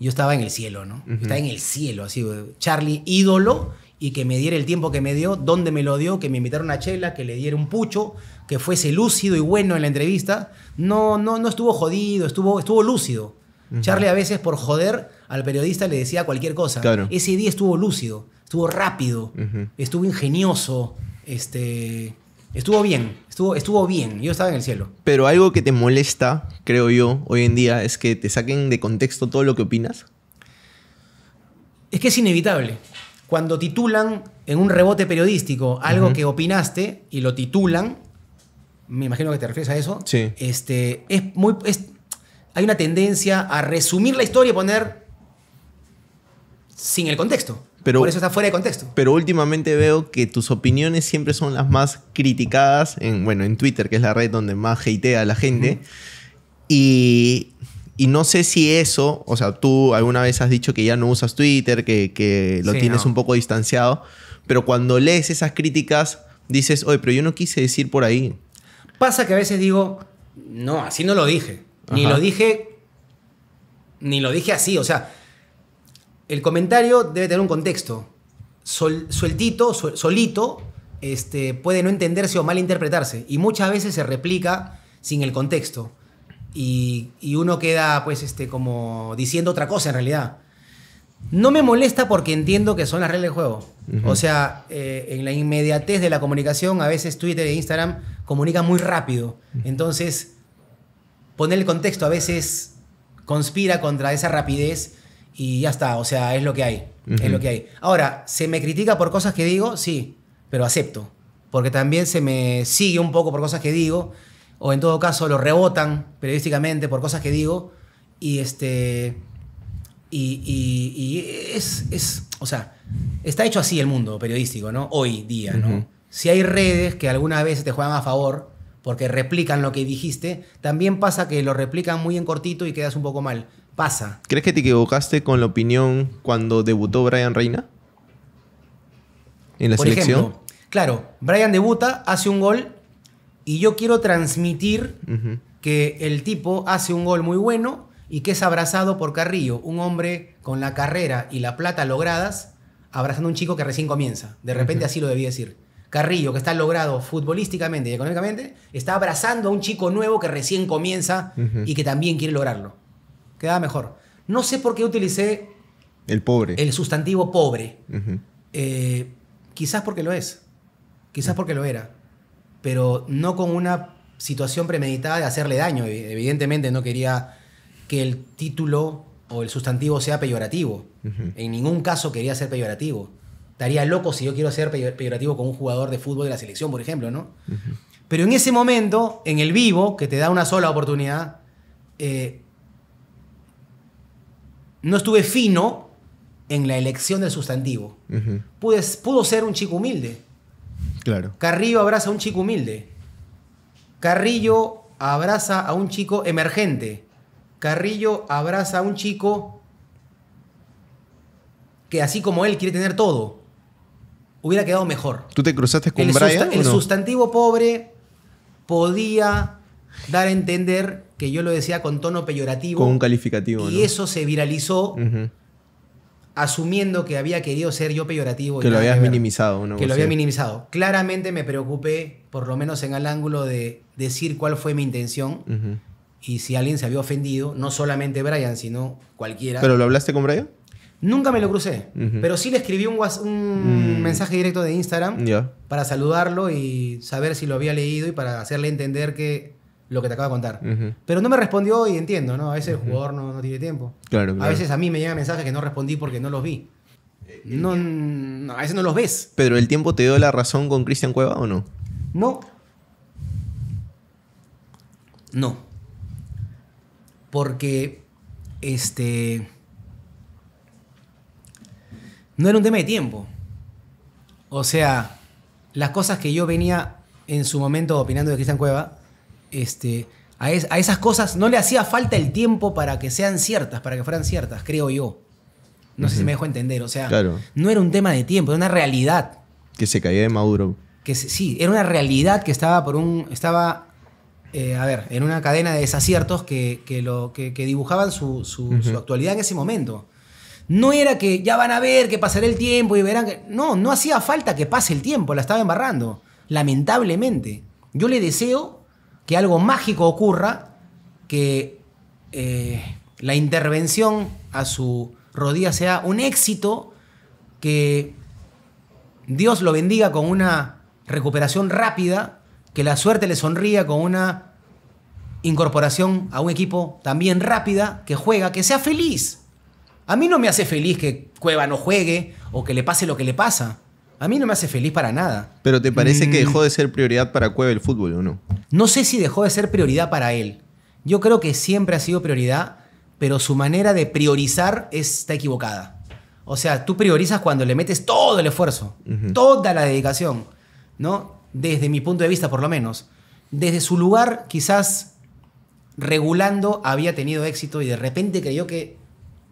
Yo estaba en el cielo, ¿no? estaba en el cielo, así. Charlie, ídolo, y que me diera el tiempo que me dio, dónde me lo dio, que me invitaron a Chela, que le diera un pucho, que fuese lúcido y bueno en la entrevista. No, no, no estuvo jodido, estuvo, estuvo lúcido. Charlie a veces por joder al periodista le decía cualquier cosa. Ese día estuvo lúcido, estuvo rápido, estuvo ingenioso, este, estuvo bien, estuvo, estuvo bien, yo estaba en el cielo. Pero algo que te molesta, creo yo, hoy en día, es que te saquen de contexto todo lo que opinas. Es que es inevitable. Cuando titulan en un rebote periodístico algo que opinaste y lo titulan, me imagino que te refieres a eso. Este, es muy, hay una tendencia a resumir la historia y poner sin el contexto. Pero, Por eso está fuera de contexto. Pero últimamente veo que tus opiniones siempre son las más criticadas en, bueno, en Twitter, que es la red donde más hatea a la gente. y, y, no sé si eso, o sea, tú alguna vez has dicho que ya no usas Twitter, que, que lo tienes un poco distanciado, pero cuando lees esas críticas dices, oye, pero yo no quise decir por ahí. Pasa que a veces digo, no, así no lo dije. Ni lo dije, ni lo dije así, o sea el comentario debe tener un contexto. sueltito, solito, este, puede no entenderse o malinterpretarse. Y muchas veces se replica sin el contexto. Y, uno queda, pues, este, como diciendo otra cosa en realidad. No me molesta porque entiendo que son las reglas del juego. O sea, eh, en la inmediatez de la comunicación, a veces Twitter e Instagram comunican muy rápido. Entonces, poner el contexto a veces conspira contra esa rapidez y ya está, o sea, es lo que hay, es lo que hay. Ahora, ¿se me critica por cosas que digo? Sí, pero acepto, porque también se me sigue un poco por cosas que digo, o en todo caso lo rebotan periodísticamente por cosas que digo, y este... Y, es, o sea, está hecho así el mundo periodístico, ¿no? Hoy día, ¿no? Si hay redes que alguna vez te juegan a favor, porque replican lo que dijiste, también pasa que lo replican muy en cortito y quedas un poco mal. Pasa. ¿Crees que te equivocaste con la opinión cuando debutó Brian Reina? En la selección. claro, Brian debuta, hace un gol y yo quiero transmitir que el tipo hace un gol muy bueno y que es abrazado por Carrillo, un hombre con la carrera y la plata logradas, abrazando a un chico que recién comienza. De repente así lo debía decir. Carrillo, que está logrado futbolísticamente y económicamente, está abrazando a un chico nuevo que recién comienza y que también quiere lograrlo quedaba mejor. No sé por qué utilicé... El pobre. El sustantivo pobre. Eh, quizás porque lo es. Quizás porque lo era. Pero no con una situación premeditada de hacerle daño. Evidentemente no quería que el título o el sustantivo sea peyorativo. En ningún caso quería ser peyorativo. Estaría loco si yo quiero ser peyorativo con un jugador de fútbol de la selección, por ejemplo, ¿no? Pero en ese momento, en el vivo, que te da una sola oportunidad, eh, no estuve fino en la elección del sustantivo. pudo ser un chico humilde. Claro. Carrillo abraza a un chico humilde. Carrillo abraza a un chico emergente. Carrillo abraza a un chico que así como él quiere tener todo, hubiera quedado mejor. ¿Tú te cruzaste con Brian? El sustantivo pobre podía dar a entender que yo lo decía con tono peyorativo. Con un calificativo. Y eso se viralizó. Asumiendo que había querido ser yo peyorativo. Que lo habías minimizado. ¿no? Que lo había minimizado. Claramente me preocupé, por lo menos en el ángulo de decir cuál fue mi intención. Y si alguien se había ofendido, no solamente Brian, sino cualquiera. ¿Pero lo hablaste con Brian? Nunca me lo crucé, pero sí le escribí un, mm. mensaje directo de Instagram para saludarlo y saber si lo había leído y para hacerle entender que lo que te acabo de contar. Pero no me respondió y entiendo, ¿no? A veces el jugador no, tiene tiempo. Claro, A veces a mí me llegan mensajes que no respondí porque no los vi. a veces no los ves. Pero el tiempo te dio la razón con Cristian Cueva o no? No. No. Porque este no era un tema de tiempo. O sea, las cosas que yo venía en su momento opinando de Cristian Cueva este, a, esas cosas no le hacía falta el tiempo para que sean ciertas, para que fueran ciertas, creo yo. No sé si me dejo entender, o sea, no era un tema de tiempo, era una realidad. Que se caía de Maduro. Que sí, era una realidad que estaba por un. estaba eh, a ver, en una cadena de desaciertos que, que lo, que, dibujaban su, su, actualidad en ese momento. No era que ya van a ver que pasará el tiempo y verán que... No, no hacía falta que pase el tiempo, la estaba embarrando, lamentablemente. Yo le deseo que algo mágico ocurra, que eh, la intervención a su rodilla sea un éxito, que Dios lo bendiga con una recuperación rápida, que la suerte le sonría con una incorporación a un equipo también rápida, que juega, que sea feliz. A mí no me hace feliz que Cueva no juegue o que le pase lo que le pasa. A mí no me hace feliz para nada. Pero ¿te parece que mm. dejó de ser prioridad para Cueva el fútbol o no? No sé si dejó de ser prioridad para él. Yo creo que siempre ha sido prioridad, pero su manera de priorizar está equivocada. O sea, tú priorizas cuando le metes todo el esfuerzo, toda la dedicación, ¿no? Desde mi punto de vista, por lo menos. Desde su lugar, quizás regulando había tenido éxito y de repente creyó que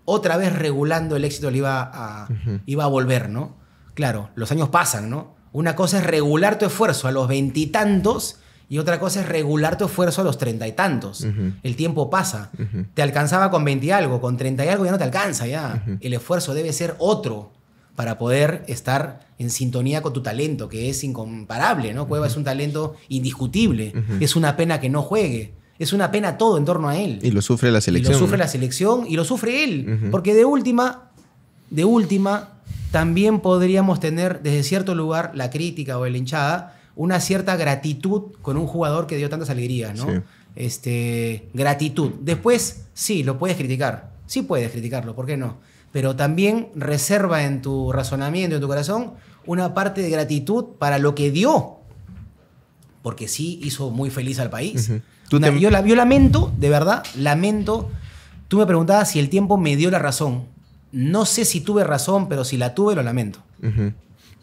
otra vez regulando el éxito le iba a volver, ¿no? claro, los años pasan, ¿no? Una cosa es regular tu esfuerzo a los veintitantos y, otra cosa es regular tu esfuerzo a los treinta y tantos. El tiempo pasa. Te alcanzaba con veinti algo, con treinta y algo ya no te alcanza ya. El esfuerzo debe ser otro para poder estar en sintonía con tu talento, que es incomparable, ¿no? Cueva es un talento indiscutible. Es una pena que no juegue. Es una pena todo en torno a él. Y lo sufre la selección. Y lo sufre la selección y lo sufre él. Porque de última, de última, también podríamos tener desde cierto lugar la crítica o el hinchada una cierta gratitud con un jugador que dio tantas alegrías, ¿no? Este, gratitud. Después, sí, lo puedes criticar. Sí puedes criticarlo, ¿por qué no? Pero también reserva en tu razonamiento, en tu corazón, una parte de gratitud para lo que dio. Porque sí hizo muy feliz al país. ¿Tú yo lamento, de verdad, lamento. Tú me preguntabas si el tiempo me dio la razón no sé si tuve razón, pero si la tuve, lo lamento.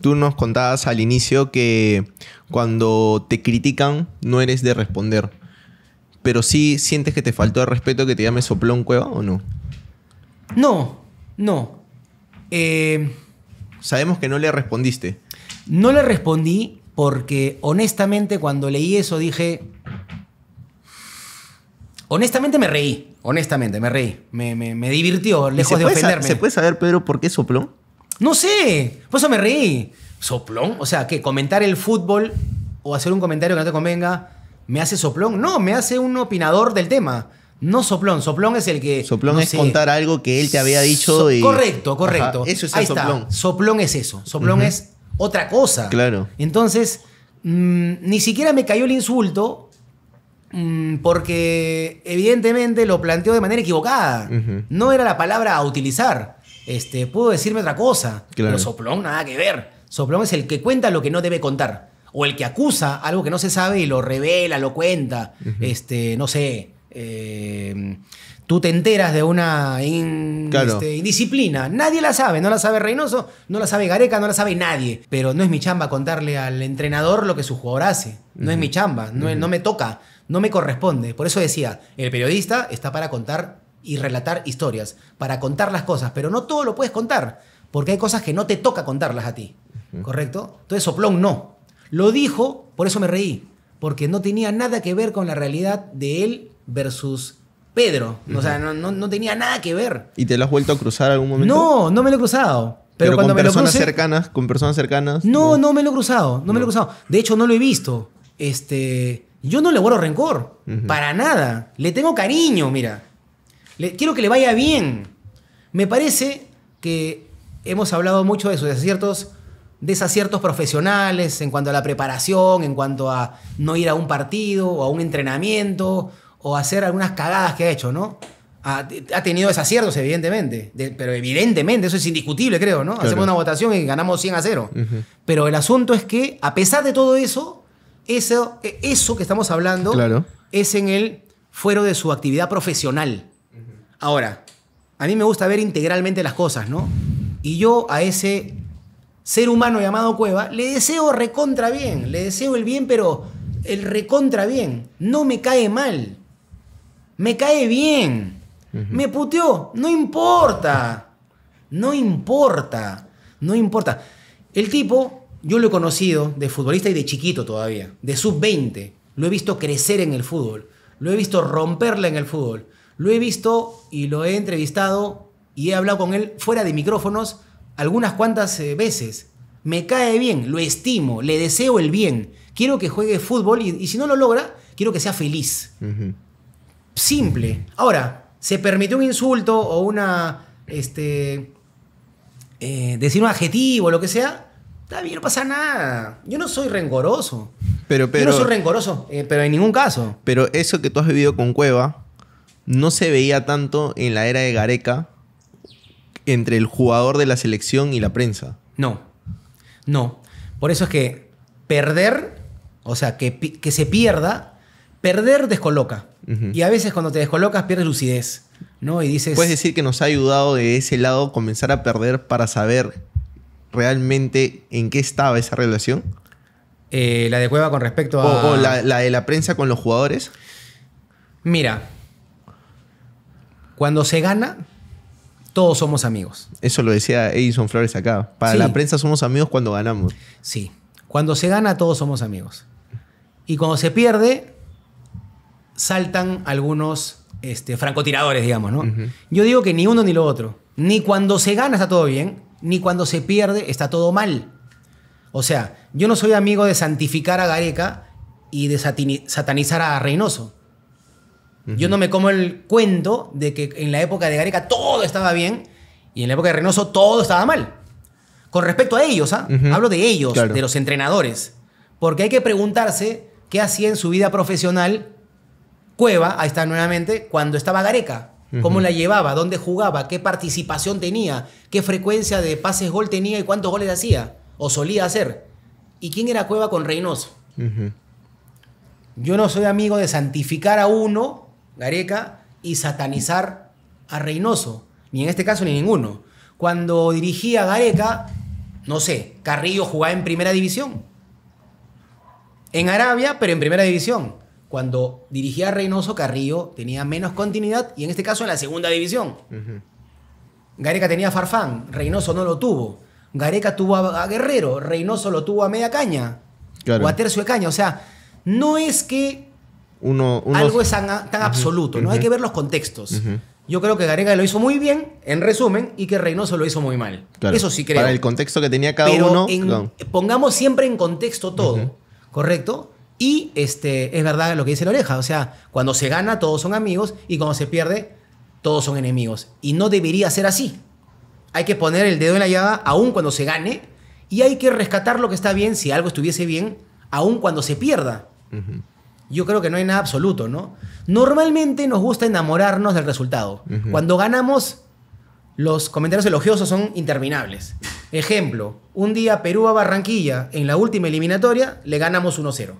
Tú nos contabas al inicio que cuando te critican no eres de responder. Pero sí sientes que te faltó el respeto que te llame soplón cueva o no? No, no. Eh, Sabemos que no le respondiste. No le respondí porque honestamente cuando leí eso dije, Honestamente me reí. Honestamente, me reí. Me, me, me divirtió, lejos de ofenderme. ¿Se puede saber, Pedro, por qué soplón? No sé, por eso me reí. ¿Soplón? O sea, que comentar el fútbol o hacer un comentario que no te convenga me hace soplón. No, me hace un opinador del tema. No soplón, soplón es el que... Soplón es contar algo que él te había dicho y... Correcto, correcto. eso es Ahí Está. Soplón es eso. Soplón es otra cosa. Claro. Entonces, mm, ni siquiera me cayó el insulto Mm, porque evidentemente lo planteó de manera equivocada. No era la palabra a utilizar. Este, puedo decirme otra cosa. Pero soplón nada que ver. Soplón es el que cuenta lo que no debe contar. O el que acusa algo que no se sabe y lo revela, lo cuenta. Este, no sé. Eh, tú te enteras de una este, indisciplina. Nadie la sabe, no la sabe Reynoso, no la sabe Gareca, no la sabe nadie. Pero no es mi chamba contarle al entrenador lo que su jugador hace. No es mi chamba, no me toca. No me corresponde. Por eso decía, el periodista está para contar y relatar historias, para contar las cosas, pero no todo lo puedes contar, porque hay cosas que no te toca contarlas a ti. ¿Correcto? Entonces, Soplón no. Lo dijo, por eso me reí, porque no tenía nada que ver con la realidad de él versus Pedro. O sea, no, tenía nada que ver. ¿Y te lo has vuelto a cruzar algún momento? No, no me lo he cruzado. Pero, cuando me personas lo cercanas, con personas cercanas. No, no, no, me lo he cruzado, no, me lo he cruzado. De hecho, no lo he visto. Este, yo no le guardo rencor, para nada. Le tengo cariño, mira. Le, quiero que le vaya bien. Me parece que hemos hablado mucho de sus desaciertos, desaciertos profesionales en cuanto a la preparación, en cuanto a no ir a un partido o a un entrenamiento o hacer algunas cagadas que ha hecho, ¿no? Ha, tenido desaciertos, evidentemente, pero evidentemente, eso es indiscutible, creo, ¿no? Hacemos una votación y ganamos 100 a 0. Pero el asunto es que, a pesar de todo eso, eso, e, eso que estamos hablando es en el fuero de su actividad profesional. Ahora, a mí me gusta ver integralmente las cosas, ¿no? Y yo a ese ser humano llamado Cueva le deseo recontra bien, le deseo el bien, pero el recontra bien. No me cae mal, me cae bien. Me puteó, no importa, no importa, no importa. El tipo yo lo he conocido de futbolista y de chiquito todavía, de sub-20. Lo he visto crecer en el fútbol, lo he visto romperla en el fútbol, lo he visto y lo he entrevistado y he hablado con él fuera de micrófonos algunas cuantas eh, veces. Me cae bien, lo estimo, le deseo el bien. Quiero que juegue fútbol y, si no lo logra, quiero que sea feliz. Simple. Ahora, se permite un insulto o una. Este, eh, decir un adjetivo, o lo que sea no pasa nada. Yo no soy rencoroso. Pero, pero, Yo no soy rencoroso, eh, pero en ningún caso. Pero eso que tú has vivido con Cueva no se veía tanto en la era de Gareca entre el jugador de la selección y la prensa. No, no. Por eso es que perder, o sea, que, que se pierda, perder descoloca. Y a veces cuando te descolocas pierdes lucidez, ¿no? Y dices... Puedes decir que nos ha ayudado de ese lado comenzar a perder para saber realmente en qué estaba esa relación? Eh, la de Cueva con respecto a... O, la, de la prensa con los jugadores. Mira, cuando se gana, todos somos amigos. Eso lo decía Edison Flores acá. Para la prensa somos amigos cuando ganamos. Sí. Cuando se gana, todos somos amigos. Y cuando se pierde, saltan algunos este, francotiradores, digamos, ¿no? Yo digo que ni uno ni lo otro. Ni cuando se gana está todo bien, ni cuando se pierde está todo mal. O sea, yo no soy amigo de santificar a Gareca y de satanizar a Reynoso. Yo no me como el cuento de que en la época de Gareca todo estaba bien y en la época de Reynoso todo estaba mal. Con respecto a ellos, ¿ah? hablo de ellos, de los entrenadores. Porque hay que preguntarse qué hacía en su vida profesional Cueva, ahí está nuevamente, cuando estaba Gareca cómo la llevaba, dónde jugaba, qué participación tenía, qué frecuencia de pases gol tenía y cuántos goles hacía o solía hacer. ¿Y quién era Cueva con Reynoso? Yo no soy amigo de santificar a uno, Gareca, y satanizar a Reynoso, ni en este caso ni ninguno. Cuando dirigía Gareca, no sé, Carrillo jugaba en primera división. En Arabia, pero en primera división cuando dirigía a Reynoso Carrillo tenía menos continuidad y en este caso en la segunda división. Gareca tenía Farfán, Reynoso no lo tuvo. Gareca tuvo a, Guerrero, Reynoso lo tuvo a media caña o a tercio de caña. O sea, no es que uno, algo es tan, absoluto, no hay que ver los contextos. Yo creo que Gareca lo hizo muy bien, en resumen, y que Reynoso lo hizo muy mal. Eso sí creo. Para el contexto que tenía cada uno. pongamos siempre en contexto todo, ¿correcto? Y este, es verdad lo que dice la oreja, o sea, cuando se gana todos son amigos y cuando se pierde todos son enemigos. Y no debería ser así. Hay que poner el dedo en la llaga aún cuando se gane y hay que rescatar lo que está bien si algo estuviese bien aún cuando se pierda. Yo creo que no hay nada absoluto, ¿no? Normalmente nos gusta enamorarnos del resultado. Cuando ganamos los comentarios elogiosos son interminables. Ejemplo, un día Perú a Barranquilla, en la última eliminatoria, le ganamos 1-0.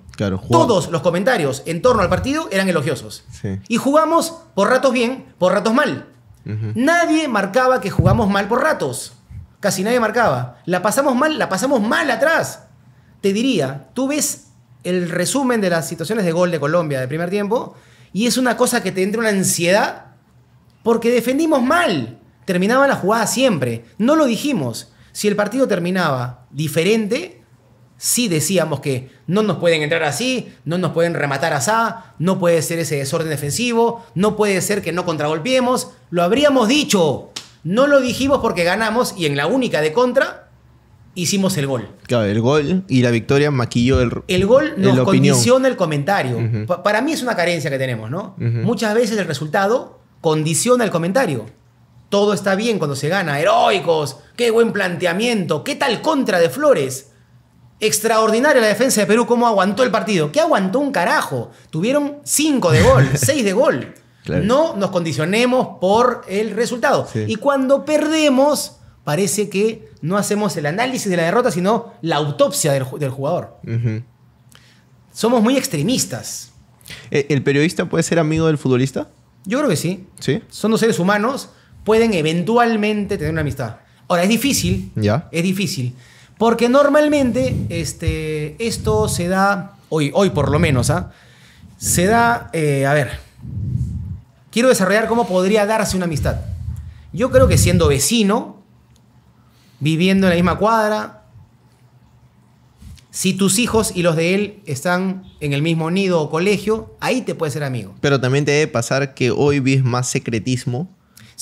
Todos los comentarios en torno al partido eran elogiosos. Y jugamos por ratos bien, por ratos mal. Nadie marcaba que jugamos mal por ratos. Casi nadie marcaba. La pasamos mal, la pasamos mal atrás. Te diría, tú ves el resumen de las situaciones de gol de Colombia de primer tiempo y es una cosa que te entra una ansiedad porque defendimos mal terminaba la jugada siempre. No lo dijimos. Si el partido terminaba diferente, sí decíamos que no nos pueden entrar así, no nos pueden rematar así, no puede ser ese desorden defensivo, no puede ser que no contragolpiemos. Lo habríamos dicho. No lo dijimos porque ganamos y en la única de contra hicimos el gol. Claro, el gol y la victoria maquilló el. El gol nos condiciona el comentario. Para mí es una carencia que tenemos, ¿no? Muchas veces el resultado condiciona el comentario todo está bien cuando se gana. Heroicos, qué buen planteamiento, qué tal contra de Flores. Extraordinaria la defensa de Perú, cómo aguantó el partido. ¿Qué aguantó un carajo? Tuvieron cinco de gol, Seis de gol. No nos condicionemos por el resultado. Y cuando perdemos, parece que no hacemos el análisis de la derrota, sino la autopsia del, jugador. Somos muy extremistas. Eh, ¿El periodista puede ser amigo del futbolista? Yo creo que sí. ¿Sí? Son dos seres humanos pueden eventualmente tener una amistad. Ahora, es difícil. Ya. Es difícil. Porque normalmente este, esto se da, hoy, hoy por lo menos, ¿ah? se da, eh, a ver, quiero desarrollar cómo podría darse una amistad. Yo creo que siendo vecino, viviendo en la misma cuadra, si tus hijos y los de él están en el mismo nido o colegio, ahí te puedes ser amigo. Pero también te debe pasar que hoy ves más secretismo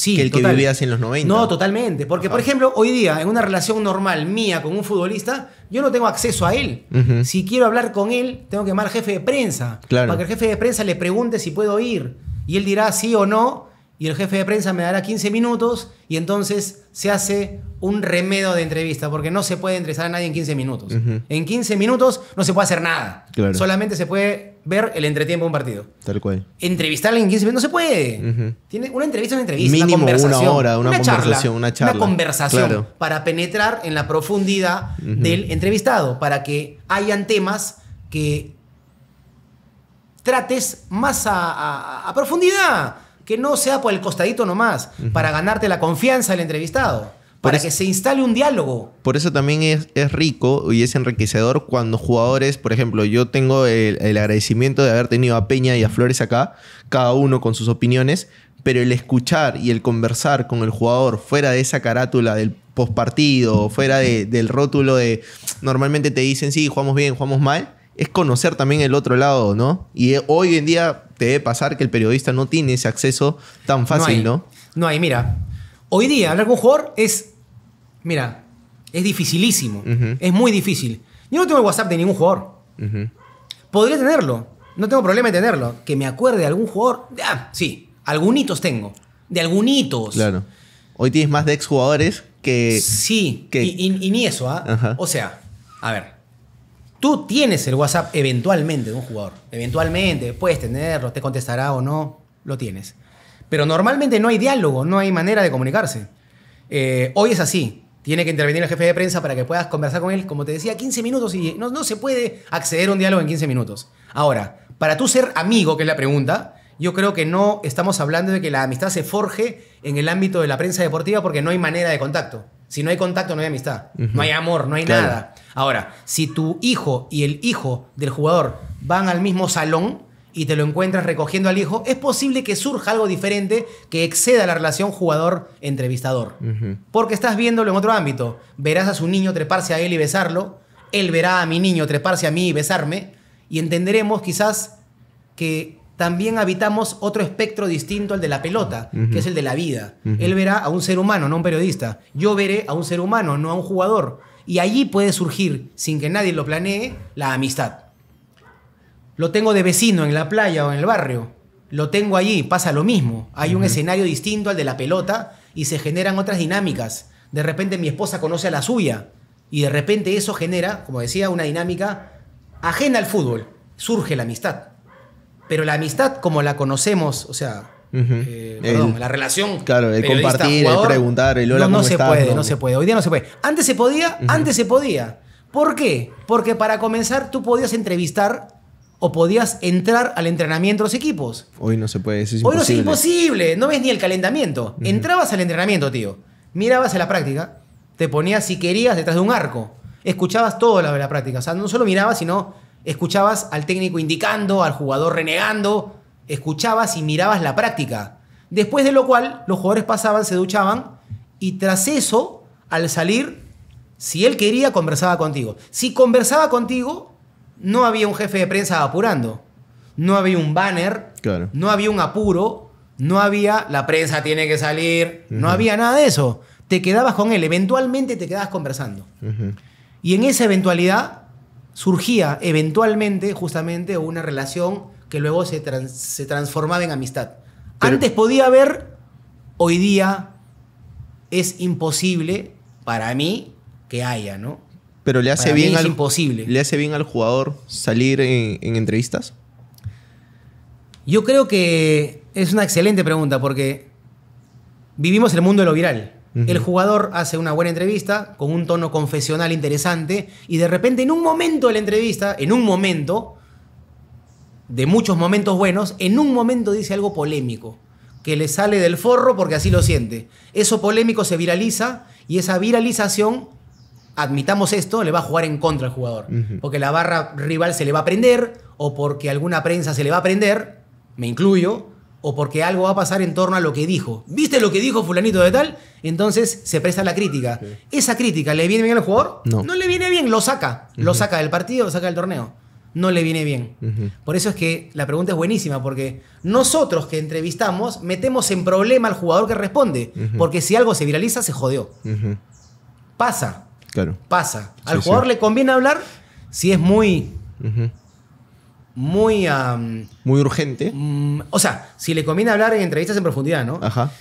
que el que vivías en los 90. No, totalmente. Porque, por ejemplo, hoy día, en una relación normal mía con un futbolista, yo no tengo acceso a él. Si quiero hablar con él, tengo que llamar al jefe de prensa. Claro. Para que el jefe de prensa le pregunte si puedo ir. Y él dirá sí o no y el jefe de prensa me dará 15 minutos y entonces se hace un remedo de entrevista, porque no se puede entrevistar a nadie en 15 minutos. En 15 minutos no se puede hacer nada. Solamente se puede ver el entretiempo de un partido. Tal cual. Entrevistarle en 15 minutos no se puede. Tiene una entrevista, una entrevista, una conversación. Una hora, una, conversación, una conversación para penetrar en la profundidad del entrevistado, para que hayan temas que trates más a, a, a profundidad que no sea por el costadito nomás, para ganarte la confianza del entrevistado, para que se instale un diálogo. Por eso también es, rico y es enriquecedor cuando jugadores, por ejemplo, yo tengo el, agradecimiento de haber tenido a Peña y a Flores acá, cada uno con sus opiniones, pero el escuchar y el conversar con el jugador fuera de esa carátula del postpartido, fuera de, del rótulo de normalmente te dicen sí, jugamos bien, jugamos mal, es conocer también el otro lado, ¿no? Y eh, hoy en día te debe pasar que el periodista no tiene ese acceso tan fácil, ¿no? no, hay, mira. Hoy día hablar con un jugador es, mira, es dificilísimo. Es muy difícil. Yo no tengo el WhatsApp de ningún jugador. Podría tenerlo. No tengo problema en tenerlo. Que me acuerde de algún jugador. Ah, sí. Algunitos tengo. De algunitos. Claro. Hoy tienes más de exjugadores que... Sí. Que... Y, ni eso, ¿ah? O sea, a ver. Tú tienes el WhatsApp eventualmente de un jugador. Eventualmente, puedes tenerlo, te contestará o no, lo tienes. Pero normalmente no hay diálogo, no hay manera de comunicarse. Eh, hoy es así. Tiene que intervenir el jefe de prensa para que puedas conversar con él, como te decía, 15 minutos y no, no se puede acceder a un diálogo en 15 minutos. Ahora, para tú ser amigo, que es la pregunta, yo creo que no estamos hablando de que la amistad se forje en el ámbito de la prensa deportiva porque no hay manera de contacto. Si no hay contacto, no hay amistad. No hay amor, no hay nada. Ahora, si tu hijo y el hijo del jugador van al mismo salón y te lo encuentras recogiendo al hijo, es posible que surja algo diferente que exceda la relación jugador-entrevistador. Porque estás viéndolo en otro ámbito. Verás a su niño treparse a él y besarlo. Él verá a mi niño treparse a mí y besarme. Y entenderemos quizás que también habitamos otro espectro distinto al de la pelota, que es el de la vida. Él verá a un ser humano, no a un periodista. Yo veré a un ser humano, no a un jugador. Y allí puede surgir, sin que nadie lo planee, la amistad. Lo tengo de vecino en la playa o en el barrio. Lo tengo allí, pasa lo mismo. Hay un escenario distinto al de la pelota y se generan otras dinámicas. De repente mi esposa conoce a la suya y de repente eso genera, como decía, una dinámica ajena al fútbol. Surge la amistad pero la amistad como la conocemos, o sea, eh, perdón, la relación. Claro, el compartir, el preguntar, el no, se puede, no. se puede. Hoy día no se puede. Antes se podía, antes se podía. ¿Por qué? Porque para comenzar tú podías entrevistar o podías entrar al entrenamiento de los equipos. Hoy no se puede, decir Hoy imposible. no es imposible, no ves ni el calentamiento. Entrabas al entrenamiento, tío. Mirabas a la práctica, te ponías si querías detrás de un arco. Escuchabas todo lo de la práctica, o sea, no solo mirabas, sino Escuchabas al técnico indicando, al jugador renegando, escuchabas y mirabas la práctica. Después de lo cual, los jugadores pasaban, se duchaban y tras eso, al salir, si él quería, conversaba contigo. Si conversaba contigo, no había un jefe de prensa apurando. No había un banner, no había un apuro, no había la prensa tiene que salir, no había nada de eso. Te quedabas con él, eventualmente te quedabas conversando. Y en esa eventualidad, surgía eventualmente justamente una relación que luego se, se transformaba en amistad. Antes podía haber, hoy día es imposible para mí que haya, ¿no? Pero le hace bien al imposible. le hace bien al jugador salir en, en entrevistas. Yo creo que es una excelente pregunta porque vivimos el mundo de lo viral. El jugador hace una buena entrevista con un tono confesional interesante y de repente en un momento de la entrevista, en un momento, de muchos momentos buenos, en un momento dice algo polémico, que le sale del forro porque así lo siente. Eso polémico se viraliza y esa viralización, admitamos esto, le va a jugar en contra al jugador. Porque la barra rival se le va a prender o porque alguna prensa se le va a prender, me incluyo, o porque algo va a pasar en torno a lo que dijo. ¿Viste lo que dijo fulanito de tal? Entonces se presta la crítica. ¿Esa crítica le viene bien al jugador? No. No le viene bien, lo saca. Lo saca del partido, lo saca del torneo. No le viene bien. Por eso es que la pregunta es buenísima, porque nosotros que entrevistamos metemos en problema al jugador que responde, porque si algo se viraliza, se jodeó. Pasa. Claro. Pasa. Al jugador le conviene hablar si es muy muy... muy urgente. Mm, o sea, si le conviene hablar en entrevistas en profundidad, ¿no? Ajá.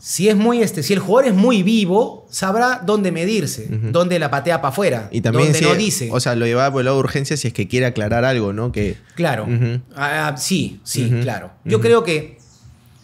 Si es muy este, si el jugador es muy vivo, sabrá dónde medirse, dónde la patea para afuera, y también dónde no dice. O sea, lo lleva por el lado de urgencia si es que quiere aclarar algo, ¿no? Que, claro. Ah, ah, sí, sí, claro. Yo creo que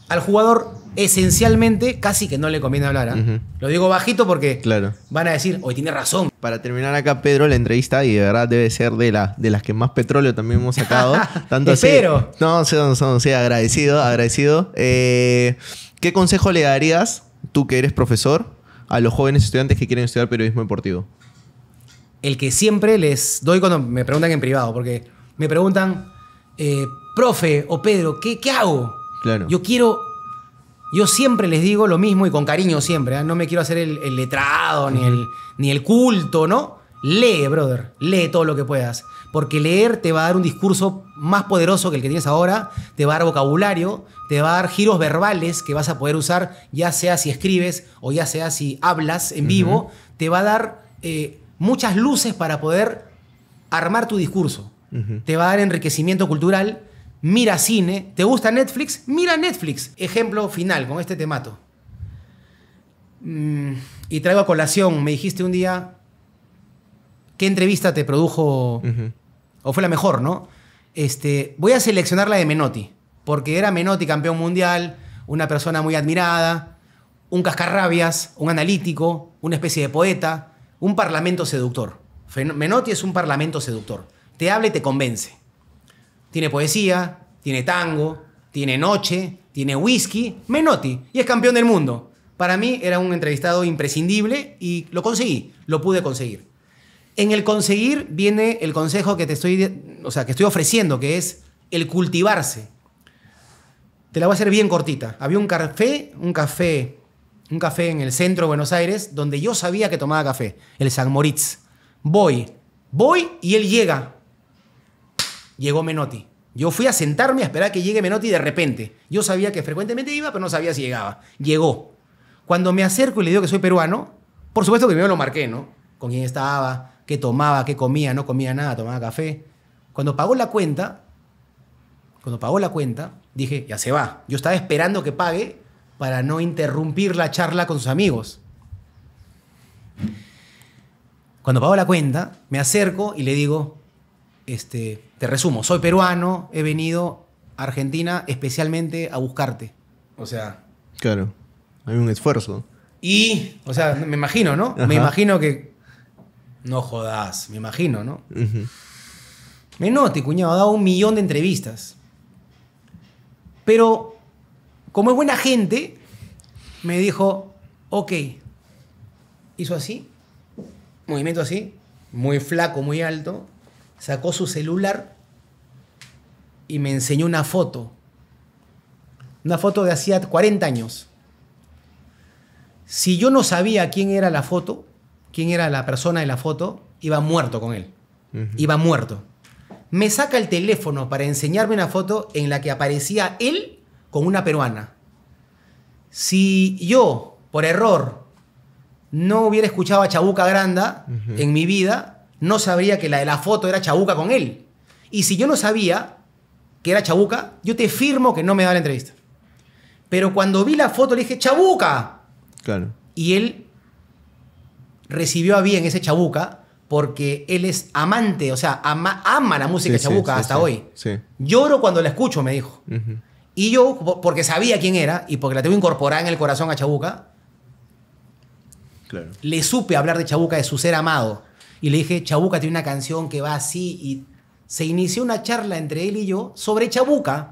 al jugador esencialmente casi que no le conviene hablar. ¿ah? Lo digo bajito porque claro. van a decir, hoy tiene razón. Para terminar acá, Pedro, la entrevista, y de verdad debe ser de, la, de las que más petróleo también hemos sacado. tanto Espero. no, son, sí, agradecido, agradecido. Eh, ¿Qué consejo le darías, tú que eres profesor, a los jóvenes estudiantes que quieren estudiar periodismo deportivo? El que siempre les doy cuando me preguntan en privado, porque me preguntan, eh, profe o Pedro, ¿qué, qué hago? Claro. Yo quiero yo siempre les digo lo mismo y con cariño siempre. ¿eh? No me quiero hacer el, letrado ni el, ni el culto, ¿no? Lee, brother. Lee todo lo que puedas. Porque leer te va a dar un discurso más poderoso que el que tienes ahora. Te va a dar vocabulario. Te va a dar giros verbales que vas a poder usar, ya sea si escribes o ya sea si hablas en vivo. Te va a dar eh, muchas luces para poder armar tu discurso. Te va a dar enriquecimiento cultural mira cine, ¿te gusta Netflix? Mira Netflix. Ejemplo final con este temato. Mm, y traigo a colación, me dijiste un día, ¿qué entrevista te produjo? O fue la mejor, ¿no? Este, voy a seleccionar la de Menotti, porque era Menotti campeón mundial, una persona muy admirada, un cascarrabias, un analítico, una especie de poeta, un parlamento seductor. Menotti es un parlamento seductor. Te habla y te convence tiene poesía, tiene tango, tiene noche, tiene whisky, Menotti, y es campeón del mundo. Para mí era un entrevistado imprescindible y lo conseguí, lo pude conseguir. En el conseguir viene el consejo que te estoy, o sea, que estoy ofreciendo, que es el cultivarse. Te la voy a hacer bien cortita. Había un café, un café, un café en el centro de Buenos Aires donde yo sabía que tomaba café, el San Moritz. Voy, voy y él llega llegó Menotti. Yo fui a sentarme a esperar que llegue Menotti de repente. Yo sabía que frecuentemente iba, pero no sabía si llegaba. Llegó. Cuando me acerco y le digo que soy peruano, por supuesto que me lo marqué, ¿no? Con quién estaba, qué tomaba, qué comía, no comía nada, tomaba café. Cuando pagó la cuenta, cuando pagó la cuenta, dije, ya se va. Yo estaba esperando que pague para no interrumpir la charla con sus amigos. Cuando pagó la cuenta, me acerco y le digo, este, te resumo, soy peruano, he venido a Argentina especialmente a buscarte. O sea. Claro, hay un esfuerzo. Y, o sea, me imagino, ¿no? Me imagino que. No jodas, me imagino, ¿no? Me -huh. cuñado, ha dado un millón de entrevistas. Pero, como es buena gente, me dijo, ok, hizo así, movimiento así, muy flaco, muy alto, sacó su celular y me enseñó una foto. Una foto de hacía 40 años. Si yo no sabía quién era la foto, quién era la persona de la foto, iba muerto con él. Iba muerto. Me saca el teléfono para enseñarme una foto en la que aparecía él con una peruana. Si yo, por error, no hubiera escuchado a Chabuca Granda en mi vida, no sabría que la de la foto era Chabuca con él. Y si yo no sabía, que era Chabuca, yo te firmo que no me da la entrevista. Pero cuando vi la foto le dije, Chabuca. Claro. Y él recibió a bien ese Chabuca porque él es amante, o sea, ama, ama la música Chabuca hasta hoy. Lloro cuando la escucho, me dijo. Y yo, porque sabía quién era y porque la tengo incorporada en el corazón a Chabuca, claro. le supe hablar de Chabuca, de su ser amado. Y le dije, Chabuca tiene una canción que va así y se inició una charla entre él y yo sobre Chabuca.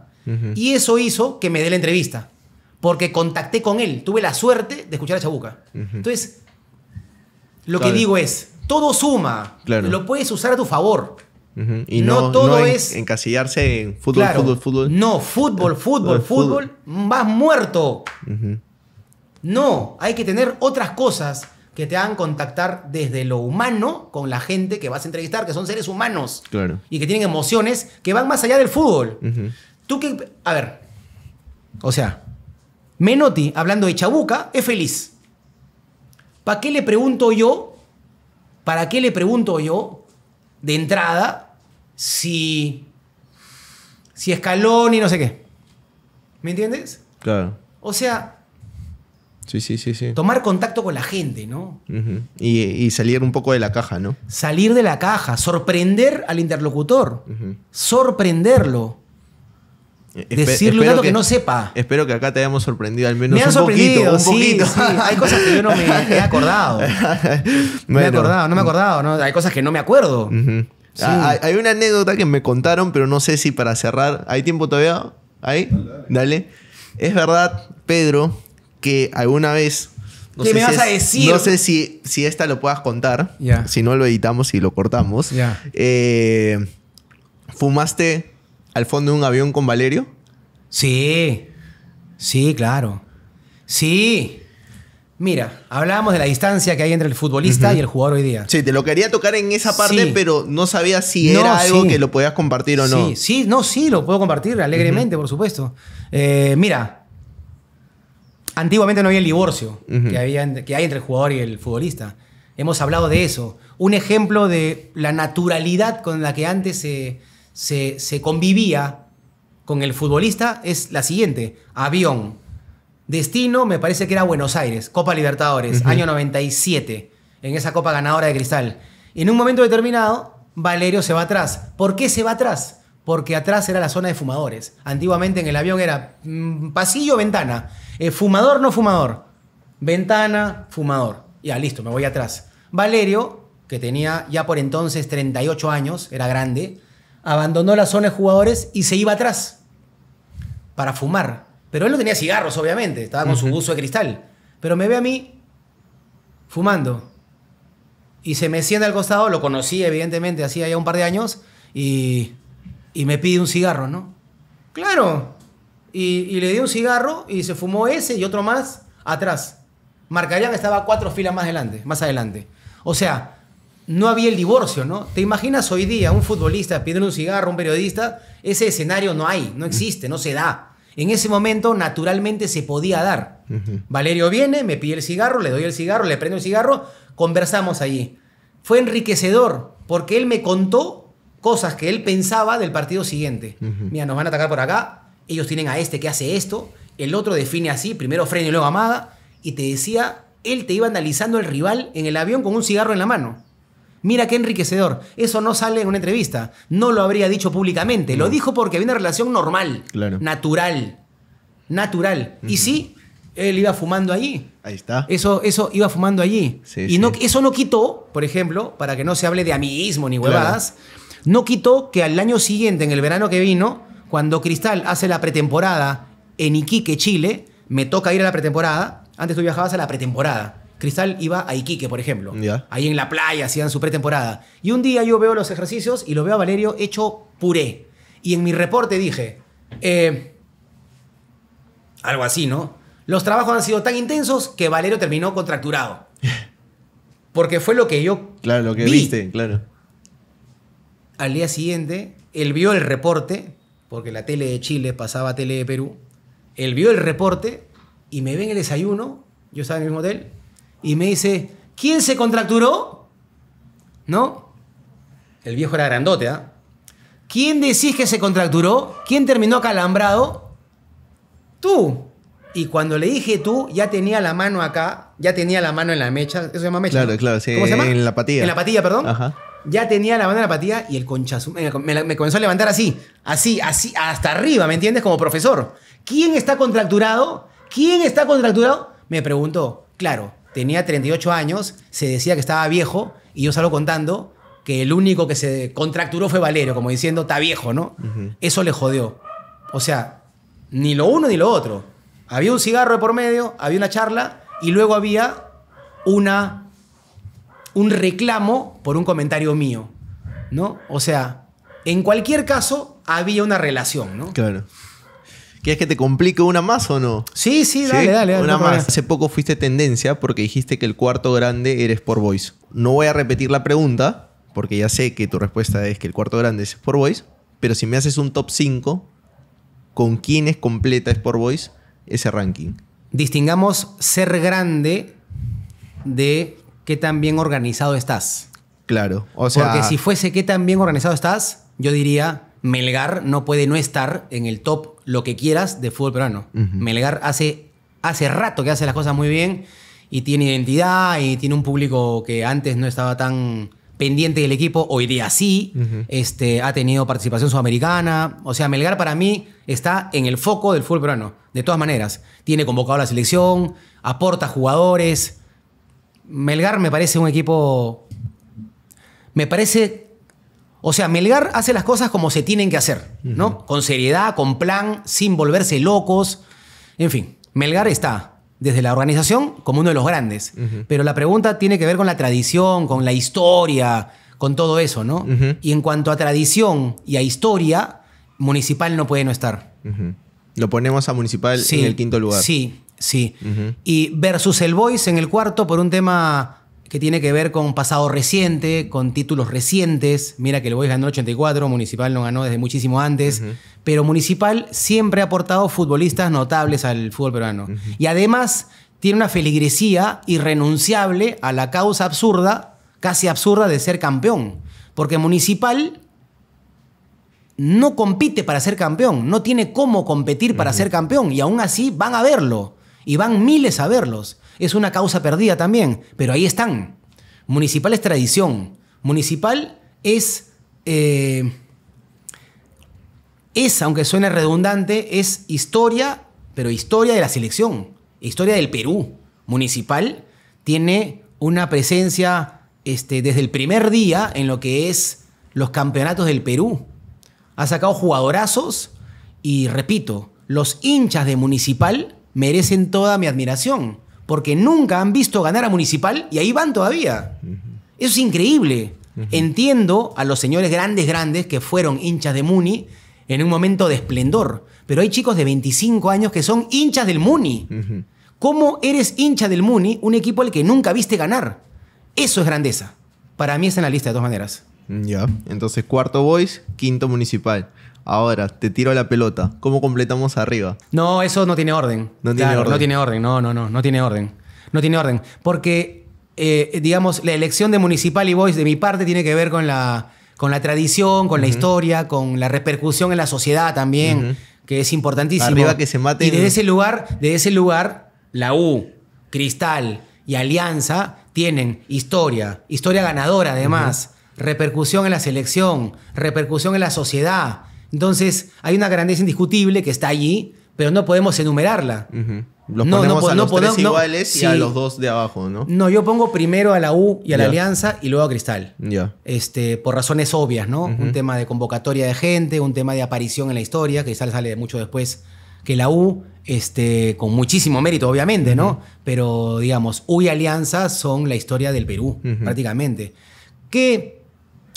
Y eso hizo que me dé la entrevista. Porque contacté con él. Tuve la suerte de escuchar a Chabuca. Entonces, lo que digo es, todo suma. Lo puedes usar a tu favor. Y no, todo es... Encasillarse en fútbol, fútbol, fútbol. No, fútbol, fútbol, fútbol. Vas muerto. No, hay que tener otras cosas que te hagan contactar desde lo humano con la gente que vas a entrevistar, que son seres humanos. Claro. Y que tienen emociones que van más allá del fútbol. Tú que. A ver. O sea, Menotti, hablando de Chabuca, es feliz. ¿Para qué le pregunto yo? ¿Para qué le pregunto yo de entrada si. si escalón y no sé qué? ¿Me entiendes? Claro. O sea, Sí, sí, sí, sí. Tomar contacto con la gente, ¿no? y, salir un poco de la caja, ¿no? Salir de la caja, sorprender al interlocutor, sorprenderlo. Eh, decirle algo que, no sepa. Espero que acá te hayamos sorprendido al menos me un sorprendido, poquito. sí, Hay cosas que yo no me he acordado. Me he acordado, no me he acordado. ¿no? Hay cosas que no me acuerdo. Ah, hay una anécdota que me contaron, pero no sé si para cerrar. ¿Hay tiempo todavía? ¿Hay? Dale. Es verdad, Pedro, que alguna vez... No sé si No sé si, esta lo puedas contar. Si no, lo editamos y lo cortamos. Eh, ¿Fumaste al fondo de un avión con Valerio? Sí. Sí, claro. Sí. Mira, hablábamos de la distancia que hay entre el futbolista y el jugador hoy día. Sí, te lo quería tocar en esa parte, pero no sabía si era algo que lo podías compartir o no. Sí, sí, no, sí, lo puedo compartir alegremente, por supuesto. Eh, mira, Antiguamente no había el divorcio que, que hay entre el jugador y el futbolista. Hemos hablado de eso. Un ejemplo de la naturalidad con la que antes se, convivía con el futbolista es la siguiente. Avión. Destino, me parece que era Buenos Aires, Copa Libertadores, año 97, en esa Copa ganadora de Cristal. en un momento determinado, Valerio se va atrás. ¿Por qué se va atrás? porque atrás era la zona de fumadores. Antiguamente en el avión era mm, pasillo, ventana, eh, fumador, no fumador, ventana, fumador. Ya, listo, me voy atrás. Valerio, que tenía ya por entonces 38 años, era grande, abandonó la zona de jugadores y se iba atrás para fumar. Pero él no tenía cigarros, obviamente, estaba con su buzo de cristal. Pero me ve a mí fumando. Y se me sienta al costado, lo conocí evidentemente, hacía ya un par de años, y y me pide un cigarro, ¿no? Claro. Y, le di un cigarro y se fumó ese y otro más atrás. Marcarián estaba cuatro filas más adelante, más adelante. O sea, no había el divorcio, ¿no? ¿Te imaginas hoy día un futbolista pidiendo un cigarro un periodista? Ese escenario no hay, no existe, no se da. En ese momento, naturalmente, se podía dar. Valerio viene, me pide el cigarro, le doy el cigarro, le prendo el cigarro, conversamos allí. Fue enriquecedor, porque él me contó cosas que él pensaba del partido siguiente. Mira, nos van a atacar por acá, ellos tienen a este que hace esto, el otro define así, primero freno y luego Amada. y te decía, él te iba analizando el rival en el avión con un cigarro en la mano. Mira qué enriquecedor. Eso no sale en una entrevista. No lo habría dicho públicamente. Lo dijo porque había una relación normal, natural. Natural. Y sí, él iba fumando allí. Ahí está. Eso, eso iba fumando allí. y No, eso no quitó, por ejemplo, para que no se hable de amiguismo ni huevadas, no quitó que al año siguiente, en el verano que vino, cuando Cristal hace la pretemporada en Iquique, Chile, me toca ir a la pretemporada. Antes tú viajabas a la pretemporada. Cristal iba a Iquique, por ejemplo. Ahí en la playa hacían su pretemporada. Y un día yo veo los ejercicios y lo veo a Valerio hecho puré. Y en mi reporte dije, eh, algo así, ¿no? Los trabajos han sido tan intensos que Valerio terminó contracturado. Porque fue lo que yo. Claro, lo que viste, claro al día siguiente, él vio el reporte, porque la tele de Chile pasaba a tele de Perú, él vio el reporte y me ve en el desayuno, yo estaba en el mismo hotel, y me dice, ¿quién se contracturó? ¿No? El viejo era grandote, ¿ah? ¿Quién decís que se contracturó? ¿Quién terminó calambrado? Tú. Y cuando le dije tú, ya tenía la mano acá, ya tenía la mano en la mecha. ¿Eso se llama mecha? Claro, claro, ¿Cómo se llama? En la patilla. En la patilla, perdón. Ajá ya tenía la banda de la apatía y el conchazo. Me, comenzó a levantar así, así, así, hasta arriba, ¿me entiendes? Como profesor. ¿Quién está contracturado? ¿Quién está contracturado? Me preguntó. Claro, tenía 38 años, se decía que estaba viejo y yo salgo contando que el único que se contracturó fue Valerio, como diciendo, está viejo, ¿no? Eso le jodeó. O sea, ni lo uno ni lo otro. Había un cigarro de por medio, había una charla y luego había una un reclamo por un comentario mío, ¿no? O sea, en cualquier caso, había una relación, ¿no? Claro. ¿Quieres que te complique una más o no? Sí, sí, dale, Dale, Una más. Hace poco fuiste tendencia porque dijiste que el cuarto grande eres por Boys. No voy a repetir la pregunta porque ya sé que tu respuesta es que el cuarto grande es por Boys, pero si me haces un top 5, ¿con quiénes completa por Boys ese ranking? Distingamos ser grande de qué tan bien organizado estás. Claro, o Porque si fuese qué tan bien organizado estás, yo diría, Melgar no puede no estar en el top lo que quieras de fútbol peruano. Melgar hace, hace rato que hace las cosas muy bien y tiene identidad y tiene un público que antes no estaba tan pendiente del equipo, hoy día sí, este, ha tenido participación sudamericana, o sea, Melgar para mí está en el foco del fútbol peruano, de todas maneras, tiene convocado a la selección, aporta jugadores, Melgar me parece un equipo. Me parece. O sea, Melgar hace las cosas como se tienen que hacer, ¿no? Con seriedad, con plan, sin volverse locos. En fin, Melgar está desde la organización como uno de los grandes. Pero la pregunta tiene que ver con la tradición, con la historia, con todo eso, ¿no? Y en cuanto a tradición y a historia, Municipal no puede no estar. Lo ponemos a Municipal en el quinto lugar. Sí, Sí. Y versus El Boys en el cuarto por un tema que tiene que ver con pasado reciente, con títulos recientes. Mira que el Boys ganó 84, Municipal no ganó desde muchísimo antes, pero Municipal siempre ha aportado futbolistas notables al fútbol peruano. Y además tiene una feligresía irrenunciable a la causa absurda, casi absurda, de ser campeón. Porque Municipal no compite para ser campeón, no tiene cómo competir para ser campeón, y aún así van a verlo. Y van miles a verlos. Es una causa perdida también, pero ahí están. Municipal es tradición. Municipal es... Eh, es, aunque suene redundante, es historia, pero historia de la selección, historia del Perú. Municipal tiene una presencia este, desde el primer día en lo que es los campeonatos del Perú. Ha sacado jugadorazos y, repito, los hinchas de Municipal merecen toda mi admiración, porque nunca han visto ganar a Municipal y ahí van todavía. Eso es increíble. Entiendo a los señores grandes, grandes que fueron hinchas de Muni en un momento de esplendor, pero hay chicos de 25 años que son hinchas del Muni. ¿Cómo eres hincha del Muni, un equipo al que nunca viste ganar? Eso es grandeza. Para mí está en la lista de dos maneras. Ya. Entonces, cuarto Boys, quinto Municipal. Ahora, te tiro la pelota. ¿Cómo completamos arriba? No, eso no tiene orden. No tiene orden. No tiene orden, no, no, no, no tiene orden. No tiene orden. Porque, eh, digamos, la elección de Municipal y Voice, de mi parte tiene que ver con la, con la tradición, con la historia, con la repercusión en la sociedad también, que es importantísimo. Arriba que se mate. Y desde ese lugar, desde ese lugar, la U, Cristal y Alianza tienen historia, historia ganadora además, repercusión en la selección, repercusión en la sociedad entonces, hay una grandeza indiscutible que está allí, pero no podemos enumerarla. Los no, ponemos no, a los iguales y a los dos de abajo, ¿no? No, yo pongo primero a la U y a la Alianza y luego a Cristal. Ya. Este, por razones obvias, ¿no? Un tema de convocatoria de gente, un tema de aparición en la historia. Cristal sale mucho después que la U, este, con muchísimo mérito, obviamente, ¿no? Pero digamos, U y Alianza son la historia del Perú, prácticamente. ¿Qué...?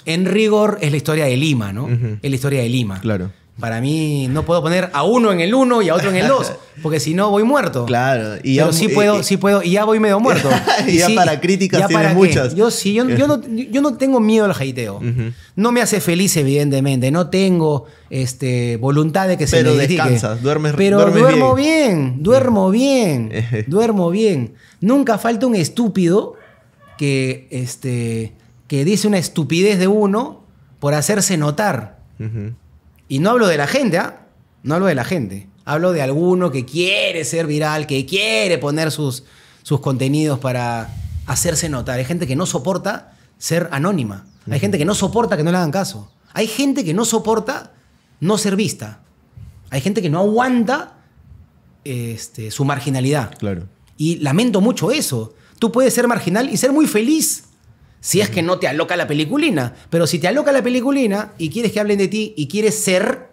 en rigor es la historia de Lima, ¿no? Es la historia de Lima. Claro. Para mí no puedo poner a uno en el uno y a otro en el dos, porque si no voy muerto. Claro. Y Pero sí eh, puedo, eh, sí puedo, y ya voy medio muerto. y, ya para críticas ya para muchas. Yo sí, yo, no, tengo miedo al jaiteo. No me hace feliz, evidentemente. No tengo este, voluntad de que se me Pero descansas, duermes Pero duermo bien. duermo bien, duermo bien. Nunca falta un estúpido que este que dice una estupidez de uno por hacerse notar. Y no hablo de la gente, ¿ah? No hablo de la gente. Hablo de alguno que quiere ser viral, que quiere poner sus, sus contenidos para hacerse notar. Hay gente que no soporta ser anónima. Hay gente que no soporta que no le hagan caso. Hay gente que no soporta no ser vista. Hay gente que no aguanta este, su marginalidad. Claro. Y lamento mucho eso. Tú puedes ser marginal y ser muy feliz si es que no te aloca la peliculina. Pero si te aloca la peliculina y quieres que hablen de ti y quieres ser,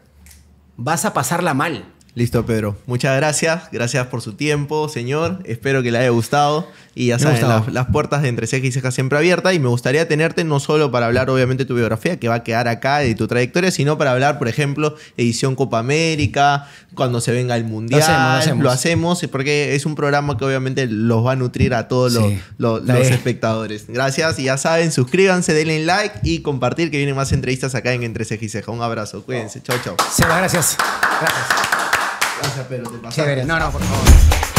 vas a pasarla mal. Listo, Pedro. Muchas gracias. Gracias por su tiempo, señor. Espero que le haya gustado. Y ya saben, las, puertas de Entre Ceja y Ceja siempre abiertas. Y me gustaría tenerte no solo para hablar, obviamente, de tu biografía, que va a quedar acá de tu trayectoria, sino para hablar, por ejemplo, edición Copa América, cuando se venga el Mundial. Lo hacemos. porque es un programa que obviamente los va a nutrir a todos los, espectadores. Gracias. Y ya saben, suscríbanse, denle like y compartir, que vienen más entrevistas acá en Entre Ceja y Ceja. Un abrazo. Cuídense. Chau, chau. muchas gracias. Gracias no, no, por favor.